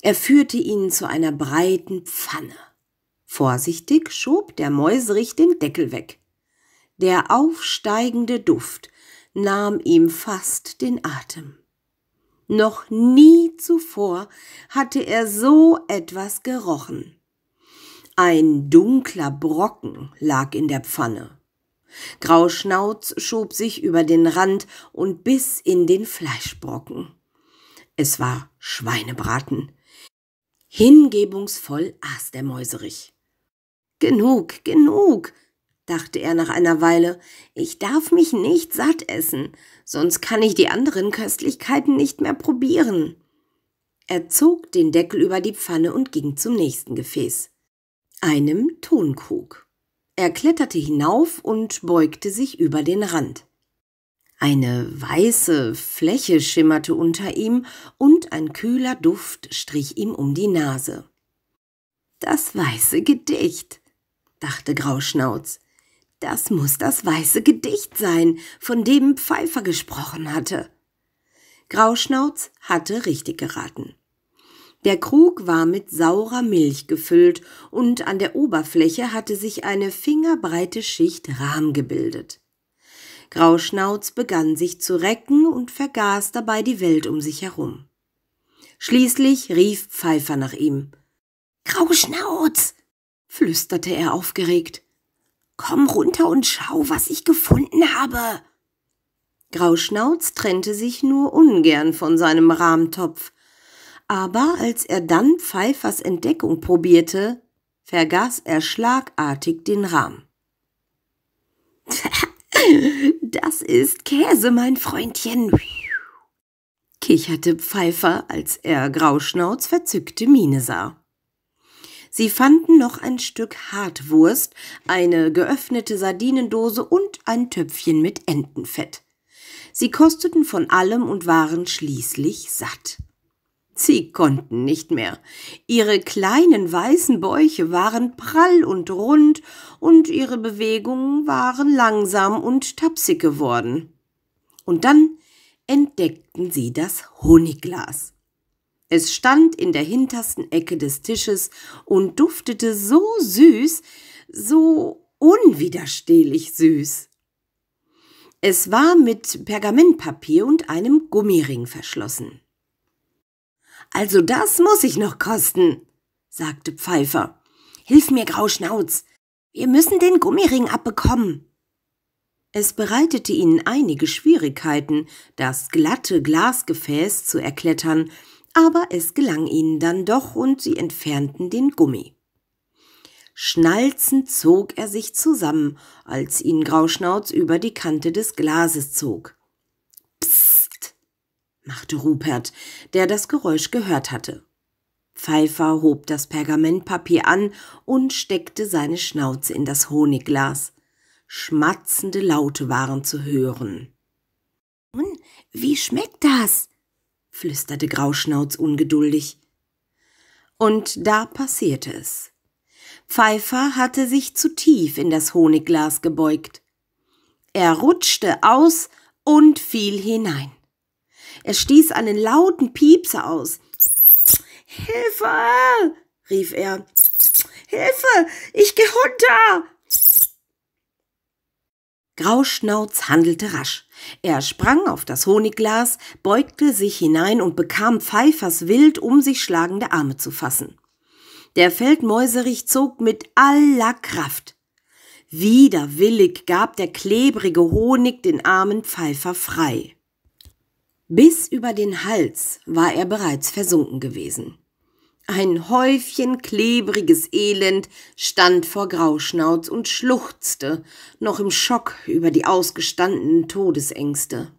Er führte ihn zu einer breiten Pfanne. Vorsichtig schob der Mäuserich den Deckel weg. Der aufsteigende Duft nahm ihm fast den Atem. Noch nie zuvor hatte er so etwas gerochen. Ein dunkler Brocken lag in der Pfanne. Grauschnauz schob sich über den Rand und biss in den Fleischbrocken. Es war Schweinebraten. Hingebungsvoll aß der Mäuserich. Genug, genug, dachte er nach einer Weile, ich darf mich nicht satt essen, sonst kann ich die anderen Köstlichkeiten nicht mehr probieren. Er zog den Deckel über die Pfanne und ging zum nächsten Gefäß, einem Tonkrug. Er kletterte hinauf und beugte sich über den Rand. Eine weiße Fläche schimmerte unter ihm und ein kühler Duft strich ihm um die Nase. Das weiße Gedicht, dachte Grauschnauz. Das muss das weiße Gedicht sein, von dem Pfeiffer gesprochen hatte. Grauschnauz hatte richtig geraten. Der Krug war mit saurer Milch gefüllt und an der Oberfläche hatte sich eine fingerbreite Schicht Rahm gebildet. Grauschnauz begann sich zu recken und vergaß dabei die Welt um sich herum. Schließlich rief Pfeiffer nach ihm. Grauschnauz! flüsterte er aufgeregt. Komm runter und schau, was ich gefunden habe. Grauschnauz trennte sich nur ungern von seinem Rahmtopf. Aber als er dann Pfeifers Entdeckung probierte, vergaß er schlagartig den Rahm. Das ist Käse, mein Freundchen, kicherte Pfeifer, als er Grauschnauz verzückte Miene sah. Sie fanden noch ein Stück Hartwurst, eine geöffnete Sardinendose und ein Töpfchen mit Entenfett. Sie kosteten von allem und waren schließlich satt. Sie konnten nicht mehr. Ihre kleinen weißen Bäuche waren prall und rund, und ihre Bewegungen waren langsam und tapsig geworden. Und dann entdeckten sie das Honigglas. Es stand in der hintersten Ecke des Tisches und duftete so süß, so unwiderstehlich süß. Es war mit Pergamentpapier und einem Gummiring verschlossen. Also das muss ich noch kosten, sagte Pfeifer. Hilf mir, Grauschnauz, wir müssen den Gummiring abbekommen. Es bereitete ihnen einige Schwierigkeiten, das glatte Glasgefäß zu erklettern, aber es gelang ihnen dann doch und sie entfernten den Gummi. Schnalzend zog er sich zusammen, als ihn Grauschnauz über die Kante des Glases zog. Psst, machte Rupert, der das Geräusch gehört hatte. Pfeiffer hob das Pergamentpapier an und steckte seine Schnauze in das Honigglas. Schmatzende Laute waren zu hören. Nun, wie schmeckt das? flüsterte Grauschnauz ungeduldig. Und da passierte es. Pfeifer hatte sich zu tief in das Honigglas gebeugt. Er rutschte aus und fiel hinein. Er stieß einen lauten Piepser aus. Hilfe! rief er. Hilfe! Ich geh runter! Grauschnauz handelte rasch. Er sprang auf das Honigglas, beugte sich hinein und bekam Pfeifers wild um sich schlagende Arme zu fassen. Der Feldmäuserich zog mit aller Kraft. Widerwillig gab der klebrige Honig den armen Pfeifer frei. Bis über den Hals war er bereits versunken gewesen. Ein Häufchen klebriges Elend stand vor Grauschnauz und schluchzte, noch im Schock über die ausgestandenen Todesängste.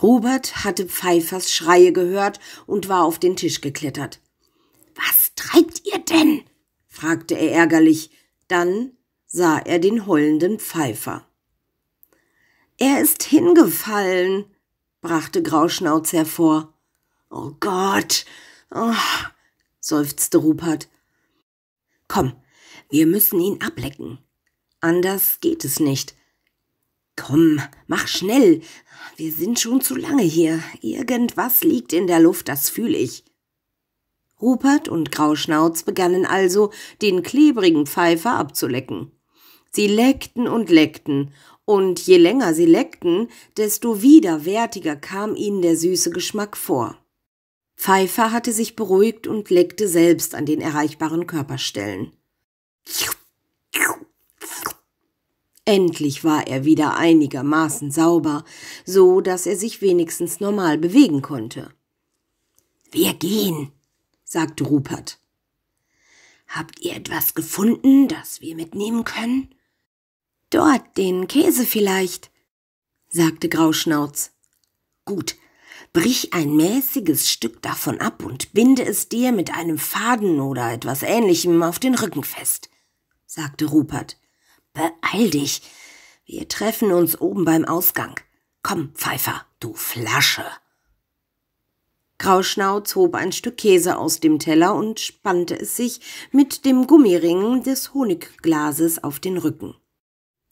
Robert hatte Pfeifers Schreie gehört und war auf den Tisch geklettert. Was treibt ihr denn? fragte er ärgerlich. Dann sah er den heulenden Pfeifer. Er ist hingefallen, brachte Grauschnauz hervor. Oh Gott! Oh, seufzte Rupert. Komm, wir müssen ihn ablecken. Anders geht es nicht. Komm, mach schnell. Wir sind schon zu lange hier. Irgendwas liegt in der Luft, das fühle ich. Rupert und Grauschnauz begannen also, den klebrigen Pfeifer abzulecken. Sie leckten und leckten, und je länger sie leckten, desto widerwärtiger kam ihnen der süße Geschmack vor. Pfeiffer hatte sich beruhigt und leckte selbst an den erreichbaren Körperstellen. Endlich war er wieder einigermaßen sauber, so dass er sich wenigstens normal bewegen konnte. Wir gehen, sagte Rupert. Habt ihr etwas gefunden, das wir mitnehmen können? Dort den Käse vielleicht, sagte Grauschnauz. Gut, Brich ein mäßiges Stück davon ab und binde es dir mit einem Faden oder etwas ähnlichem auf den Rücken fest, sagte Rupert. Beeil dich. Wir treffen uns oben beim Ausgang. Komm, Pfeifer, du Flasche. Grauschnauz hob ein Stück Käse aus dem Teller und spannte es sich mit dem Gummiring des Honigglases auf den Rücken.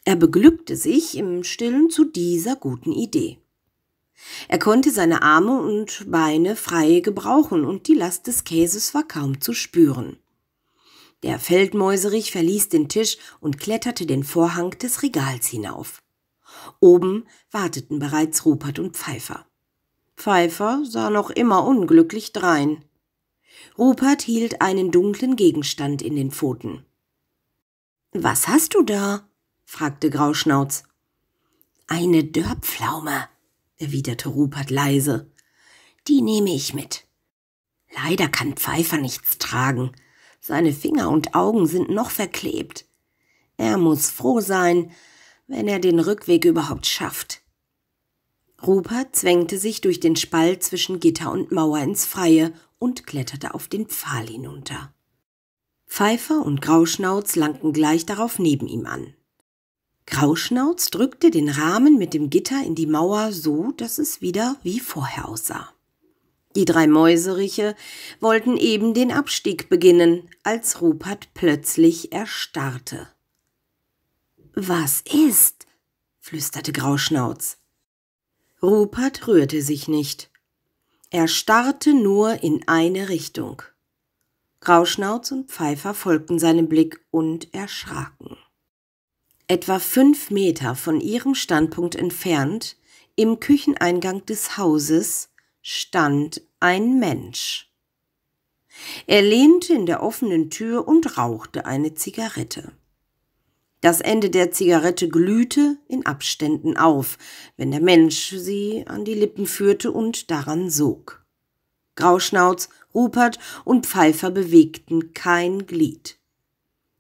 Er beglückte sich im stillen zu dieser guten Idee. Er konnte seine Arme und Beine frei gebrauchen, und die Last des Käses war kaum zu spüren. Der Feldmäuserich verließ den Tisch und kletterte den Vorhang des Regals hinauf. Oben warteten bereits Rupert und Pfeiffer. Pfeiffer sah noch immer unglücklich drein. Rupert hielt einen dunklen Gegenstand in den Pfoten. Was hast du da? fragte Grauschnauz. Eine Dörrpflaume, erwiderte Rupert leise. Die nehme ich mit. Leider kann Pfeiffer nichts tragen. Seine Finger und Augen sind noch verklebt. Er muss froh sein, wenn er den Rückweg überhaupt schafft. Rupert zwängte sich durch den Spalt zwischen Gitter und Mauer ins Freie und kletterte auf den Pfahl hinunter. Pfeifer und Grauschnauz langten gleich darauf neben ihm an. Grauschnauz drückte den Rahmen mit dem Gitter in die Mauer so, dass es wieder wie vorher aussah. Die drei Mäuseriche wollten eben den Abstieg beginnen, als Rupert plötzlich erstarrte. Was ist? flüsterte Grauschnauz. Rupert rührte sich nicht. Er starrte nur in eine Richtung. Grauschnauz und Pfeifer folgten seinem Blick und erschraken etwa fünf Meter von ihrem Standpunkt entfernt, im Kücheneingang des Hauses, stand ein Mensch. Er lehnte in der offenen Tür und rauchte eine Zigarette. Das Ende der Zigarette glühte in Abständen auf, wenn der Mensch sie an die Lippen führte und daran sog. Grauschnauz, Rupert und Pfeifer bewegten kein Glied.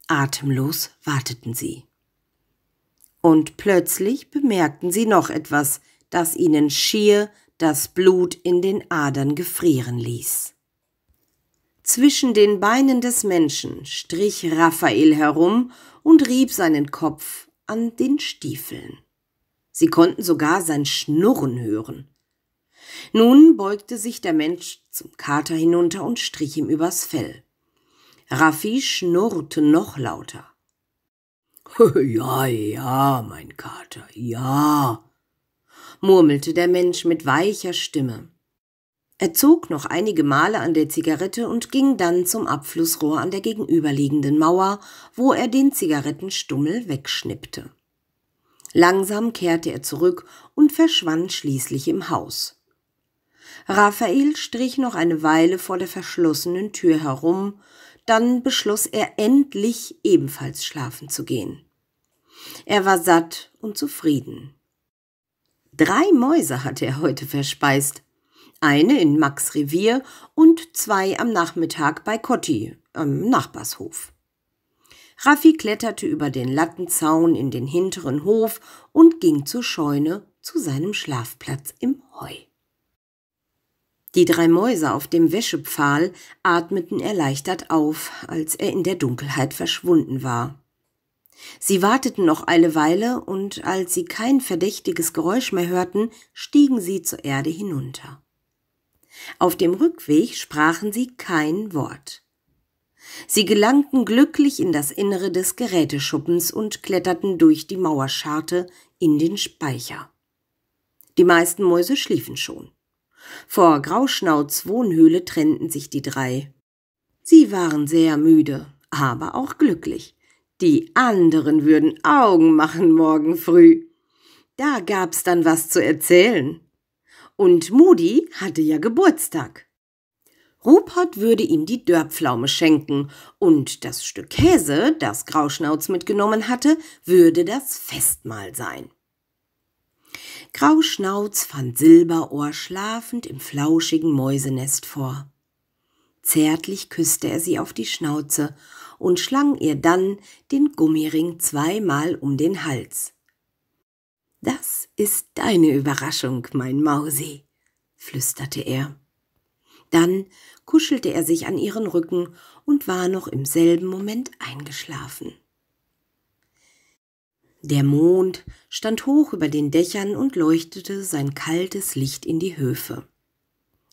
Atemlos warteten sie. Und plötzlich bemerkten sie noch etwas, das ihnen schier das Blut in den Adern gefrieren ließ. Zwischen den Beinen des Menschen strich Raphael herum und rieb seinen Kopf an den Stiefeln. Sie konnten sogar sein Schnurren hören. Nun beugte sich der Mensch zum Kater hinunter und strich ihm übers Fell. Raffi schnurrte noch lauter. Ja, ja, mein Kater, ja, murmelte der Mensch mit weicher Stimme. Er zog noch einige Male an der Zigarette und ging dann zum Abflussrohr an der gegenüberliegenden Mauer, wo er den Zigarettenstummel wegschnippte. Langsam kehrte er zurück und verschwand schließlich im Haus. Raphael strich noch eine Weile vor der verschlossenen Tür herum, dann beschloss er endlich ebenfalls schlafen zu gehen. Er war satt und zufrieden. Drei Mäuse hatte er heute verspeist. Eine in Max Revier und zwei am Nachmittag bei Cotti, am Nachbarshof. Raffi kletterte über den Lattenzaun in den hinteren Hof und ging zur Scheune zu seinem Schlafplatz im Heu. Die drei Mäuse auf dem Wäschepfahl atmeten erleichtert auf, als er in der Dunkelheit verschwunden war. Sie warteten noch eine Weile, und als sie kein verdächtiges Geräusch mehr hörten, stiegen sie zur Erde hinunter. Auf dem Rückweg sprachen sie kein Wort. Sie gelangten glücklich in das Innere des Geräteschuppens und kletterten durch die Mauerscharte in den Speicher. Die meisten Mäuse schliefen schon. Vor Grauschnauz Wohnhöhle trennten sich die drei. Sie waren sehr müde, aber auch glücklich. Die anderen würden Augen machen morgen früh. Da gab's dann was zu erzählen. Und Moody hatte ja Geburtstag. Rupert würde ihm die Dörrpflaume schenken und das Stück Käse, das Grauschnauz mitgenommen hatte, würde das Festmahl sein. Grauschnauz fand Silberohr schlafend im flauschigen Mäusenest vor. Zärtlich küsste er sie auf die Schnauze und schlang ihr dann den Gummiring zweimal um den Hals. Das ist deine Überraschung, mein Mausi, flüsterte er. Dann kuschelte er sich an ihren Rücken und war noch im selben Moment eingeschlafen. Der Mond stand hoch über den Dächern und leuchtete sein kaltes Licht in die Höfe.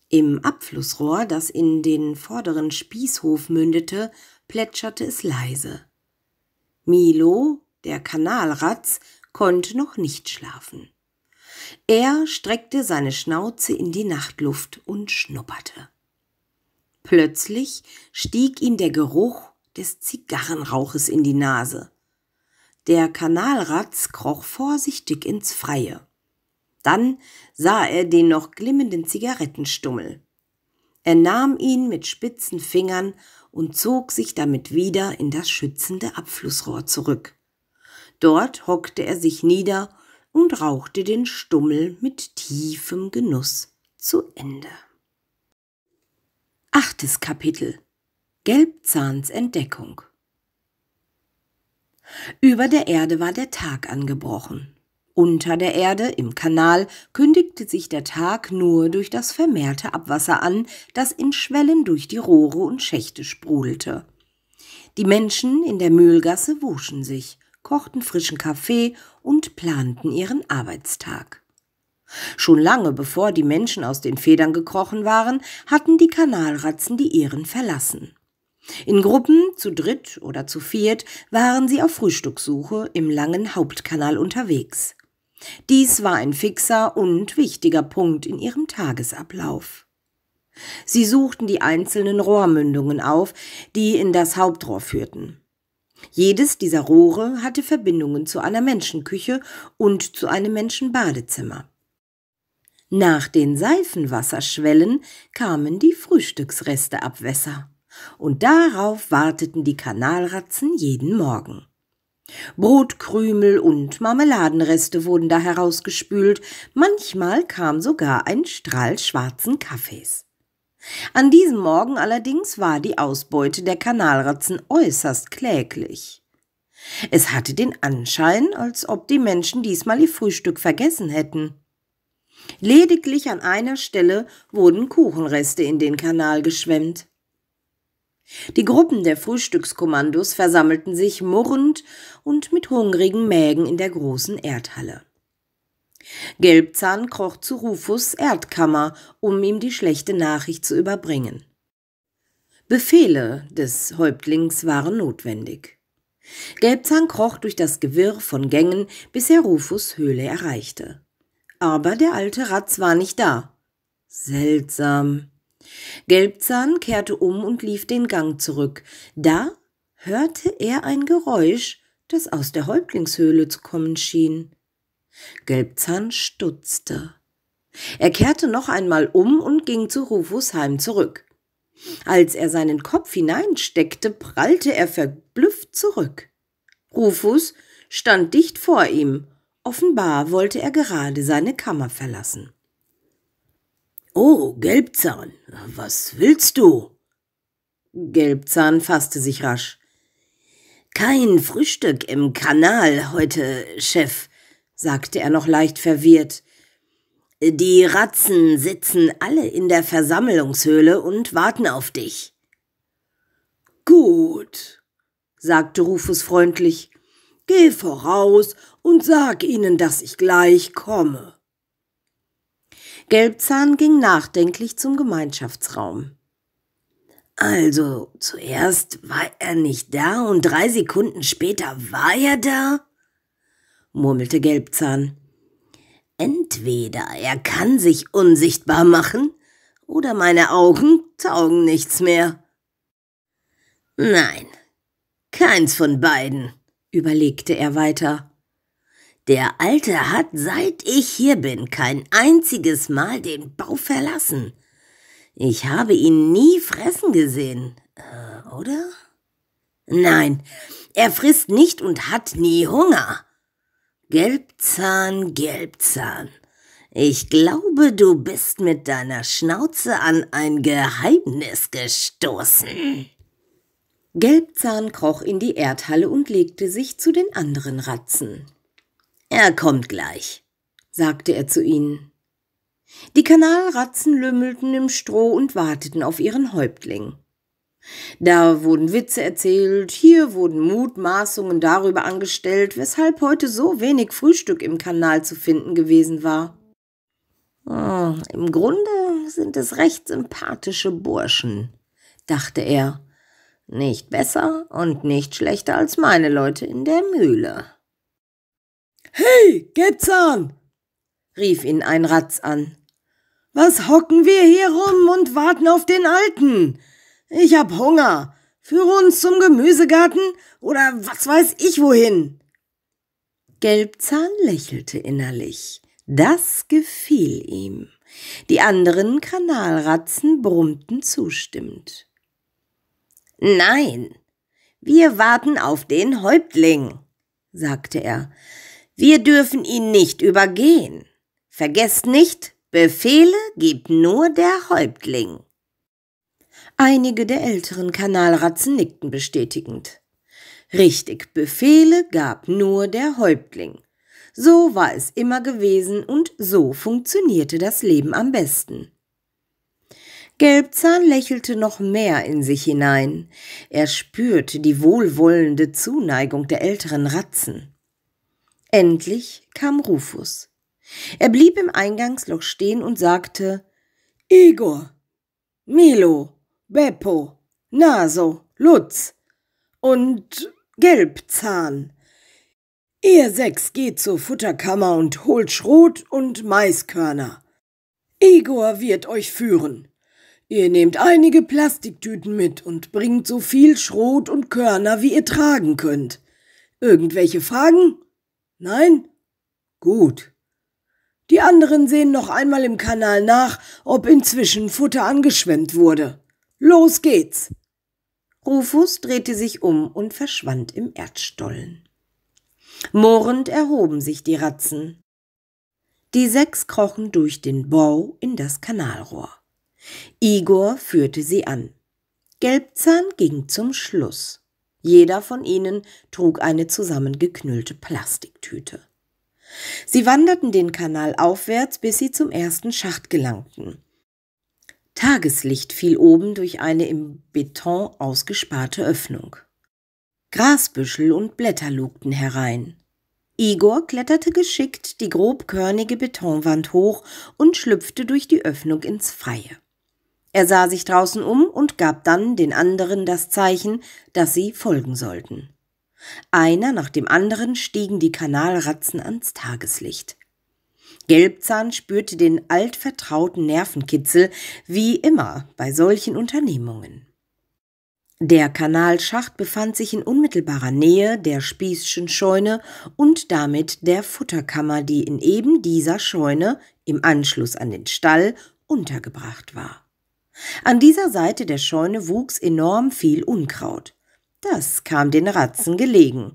Im Abflussrohr, das in den vorderen Spießhof mündete, plätscherte es leise. Milo, der Kanalratz, konnte noch nicht schlafen. Er streckte seine Schnauze in die Nachtluft und schnupperte. Plötzlich stieg ihm der Geruch des Zigarrenrauches in die Nase. Der Kanalratz kroch vorsichtig ins Freie. Dann sah er den noch glimmenden Zigarettenstummel. Er nahm ihn mit spitzen Fingern und zog sich damit wieder in das schützende Abflussrohr zurück. Dort hockte er sich nieder und rauchte den Stummel mit tiefem Genuss zu Ende. Achtes Kapitel Gelbzahns Entdeckung Über der Erde war der Tag angebrochen. Unter der Erde, im Kanal, kündigte sich der Tag nur durch das vermehrte Abwasser an, das in Schwellen durch die Rohre und Schächte sprudelte. Die Menschen in der Mühlgasse wuschen sich, kochten frischen Kaffee und planten ihren Arbeitstag. Schon lange bevor die Menschen aus den Federn gekrochen waren, hatten die Kanalratzen die Ehren verlassen. In Gruppen, zu dritt oder zu viert, waren sie auf Frühstückssuche im langen Hauptkanal unterwegs. Dies war ein fixer und wichtiger Punkt in ihrem Tagesablauf. Sie suchten die einzelnen Rohrmündungen auf, die in das Hauptrohr führten. Jedes dieser Rohre hatte Verbindungen zu einer Menschenküche und zu einem Menschenbadezimmer. Nach den Seifenwasserschwellen kamen die Frühstücksreste Frühstücksresteabwässer, und darauf warteten die Kanalratzen jeden Morgen. Brotkrümel und Marmeladenreste wurden da herausgespült, manchmal kam sogar ein Strahl schwarzen Kaffees. An diesem Morgen allerdings war die Ausbeute der Kanalratzen äußerst kläglich. Es hatte den Anschein, als ob die Menschen diesmal ihr Frühstück vergessen hätten. Lediglich an einer Stelle wurden Kuchenreste in den Kanal geschwemmt. Die Gruppen der Frühstückskommandos versammelten sich murrend und mit hungrigen Mägen in der großen Erdhalle. Gelbzahn kroch zu Rufus Erdkammer, um ihm die schlechte Nachricht zu überbringen. Befehle des Häuptlings waren notwendig. Gelbzahn kroch durch das Gewirr von Gängen, bis er Rufus Höhle erreichte. Aber der alte Ratz war nicht da. Seltsam. Gelbzahn kehrte um und lief den Gang zurück. Da hörte er ein Geräusch, das aus der Häuptlingshöhle zu kommen schien. Gelbzahn stutzte. Er kehrte noch einmal um und ging zu Rufus Heim zurück. Als er seinen Kopf hineinsteckte, prallte er verblüfft zurück. Rufus stand dicht vor ihm. Offenbar wollte er gerade seine Kammer verlassen. Oh, Gelbzahn, was willst du? Gelbzahn fasste sich rasch. Kein Frühstück im Kanal heute, Chef, sagte er noch leicht verwirrt. Die Ratzen sitzen alle in der Versammlungshöhle und warten auf dich. Gut, sagte Rufus freundlich. Geh voraus und sag ihnen, dass ich gleich komme. Gelbzahn ging nachdenklich zum Gemeinschaftsraum. Also, zuerst war er nicht da und drei Sekunden später war er da? murmelte Gelbzahn. Entweder er kann sich unsichtbar machen, oder meine Augen taugen nichts mehr. Nein, keins von beiden, überlegte er weiter. Der Alte hat, seit ich hier bin, kein einziges Mal den Bau verlassen. Ich habe ihn nie fressen gesehen, äh, oder? Nein, er frisst nicht und hat nie Hunger. Gelbzahn, Gelbzahn, ich glaube, du bist mit deiner Schnauze an ein Geheimnis gestoßen. Gelbzahn kroch in die Erdhalle und legte sich zu den anderen Ratzen. Er kommt gleich, sagte er zu ihnen. Die Kanalratzen lümmelten im Stroh und warteten auf ihren Häuptling. Da wurden Witze erzählt, hier wurden Mutmaßungen darüber angestellt, weshalb heute so wenig Frühstück im Kanal zu finden gewesen war. Oh, Im Grunde sind es recht sympathische Burschen, dachte er. Nicht besser und nicht schlechter als meine Leute in der Mühle. Hey, Getzahn! rief ihn ein Ratz an. Was hocken wir hier rum und warten auf den Alten? Ich hab Hunger. Führe uns zum Gemüsegarten oder was weiß ich wohin. Gelbzahn lächelte innerlich. Das gefiel ihm. Die anderen Kanalratzen brummten zustimmend. Nein, wir warten auf den Häuptling, sagte er. Wir dürfen ihn nicht übergehen. Vergesst nicht, Befehle gibt nur der Häuptling. Einige der älteren Kanalratzen nickten bestätigend. Richtig, Befehle gab nur der Häuptling. So war es immer gewesen und so funktionierte das Leben am besten. Gelbzahn lächelte noch mehr in sich hinein. Er spürte die wohlwollende Zuneigung der älteren Ratzen. Endlich kam Rufus. Er blieb im Eingangsloch stehen und sagte Igor, Milo, Beppo, Naso, Lutz und Gelbzahn. Ihr sechs geht zur Futterkammer und holt Schrot und Maiskörner. Igor wird euch führen. Ihr nehmt einige Plastiktüten mit und bringt so viel Schrot und Körner, wie ihr tragen könnt. Irgendwelche Fragen? Nein? Gut. Die anderen sehen noch einmal im Kanal nach, ob inzwischen Futter angeschwemmt wurde. Los geht's! Rufus drehte sich um und verschwand im Erdstollen. Mohrend erhoben sich die Ratzen. Die sechs krochen durch den Bau in das Kanalrohr. Igor führte sie an. Gelbzahn ging zum Schluss. Jeder von ihnen trug eine zusammengeknüllte Plastiktüte. Sie wanderten den Kanal aufwärts, bis sie zum ersten Schacht gelangten. Tageslicht fiel oben durch eine im Beton ausgesparte Öffnung. Grasbüschel und Blätter lugten herein. Igor kletterte geschickt die grobkörnige Betonwand hoch und schlüpfte durch die Öffnung ins Freie. Er sah sich draußen um und gab dann den anderen das Zeichen, dass sie folgen sollten. Einer nach dem anderen stiegen die Kanalratzen ans Tageslicht. Gelbzahn spürte den altvertrauten Nervenkitzel, wie immer bei solchen Unternehmungen. Der Kanalschacht befand sich in unmittelbarer Nähe der Spießschen Scheune und damit der Futterkammer, die in eben dieser Scheune im Anschluss an den Stall untergebracht war. An dieser Seite der Scheune wuchs enorm viel Unkraut. Das kam den Ratzen gelegen.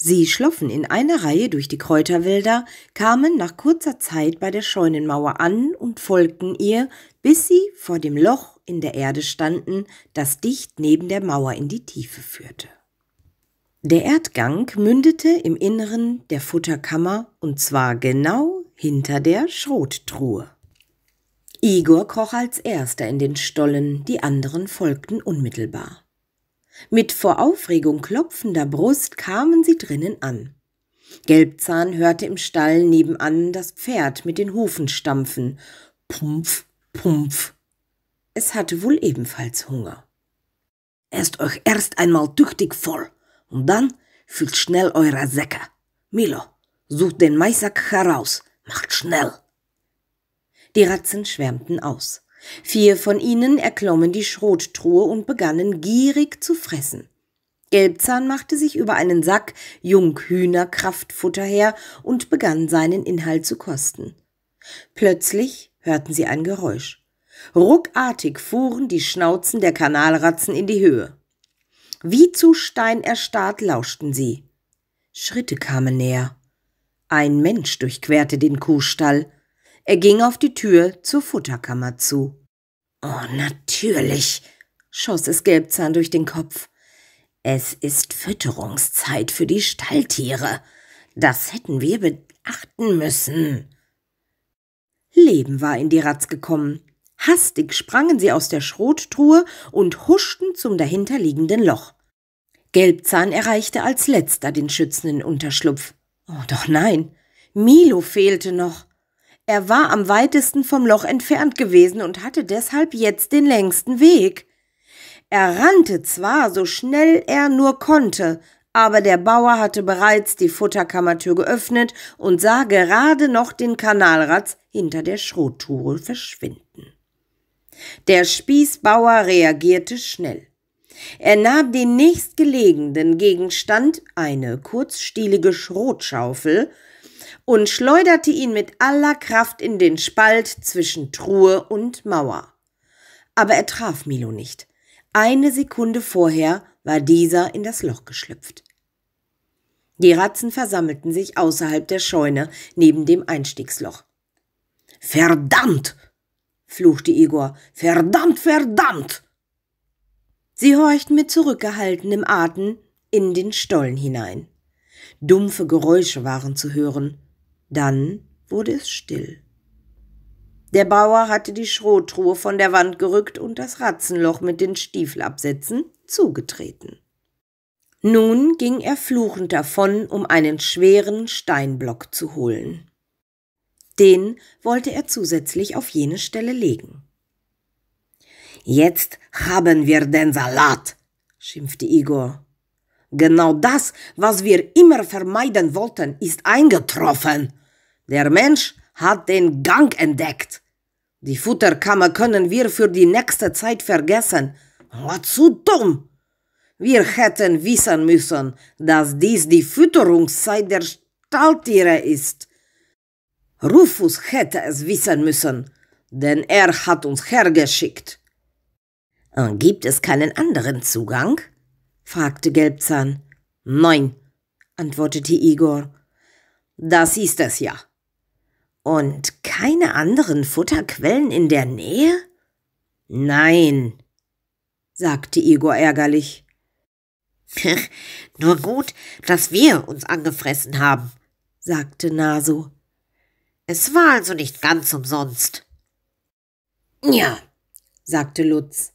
Sie schloffen in einer Reihe durch die Kräuterwälder, kamen nach kurzer Zeit bei der Scheunenmauer an und folgten ihr, bis sie vor dem Loch in der Erde standen, das dicht neben der Mauer in die Tiefe führte. Der Erdgang mündete im Inneren der Futterkammer und zwar genau hinter der Schrottruhe. Igor kroch als erster in den Stollen, die anderen folgten unmittelbar. Mit vor Aufregung klopfender Brust kamen sie drinnen an. Gelbzahn hörte im Stall nebenan das Pferd mit den Hufen stampfen. Pumpf, pumpf. Es hatte wohl ebenfalls Hunger. Esst euch erst einmal tüchtig voll und dann füllt schnell eure Säcke. Milo, sucht den Maisack heraus, macht schnell. Die Ratzen schwärmten aus. Vier von ihnen erklommen die Schrottruhe und begannen gierig zu fressen. Gelbzahn machte sich über einen Sack Junghühner Kraftfutter her und begann seinen Inhalt zu kosten. Plötzlich hörten sie ein Geräusch. Ruckartig fuhren die Schnauzen der Kanalratzen in die Höhe. Wie zu Stein erstarrt lauschten sie. Schritte kamen näher. Ein Mensch durchquerte den Kuhstall. Er ging auf die Tür zur Futterkammer zu. Oh, natürlich, schoss es Gelbzahn durch den Kopf. Es ist Fütterungszeit für die Stalltiere. Das hätten wir beachten müssen. Leben war in die Ratz gekommen. Hastig sprangen sie aus der Schrottruhe und huschten zum dahinterliegenden Loch. Gelbzahn erreichte als letzter den schützenden Unterschlupf. Oh, doch nein, Milo fehlte noch. Er war am weitesten vom Loch entfernt gewesen und hatte deshalb jetzt den längsten Weg. Er rannte zwar so schnell er nur konnte, aber der Bauer hatte bereits die Futterkammertür geöffnet und sah gerade noch den Kanalratz hinter der Schrottruhe verschwinden. Der Spießbauer reagierte schnell. Er nahm den nächstgelegenen Gegenstand, eine kurzstielige Schrotschaufel, und schleuderte ihn mit aller Kraft in den Spalt zwischen Truhe und Mauer. Aber er traf Milo nicht. Eine Sekunde vorher war dieser in das Loch geschlüpft. Die Ratzen versammelten sich außerhalb der Scheune neben dem Einstiegsloch. Verdammt! fluchte Igor. Verdammt, verdammt! Sie horchten mit zurückgehaltenem Atem in den Stollen hinein. Dumpfe Geräusche waren zu hören. Dann wurde es still. Der Bauer hatte die Schrotruhe von der Wand gerückt und das Ratzenloch mit den Stiefelabsätzen zugetreten. Nun ging er fluchend davon, um einen schweren Steinblock zu holen. Den wollte er zusätzlich auf jene Stelle legen. Jetzt haben wir den Salat, schimpfte Igor. Genau das, was wir immer vermeiden wollten, ist eingetroffen. Der Mensch hat den Gang entdeckt. Die Futterkammer können wir für die nächste Zeit vergessen. zu dumm? Wir hätten wissen müssen, dass dies die Fütterungszeit der Stalltiere ist. Rufus hätte es wissen müssen, denn er hat uns hergeschickt. gibt es keinen anderen Zugang? fragte Gelbzahn. Nein, antwortete Igor. Das ist es ja. Und keine anderen Futterquellen in der Nähe? Nein, sagte Igor ärgerlich. Nur gut, dass wir uns angefressen haben, sagte Naso. Es war also nicht ganz umsonst. Ja, sagte Lutz.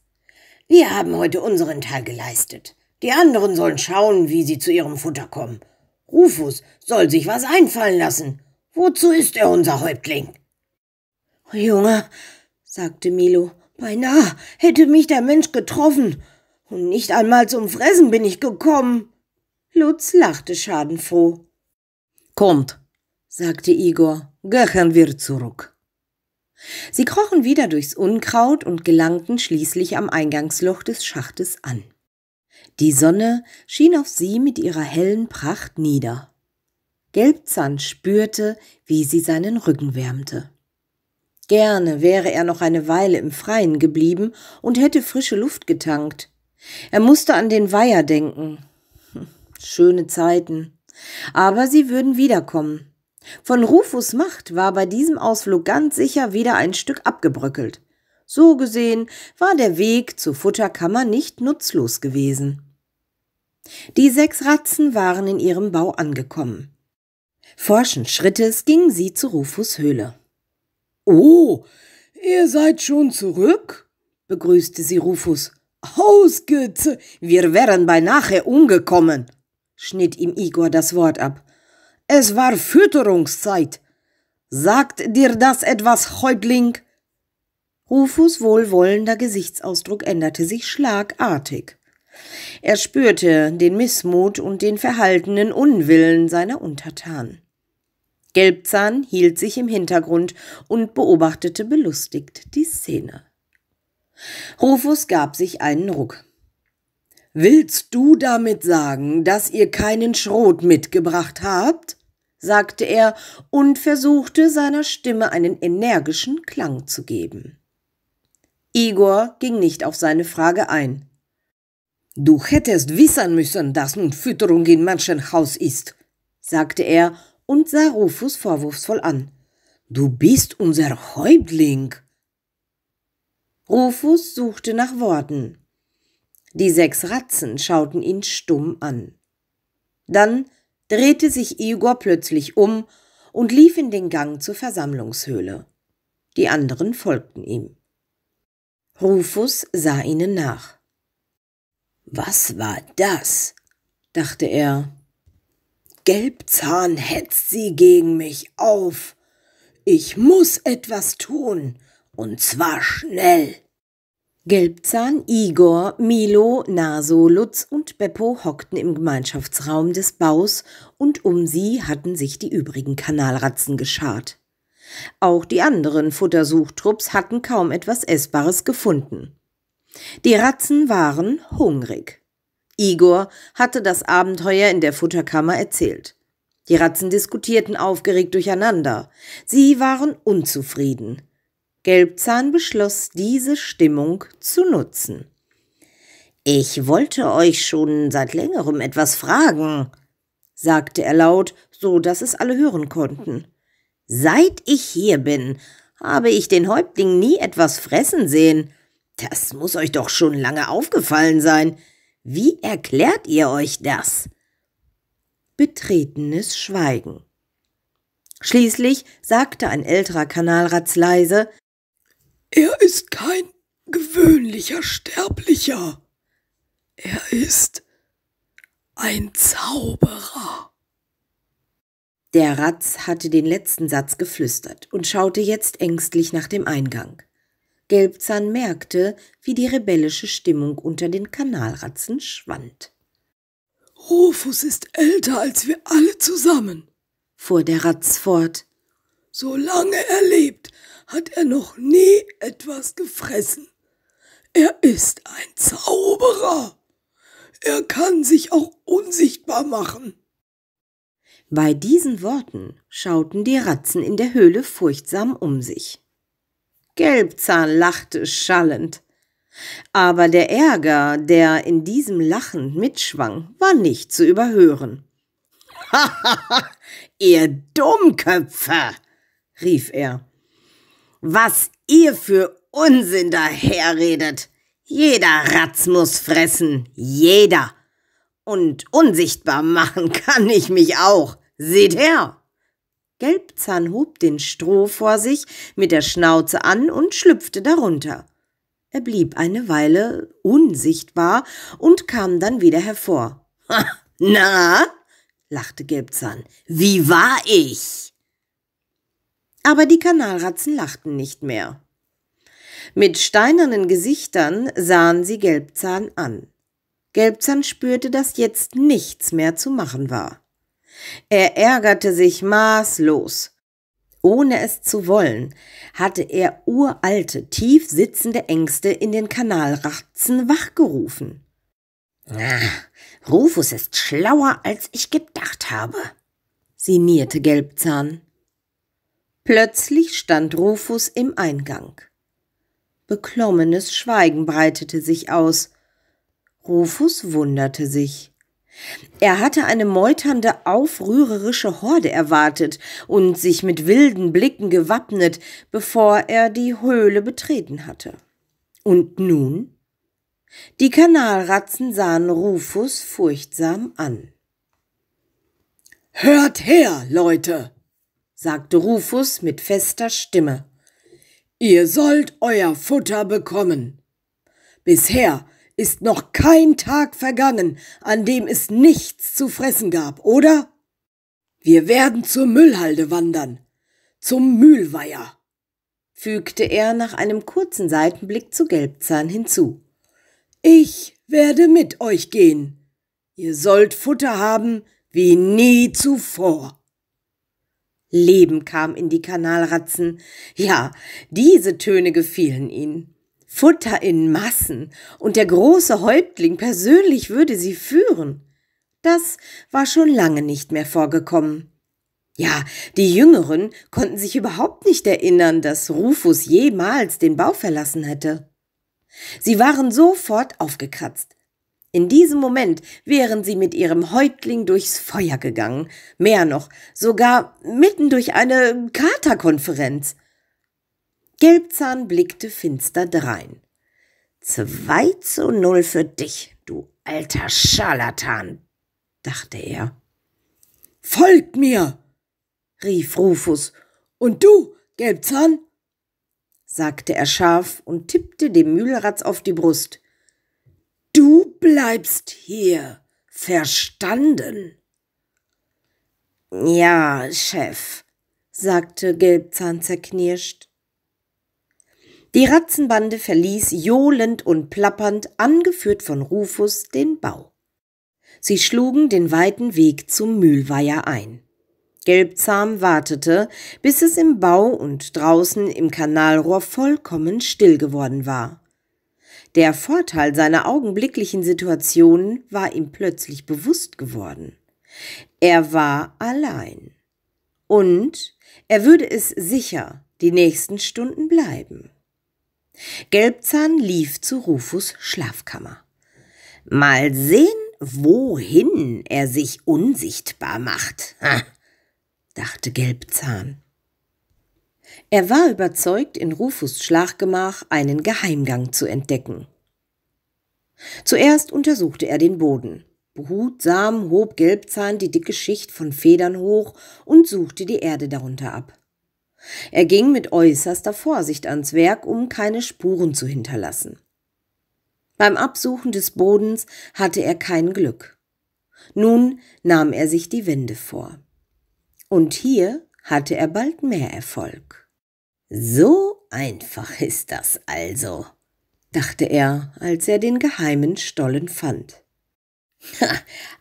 Wir haben heute unseren Teil geleistet. Die anderen sollen schauen, wie sie zu ihrem Futter kommen. Rufus soll sich was einfallen lassen. Wozu ist er unser Häuptling? Oh, Junge, sagte Milo, beinahe hätte mich der Mensch getroffen. Und nicht einmal zum Fressen bin ich gekommen. Lutz lachte schadenfroh. Kommt, sagte Igor, gehen wir zurück. Sie krochen wieder durchs Unkraut und gelangten schließlich am Eingangsloch des Schachtes an. Die Sonne schien auf sie mit ihrer hellen Pracht nieder. Gelbzahn spürte, wie sie seinen Rücken wärmte. Gerne wäre er noch eine Weile im Freien geblieben und hätte frische Luft getankt. Er musste an den Weiher denken. Hm, schöne Zeiten. Aber sie würden wiederkommen. Von Rufus Macht war bei diesem Ausflug ganz sicher wieder ein Stück abgebröckelt. So gesehen war der Weg zur Futterkammer nicht nutzlos gewesen. Die sechs Ratzen waren in ihrem Bau angekommen. Forschend Schrittes ging sie zu Rufus Höhle. Oh, ihr seid schon zurück? begrüßte sie Rufus. Ausgeze, wir wären beinahe umgekommen, schnitt ihm Igor das Wort ab. Es war Fütterungszeit. Sagt dir das etwas, Häuptling? Rufus wohlwollender Gesichtsausdruck änderte sich schlagartig. Er spürte den Missmut und den verhaltenen Unwillen seiner Untertanen. Gelbzahn hielt sich im Hintergrund und beobachtete belustigt die Szene. Rufus gab sich einen Ruck. Willst du damit sagen, dass ihr keinen Schrot mitgebracht habt? sagte er und versuchte seiner Stimme einen energischen Klang zu geben. Igor ging nicht auf seine Frage ein. Du hättest wissen müssen, dass nun Fütterung in Menschenhaus ist, sagte er und sah Rufus vorwurfsvoll an. Du bist unser Häuptling. Rufus suchte nach Worten. Die sechs Ratzen schauten ihn stumm an. Dann drehte sich Igor plötzlich um und lief in den Gang zur Versammlungshöhle. Die anderen folgten ihm. Rufus sah ihnen nach. Was war das? dachte er. Gelbzahn hetzt sie gegen mich auf. Ich muss etwas tun, und zwar schnell. Gelbzahn, Igor, Milo, Naso, Lutz und Beppo hockten im Gemeinschaftsraum des Baus und um sie hatten sich die übrigen Kanalratzen geschart. Auch die anderen Futtersuchtrupps hatten kaum etwas Essbares gefunden. Die Ratzen waren hungrig. Igor hatte das Abenteuer in der Futterkammer erzählt. Die Ratzen diskutierten aufgeregt durcheinander. Sie waren unzufrieden. Gelbzahn beschloss, diese Stimmung zu nutzen. Ich wollte euch schon seit längerem etwas fragen, sagte er laut, so dass es alle hören konnten. Seit ich hier bin, habe ich den Häuptling nie etwas fressen sehen. Das muss euch doch schon lange aufgefallen sein. Wie erklärt ihr euch das? Betretenes Schweigen. Schließlich sagte ein älterer Kanalratz leise Er ist kein gewöhnlicher Sterblicher. Er ist ein Zauberer. Der Ratz hatte den letzten Satz geflüstert und schaute jetzt ängstlich nach dem Eingang. Gelbzahn merkte, wie die rebellische Stimmung unter den Kanalratzen schwand. Rufus ist älter als wir alle zusammen, fuhr der Ratz fort. Solange er lebt, hat er noch nie etwas gefressen. Er ist ein Zauberer. Er kann sich auch unsichtbar machen. Bei diesen Worten schauten die Ratzen in der Höhle furchtsam um sich. Gelbzahn lachte schallend. Aber der Ärger, der in diesem Lachen mitschwang, war nicht zu überhören. Hahaha, ihr Dummköpfe, rief er. Was ihr für Unsinn daherredet. Jeder Ratz muss fressen, jeder. Und unsichtbar machen kann ich mich auch. Seht her! Gelbzahn hob den Stroh vor sich mit der Schnauze an und schlüpfte darunter. Er blieb eine Weile unsichtbar und kam dann wieder hervor. na, lachte Gelbzahn, wie war ich? Aber die Kanalratzen lachten nicht mehr. Mit steinernen Gesichtern sahen sie Gelbzahn an. Gelbzahn spürte, dass jetzt nichts mehr zu machen war. Er ärgerte sich maßlos. Ohne es zu wollen, hatte er uralte, tief sitzende Ängste in den Kanalratzen wachgerufen. Ah, Rufus ist schlauer, als ich gedacht habe, sinnierte Gelbzahn. Plötzlich stand Rufus im Eingang. Beklommenes Schweigen breitete sich aus. Rufus wunderte sich. Er hatte eine meuternde, aufrührerische Horde erwartet und sich mit wilden Blicken gewappnet, bevor er die Höhle betreten hatte. Und nun? Die Kanalratzen sahen Rufus furchtsam an. Hört her, Leute, sagte Rufus mit fester Stimme. Ihr sollt euer Futter bekommen. Bisher ist noch kein Tag vergangen, an dem es nichts zu fressen gab, oder? Wir werden zur Müllhalde wandern, zum Mühlweiher, fügte er nach einem kurzen Seitenblick zu Gelbzahn hinzu. Ich werde mit euch gehen. Ihr sollt Futter haben wie nie zuvor. Leben kam in die Kanalratzen. Ja, diese Töne gefielen ihnen. Futter in Massen, und der große Häuptling persönlich würde sie führen. Das war schon lange nicht mehr vorgekommen. Ja, die Jüngeren konnten sich überhaupt nicht erinnern, dass Rufus jemals den Bau verlassen hätte. Sie waren sofort aufgekratzt. In diesem Moment wären sie mit ihrem Häuptling durchs Feuer gegangen, mehr noch, sogar mitten durch eine Katerkonferenz. Gelbzahn blickte finster drein. Zwei zu null für dich, du alter Scharlatan, dachte er. Folgt mir! rief Rufus. Und du, Gelbzahn? sagte er scharf und tippte dem Mühlratz auf die Brust. Du bleibst hier, verstanden? Ja, Chef, sagte Gelbzahn zerknirscht. Die Ratzenbande verließ johlend und plappernd, angeführt von Rufus, den Bau. Sie schlugen den weiten Weg zum Mühlweiher ein. Gelbzahm wartete, bis es im Bau und draußen im Kanalrohr vollkommen still geworden war. Der Vorteil seiner augenblicklichen Situation war ihm plötzlich bewusst geworden. Er war allein. Und er würde es sicher die nächsten Stunden bleiben. Gelbzahn lief zu Rufus Schlafkammer. Mal sehen, wohin er sich unsichtbar macht, ha, dachte Gelbzahn. Er war überzeugt, in Rufus Schlafgemach einen Geheimgang zu entdecken. Zuerst untersuchte er den Boden. Behutsam hob Gelbzahn die dicke Schicht von Federn hoch und suchte die Erde darunter ab. Er ging mit äußerster Vorsicht ans Werk, um keine Spuren zu hinterlassen. Beim Absuchen des Bodens hatte er kein Glück. Nun nahm er sich die Winde vor. Und hier hatte er bald mehr Erfolg. So einfach ist das also, dachte er, als er den geheimen Stollen fand. Ha,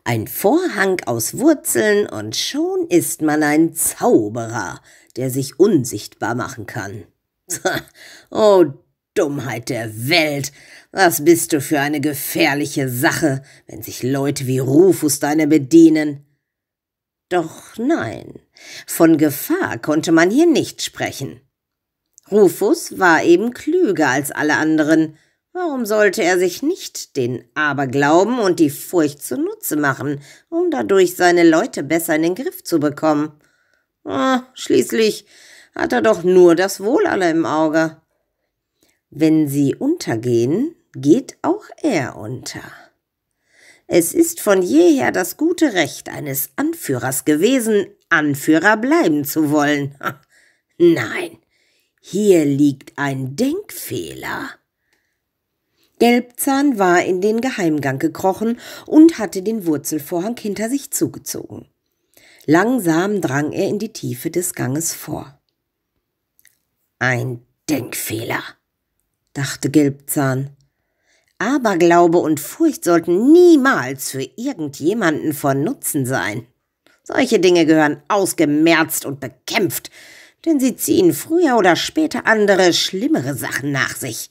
ein Vorhang aus Wurzeln und schon ist man ein Zauberer, der sich unsichtbar machen kann. oh Dummheit der Welt! Was bist du für eine gefährliche Sache, wenn sich Leute wie Rufus deine bedienen? Doch nein, von Gefahr konnte man hier nicht sprechen. Rufus war eben klüger als alle anderen. Warum sollte er sich nicht den Aberglauben und die Furcht zunutze machen, um dadurch seine Leute besser in den Griff zu bekommen? Ah, schließlich hat er doch nur das Wohl aller im Auge. Wenn sie untergehen, geht auch er unter. Es ist von jeher das gute Recht eines Anführers gewesen, Anführer bleiben zu wollen. Nein, hier liegt ein Denkfehler. Gelbzahn war in den Geheimgang gekrochen und hatte den Wurzelvorhang hinter sich zugezogen. Langsam drang er in die Tiefe des Ganges vor. Ein Denkfehler, dachte Gelbzahn. Aberglaube und Furcht sollten niemals für irgendjemanden von Nutzen sein. Solche Dinge gehören ausgemerzt und bekämpft, denn sie ziehen früher oder später andere, schlimmere Sachen nach sich.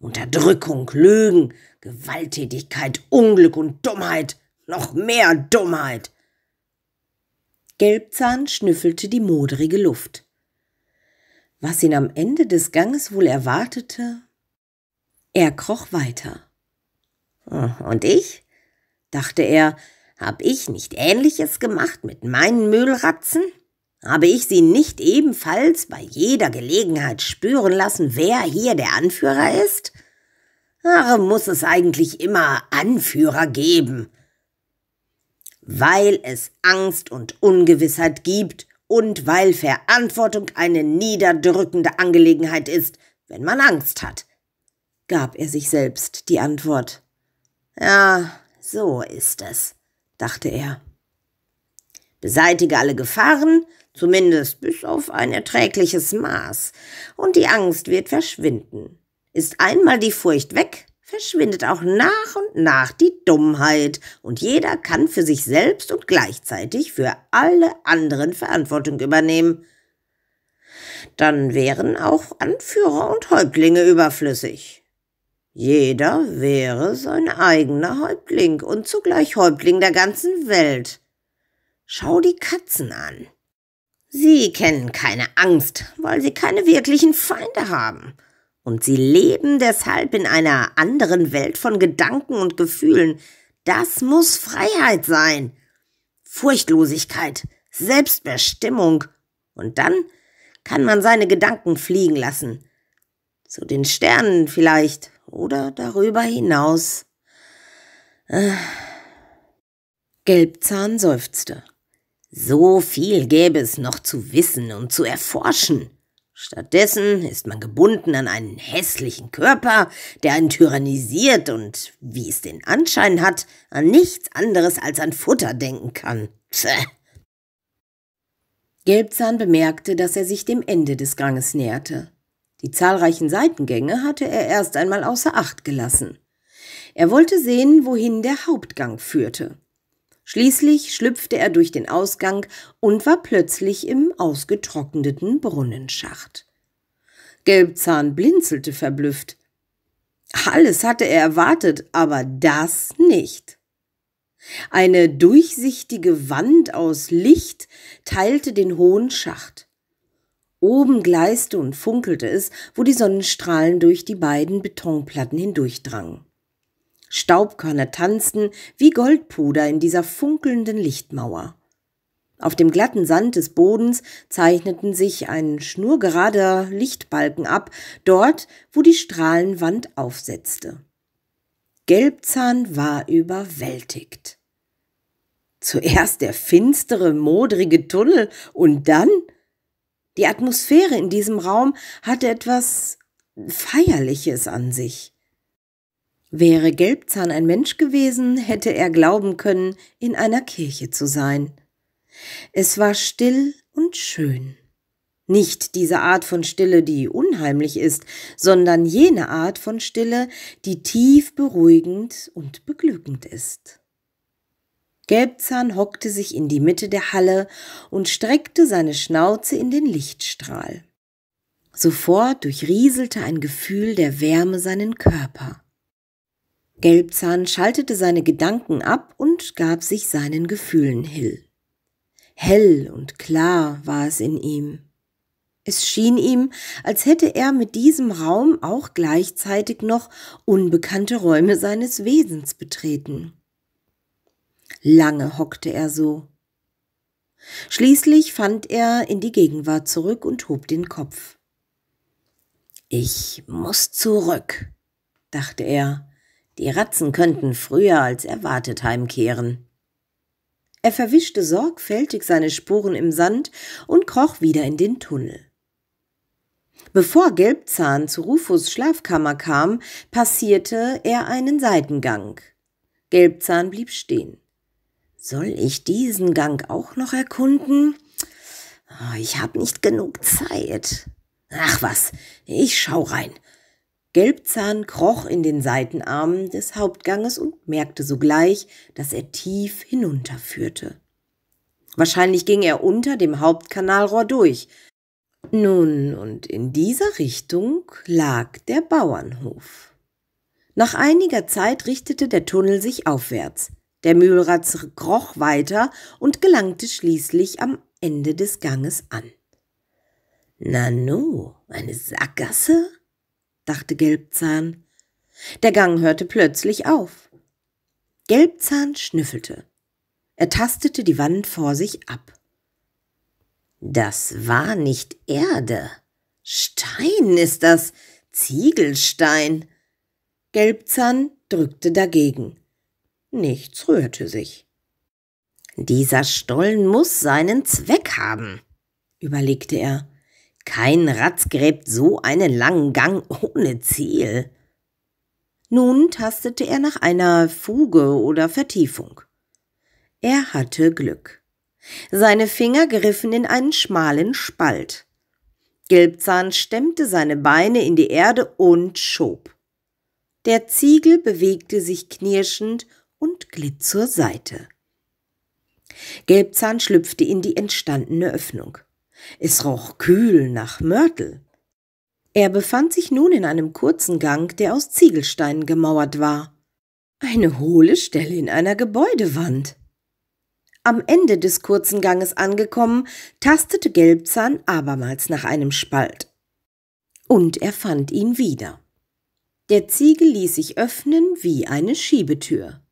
Unterdrückung, Lügen, Gewalttätigkeit, Unglück und Dummheit, noch mehr Dummheit. Gelbzahn schnüffelte die modrige Luft. Was ihn am Ende des Ganges wohl erwartete? Er kroch weiter. Hm, und ich? dachte er, hab ich nicht Ähnliches gemacht mit meinen Mühlratzen? Habe ich sie nicht ebenfalls bei jeder Gelegenheit spüren lassen, wer hier der Anführer ist? Warum muss es eigentlich immer Anführer geben? weil es Angst und Ungewissheit gibt und weil Verantwortung eine niederdrückende Angelegenheit ist, wenn man Angst hat, gab er sich selbst die Antwort. Ja, so ist es, dachte er. Beseitige alle Gefahren, zumindest bis auf ein erträgliches Maß, und die Angst wird verschwinden. Ist einmal die Furcht weg, verschwindet auch nach und nach die Dummheit und jeder kann für sich selbst und gleichzeitig für alle anderen Verantwortung übernehmen. Dann wären auch Anführer und Häuptlinge überflüssig. Jeder wäre sein eigener Häuptling und zugleich Häuptling der ganzen Welt. Schau die Katzen an. Sie kennen keine Angst, weil sie keine wirklichen Feinde haben. Und sie leben deshalb in einer anderen Welt von Gedanken und Gefühlen. Das muss Freiheit sein. Furchtlosigkeit, Selbstbestimmung. Und dann kann man seine Gedanken fliegen lassen. Zu den Sternen vielleicht oder darüber hinaus. Äh. Gelbzahn seufzte. So viel gäbe es noch zu wissen und zu erforschen. Stattdessen ist man gebunden an einen hässlichen Körper, der einen tyrannisiert und, wie es den Anschein hat, an nichts anderes als an Futter denken kann. Pfäh. Gelbzahn bemerkte, dass er sich dem Ende des Ganges näherte. Die zahlreichen Seitengänge hatte er erst einmal außer Acht gelassen. Er wollte sehen, wohin der Hauptgang führte. Schließlich schlüpfte er durch den Ausgang und war plötzlich im ausgetrockneten Brunnenschacht. Gelbzahn blinzelte verblüfft. Alles hatte er erwartet, aber das nicht. Eine durchsichtige Wand aus Licht teilte den hohen Schacht. Oben gleiste und funkelte es, wo die Sonnenstrahlen durch die beiden Betonplatten hindurchdrangen. Staubkörner tanzten wie Goldpuder in dieser funkelnden Lichtmauer. Auf dem glatten Sand des Bodens zeichneten sich ein schnurgerader Lichtbalken ab, dort, wo die Strahlenwand aufsetzte. Gelbzahn war überwältigt. Zuerst der finstere, modrige Tunnel und dann? Die Atmosphäre in diesem Raum hatte etwas Feierliches an sich. Wäre Gelbzahn ein Mensch gewesen, hätte er glauben können, in einer Kirche zu sein. Es war still und schön. Nicht diese Art von Stille, die unheimlich ist, sondern jene Art von Stille, die tief beruhigend und beglückend ist. Gelbzahn hockte sich in die Mitte der Halle und streckte seine Schnauze in den Lichtstrahl. Sofort durchrieselte ein Gefühl der Wärme seinen Körper. Gelbzahn schaltete seine Gedanken ab und gab sich seinen Gefühlen hill. Hell und klar war es in ihm. Es schien ihm, als hätte er mit diesem Raum auch gleichzeitig noch unbekannte Räume seines Wesens betreten. Lange hockte er so. Schließlich fand er in die Gegenwart zurück und hob den Kopf. Ich muss zurück, dachte er die Ratzen könnten früher als erwartet heimkehren. Er verwischte sorgfältig seine Spuren im Sand und kroch wieder in den Tunnel. Bevor Gelbzahn zu Rufus Schlafkammer kam, passierte er einen Seitengang. Gelbzahn blieb stehen. Soll ich diesen Gang auch noch erkunden? Ah, ich habe nicht genug Zeit. Ach was, ich schau rein. Gelbzahn kroch in den Seitenarmen des Hauptganges und merkte sogleich, dass er tief hinunterführte. Wahrscheinlich ging er unter dem Hauptkanalrohr durch. Nun, und in dieser Richtung lag der Bauernhof. Nach einiger Zeit richtete der Tunnel sich aufwärts. Der Mühlratz kroch weiter und gelangte schließlich am Ende des Ganges an. Nanu, eine Sackgasse? dachte Gelbzahn. Der Gang hörte plötzlich auf. Gelbzahn schnüffelte. Er tastete die Wand vor sich ab. Das war nicht Erde. Stein ist das. Ziegelstein. Gelbzahn drückte dagegen. Nichts rührte sich. Dieser Stollen muss seinen Zweck haben, überlegte er. Kein Ratz gräbt so einen langen Gang ohne Ziel. Nun tastete er nach einer Fuge oder Vertiefung. Er hatte Glück. Seine Finger griffen in einen schmalen Spalt. Gelbzahn stemmte seine Beine in die Erde und schob. Der Ziegel bewegte sich knirschend und glitt zur Seite. Gelbzahn schlüpfte in die entstandene Öffnung. Es roch kühl nach Mörtel. Er befand sich nun in einem kurzen Gang, der aus Ziegelsteinen gemauert war. Eine hohle Stelle in einer Gebäudewand. Am Ende des kurzen Ganges angekommen, tastete Gelbzahn abermals nach einem Spalt. Und er fand ihn wieder. Der Ziegel ließ sich öffnen wie eine Schiebetür.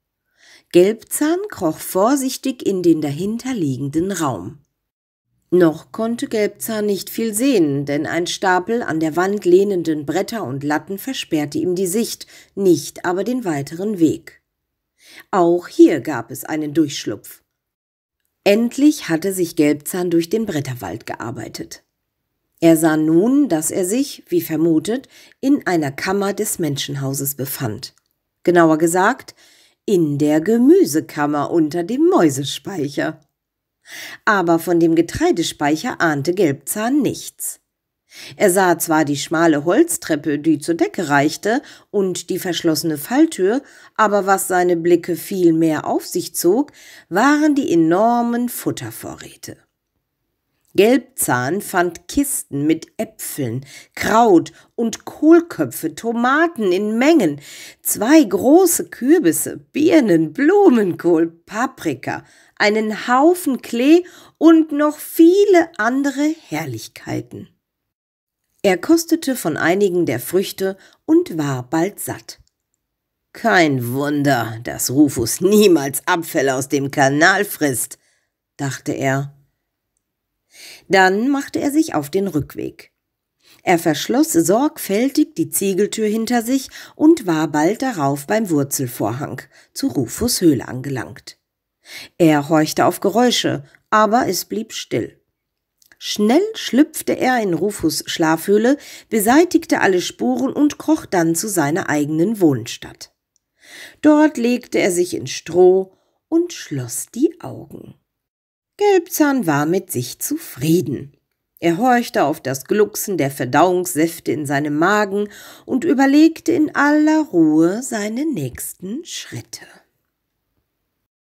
Gelbzahn kroch vorsichtig in den dahinterliegenden Raum. Noch konnte Gelbzahn nicht viel sehen, denn ein Stapel an der Wand lehnenden Bretter und Latten versperrte ihm die Sicht, nicht aber den weiteren Weg. Auch hier gab es einen Durchschlupf. Endlich hatte sich Gelbzahn durch den Bretterwald gearbeitet. Er sah nun, dass er sich, wie vermutet, in einer Kammer des Menschenhauses befand. Genauer gesagt, in der Gemüsekammer unter dem Mäusespeicher. Aber von dem Getreidespeicher ahnte Gelbzahn nichts. Er sah zwar die schmale Holztreppe, die zur Decke reichte, und die verschlossene Falltür, aber was seine Blicke viel mehr auf sich zog, waren die enormen Futtervorräte. Gelbzahn fand Kisten mit Äpfeln, Kraut und Kohlköpfe, Tomaten in Mengen, zwei große Kürbisse, Birnen, Blumenkohl, Paprika, einen Haufen Klee und noch viele andere Herrlichkeiten. Er kostete von einigen der Früchte und war bald satt. Kein Wunder, dass Rufus niemals Abfälle aus dem Kanal frisst, dachte er dann machte er sich auf den Rückweg. Er verschloss sorgfältig die Ziegeltür hinter sich und war bald darauf beim Wurzelvorhang zu Rufus Höhle angelangt. Er horchte auf Geräusche, aber es blieb still. Schnell schlüpfte er in Rufus Schlafhöhle, beseitigte alle Spuren und kroch dann zu seiner eigenen Wohnstadt. Dort legte er sich in Stroh und schloss die Augen. Gelbzahn war mit sich zufrieden. Er horchte auf das Glucksen der Verdauungssäfte in seinem Magen und überlegte in aller Ruhe seine nächsten Schritte.